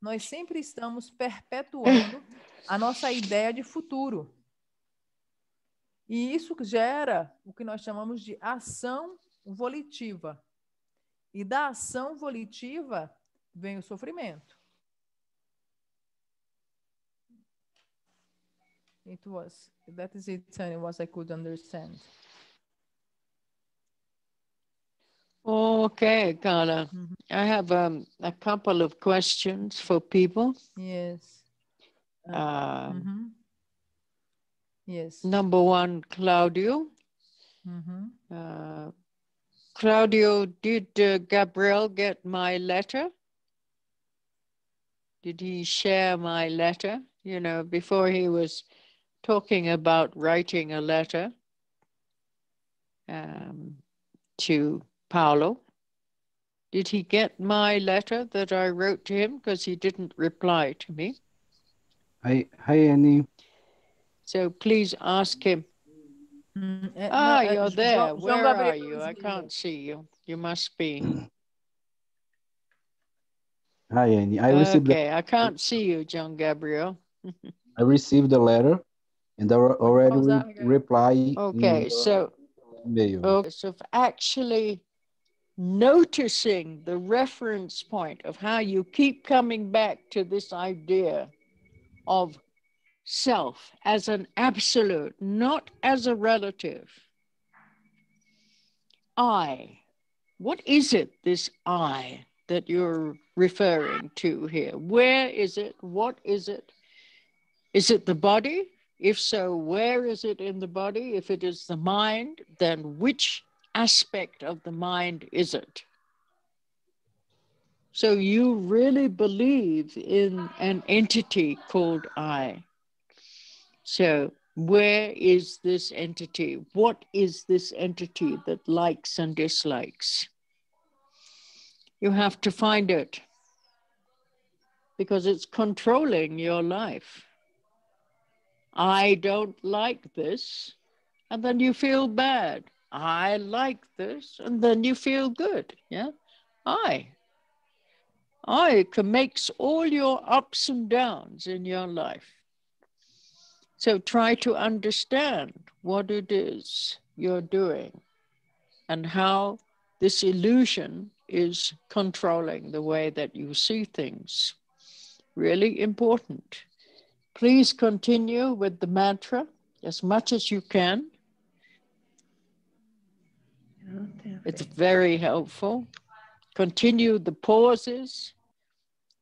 nós sempre estamos perpetuando a nossa ideia de futuro. E isso gera o que nós chamamos de ação volitiva. E da ação volitiva vem o sofrimento. It was. That is it, and it was I could understand. Okay, Carla. Mm -hmm. I have um, a couple of questions for people. Yes. mm -hmm. Yes. Number one, Claudio. Mm -hmm. uh, Claudio, did uh, Gabriel get my letter? Did he share my letter? You know, before he was talking about writing a letter um, to Paolo. Did he get my letter that I wrote to him? Because he didn't reply to me. Hi, hi, Annie. So please ask him. Mm, ah, uh, ah, no, you're there. Jean, Where Jean are you? I can't see you. You must be. Hi, Annie. I received. Okay, the... I can't see you, John Gabriel. I received a letter and I already re reply. Okay, so of Okay, so actually noticing the reference point of how you keep coming back to this idea of self as an absolute, not as a relative. I. What is it, this I, that you're referring to here? Where is it? What is it? Is it the body? If so, where is it in the body? If it is the mind, then which aspect of the mind is it? So you really believe in an entity called I. So, where is this entity? What is this entity that likes and dislikes? You have to find it because it's controlling your life. I don't like this, and then you feel bad. I like this, and then you feel good. Yeah, I. I can makes all your ups and downs in your life. So try to understand what it is you're doing and how this illusion is controlling the way that you see things. Really important. Please continue with the mantra as much as you can. It's very helpful. Continue the pauses,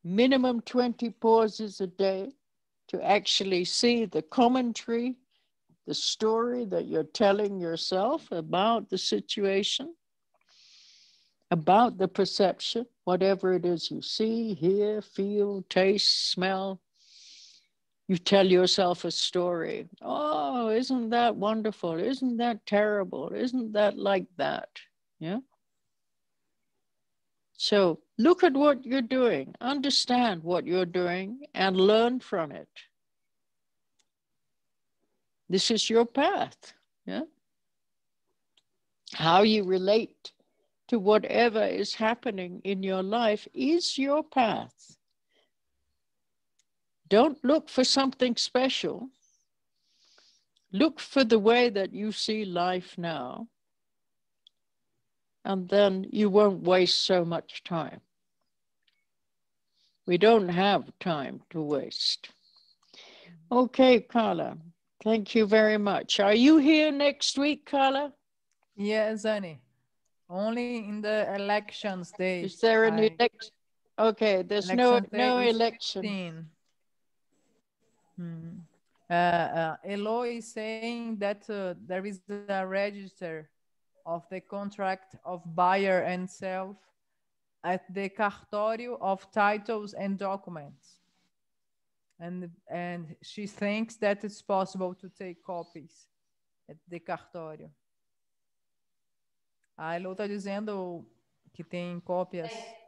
minimum 20 pauses a day to actually see the commentary, the story that you're telling yourself about the situation, about the perception, whatever it is you see, hear, feel, taste, smell, you tell yourself a story. Oh, isn't that wonderful? Isn't that terrible? Isn't that like that? Yeah. So look at what you're doing, understand what you're doing, and learn from it. This is your path. Yeah. How you relate to whatever is happening in your life is your path. Don't look for something special. Look for the way that you see life now. And then you won't waste so much time. We don't have time to waste. Okay, Carla. Thank you very much. Are you here next week, Carla? Yes, Annie. Only in the elections day. Is there an election? Okay, there's election no no election. 15. Mm. Uh, uh is saying that uh, there is a register of the contract of buyer and self at the cartório of titles and documents. And, and she thinks that it's possible to take copies at the cartório. A Elo está dizendo que tem cópias. É.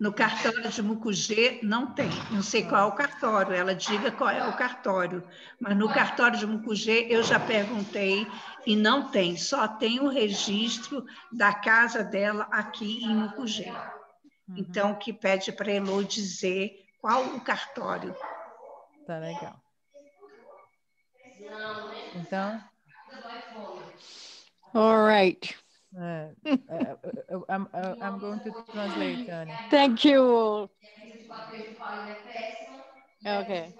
No cartório de Mucugê não tem. Não sei qual é o cartório, ela diga qual é o cartório. Mas no cartório de Mucugê eu já perguntei e não tem, só tem o registro da casa dela aqui em Mucugê. Uhum. Então, que pede para Elo dizer qual o cartório. Tá legal. Então. All right. Uh, uh, I'm, uh, I'm going to translate, Annie. Thank you. Okay.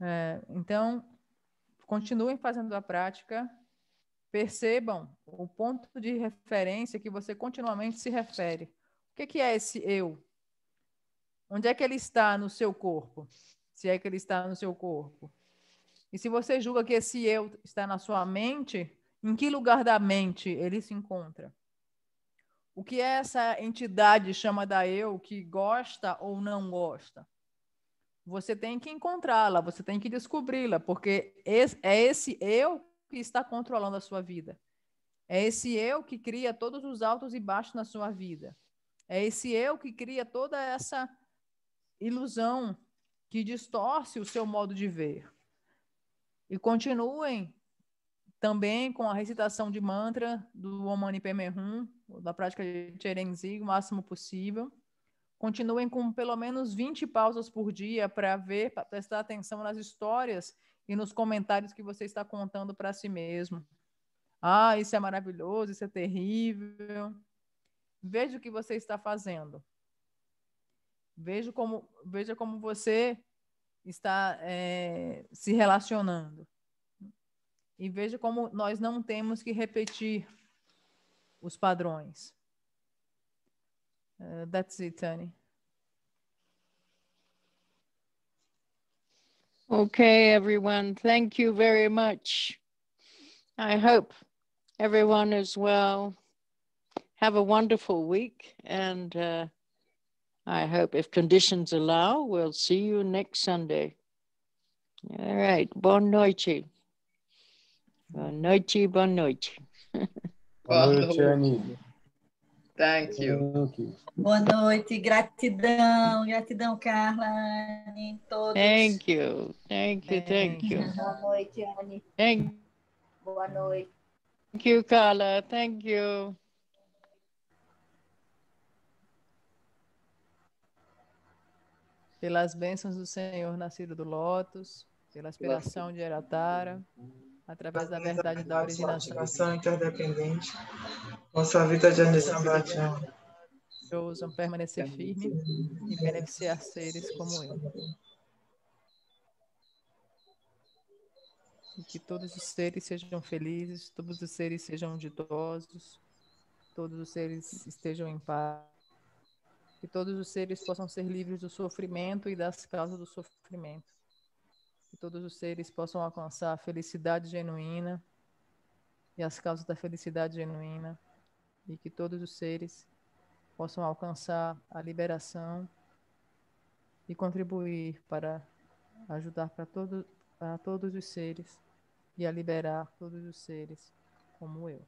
É, então, continuem fazendo a prática. Percebam o ponto de referência que você continuamente se refere. O que, é que é esse eu? Onde é que ele está no seu corpo? Se é que ele está no seu corpo. E se você julga que esse eu está na sua mente, em que lugar da mente ele se encontra? O que essa entidade chama da eu que gosta ou não gosta? Você tem que encontrá-la, você tem que descobri-la, porque é esse eu que está controlando a sua vida. É esse eu que cria todos os altos e baixos na sua vida. É esse eu que cria toda essa ilusão que distorce o seu modo de ver. E continuem também com a recitação de mantra do Omani Padme Hum, da prática de Cherenzi, o máximo possível. Continuem com pelo menos 20 pausas por dia para ver, para prestar atenção nas histórias e nos comentários que você está contando para si mesmo. Ah, isso é maravilhoso, isso é terrível. Veja o que você está fazendo. Veja como, veja como você está é, se relacionando. E veja como nós não temos que repetir os padrões. Uh, that's it, Tani. Okay, everyone. Thank you very much. I hope everyone is well. Have a wonderful week and uh, I hope if conditions allow, we'll see you next Sunday. All right. Bon noite. Bon noite, bon noite. Boa noite, amigo. Thank you. Boa noite, gratidão, gratidão, Carla, Thank you, thank you, thank you. Boa noite, Anne. Thank... Boa noite. Thank you, Carla, thank you. pelas bênçãos do Senhor nascido do Lótus, pela aspiração de Eratara, através da verdade da originação. interdependente, com nossa vida de Anisambadiana. Eu ousam permanecer firme e beneficiar seres como eu. E que todos os seres sejam felizes, todos os seres sejam ditosos, todos os seres estejam em paz que todos os seres possam ser livres do sofrimento e das causas do sofrimento. Que todos os seres possam alcançar a felicidade genuína e as causas da felicidade genuína. E que todos os seres possam alcançar a liberação e contribuir para ajudar para todos a todos os seres e a liberar todos os seres como eu.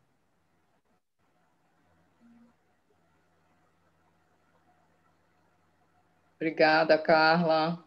Obrigada, Carla.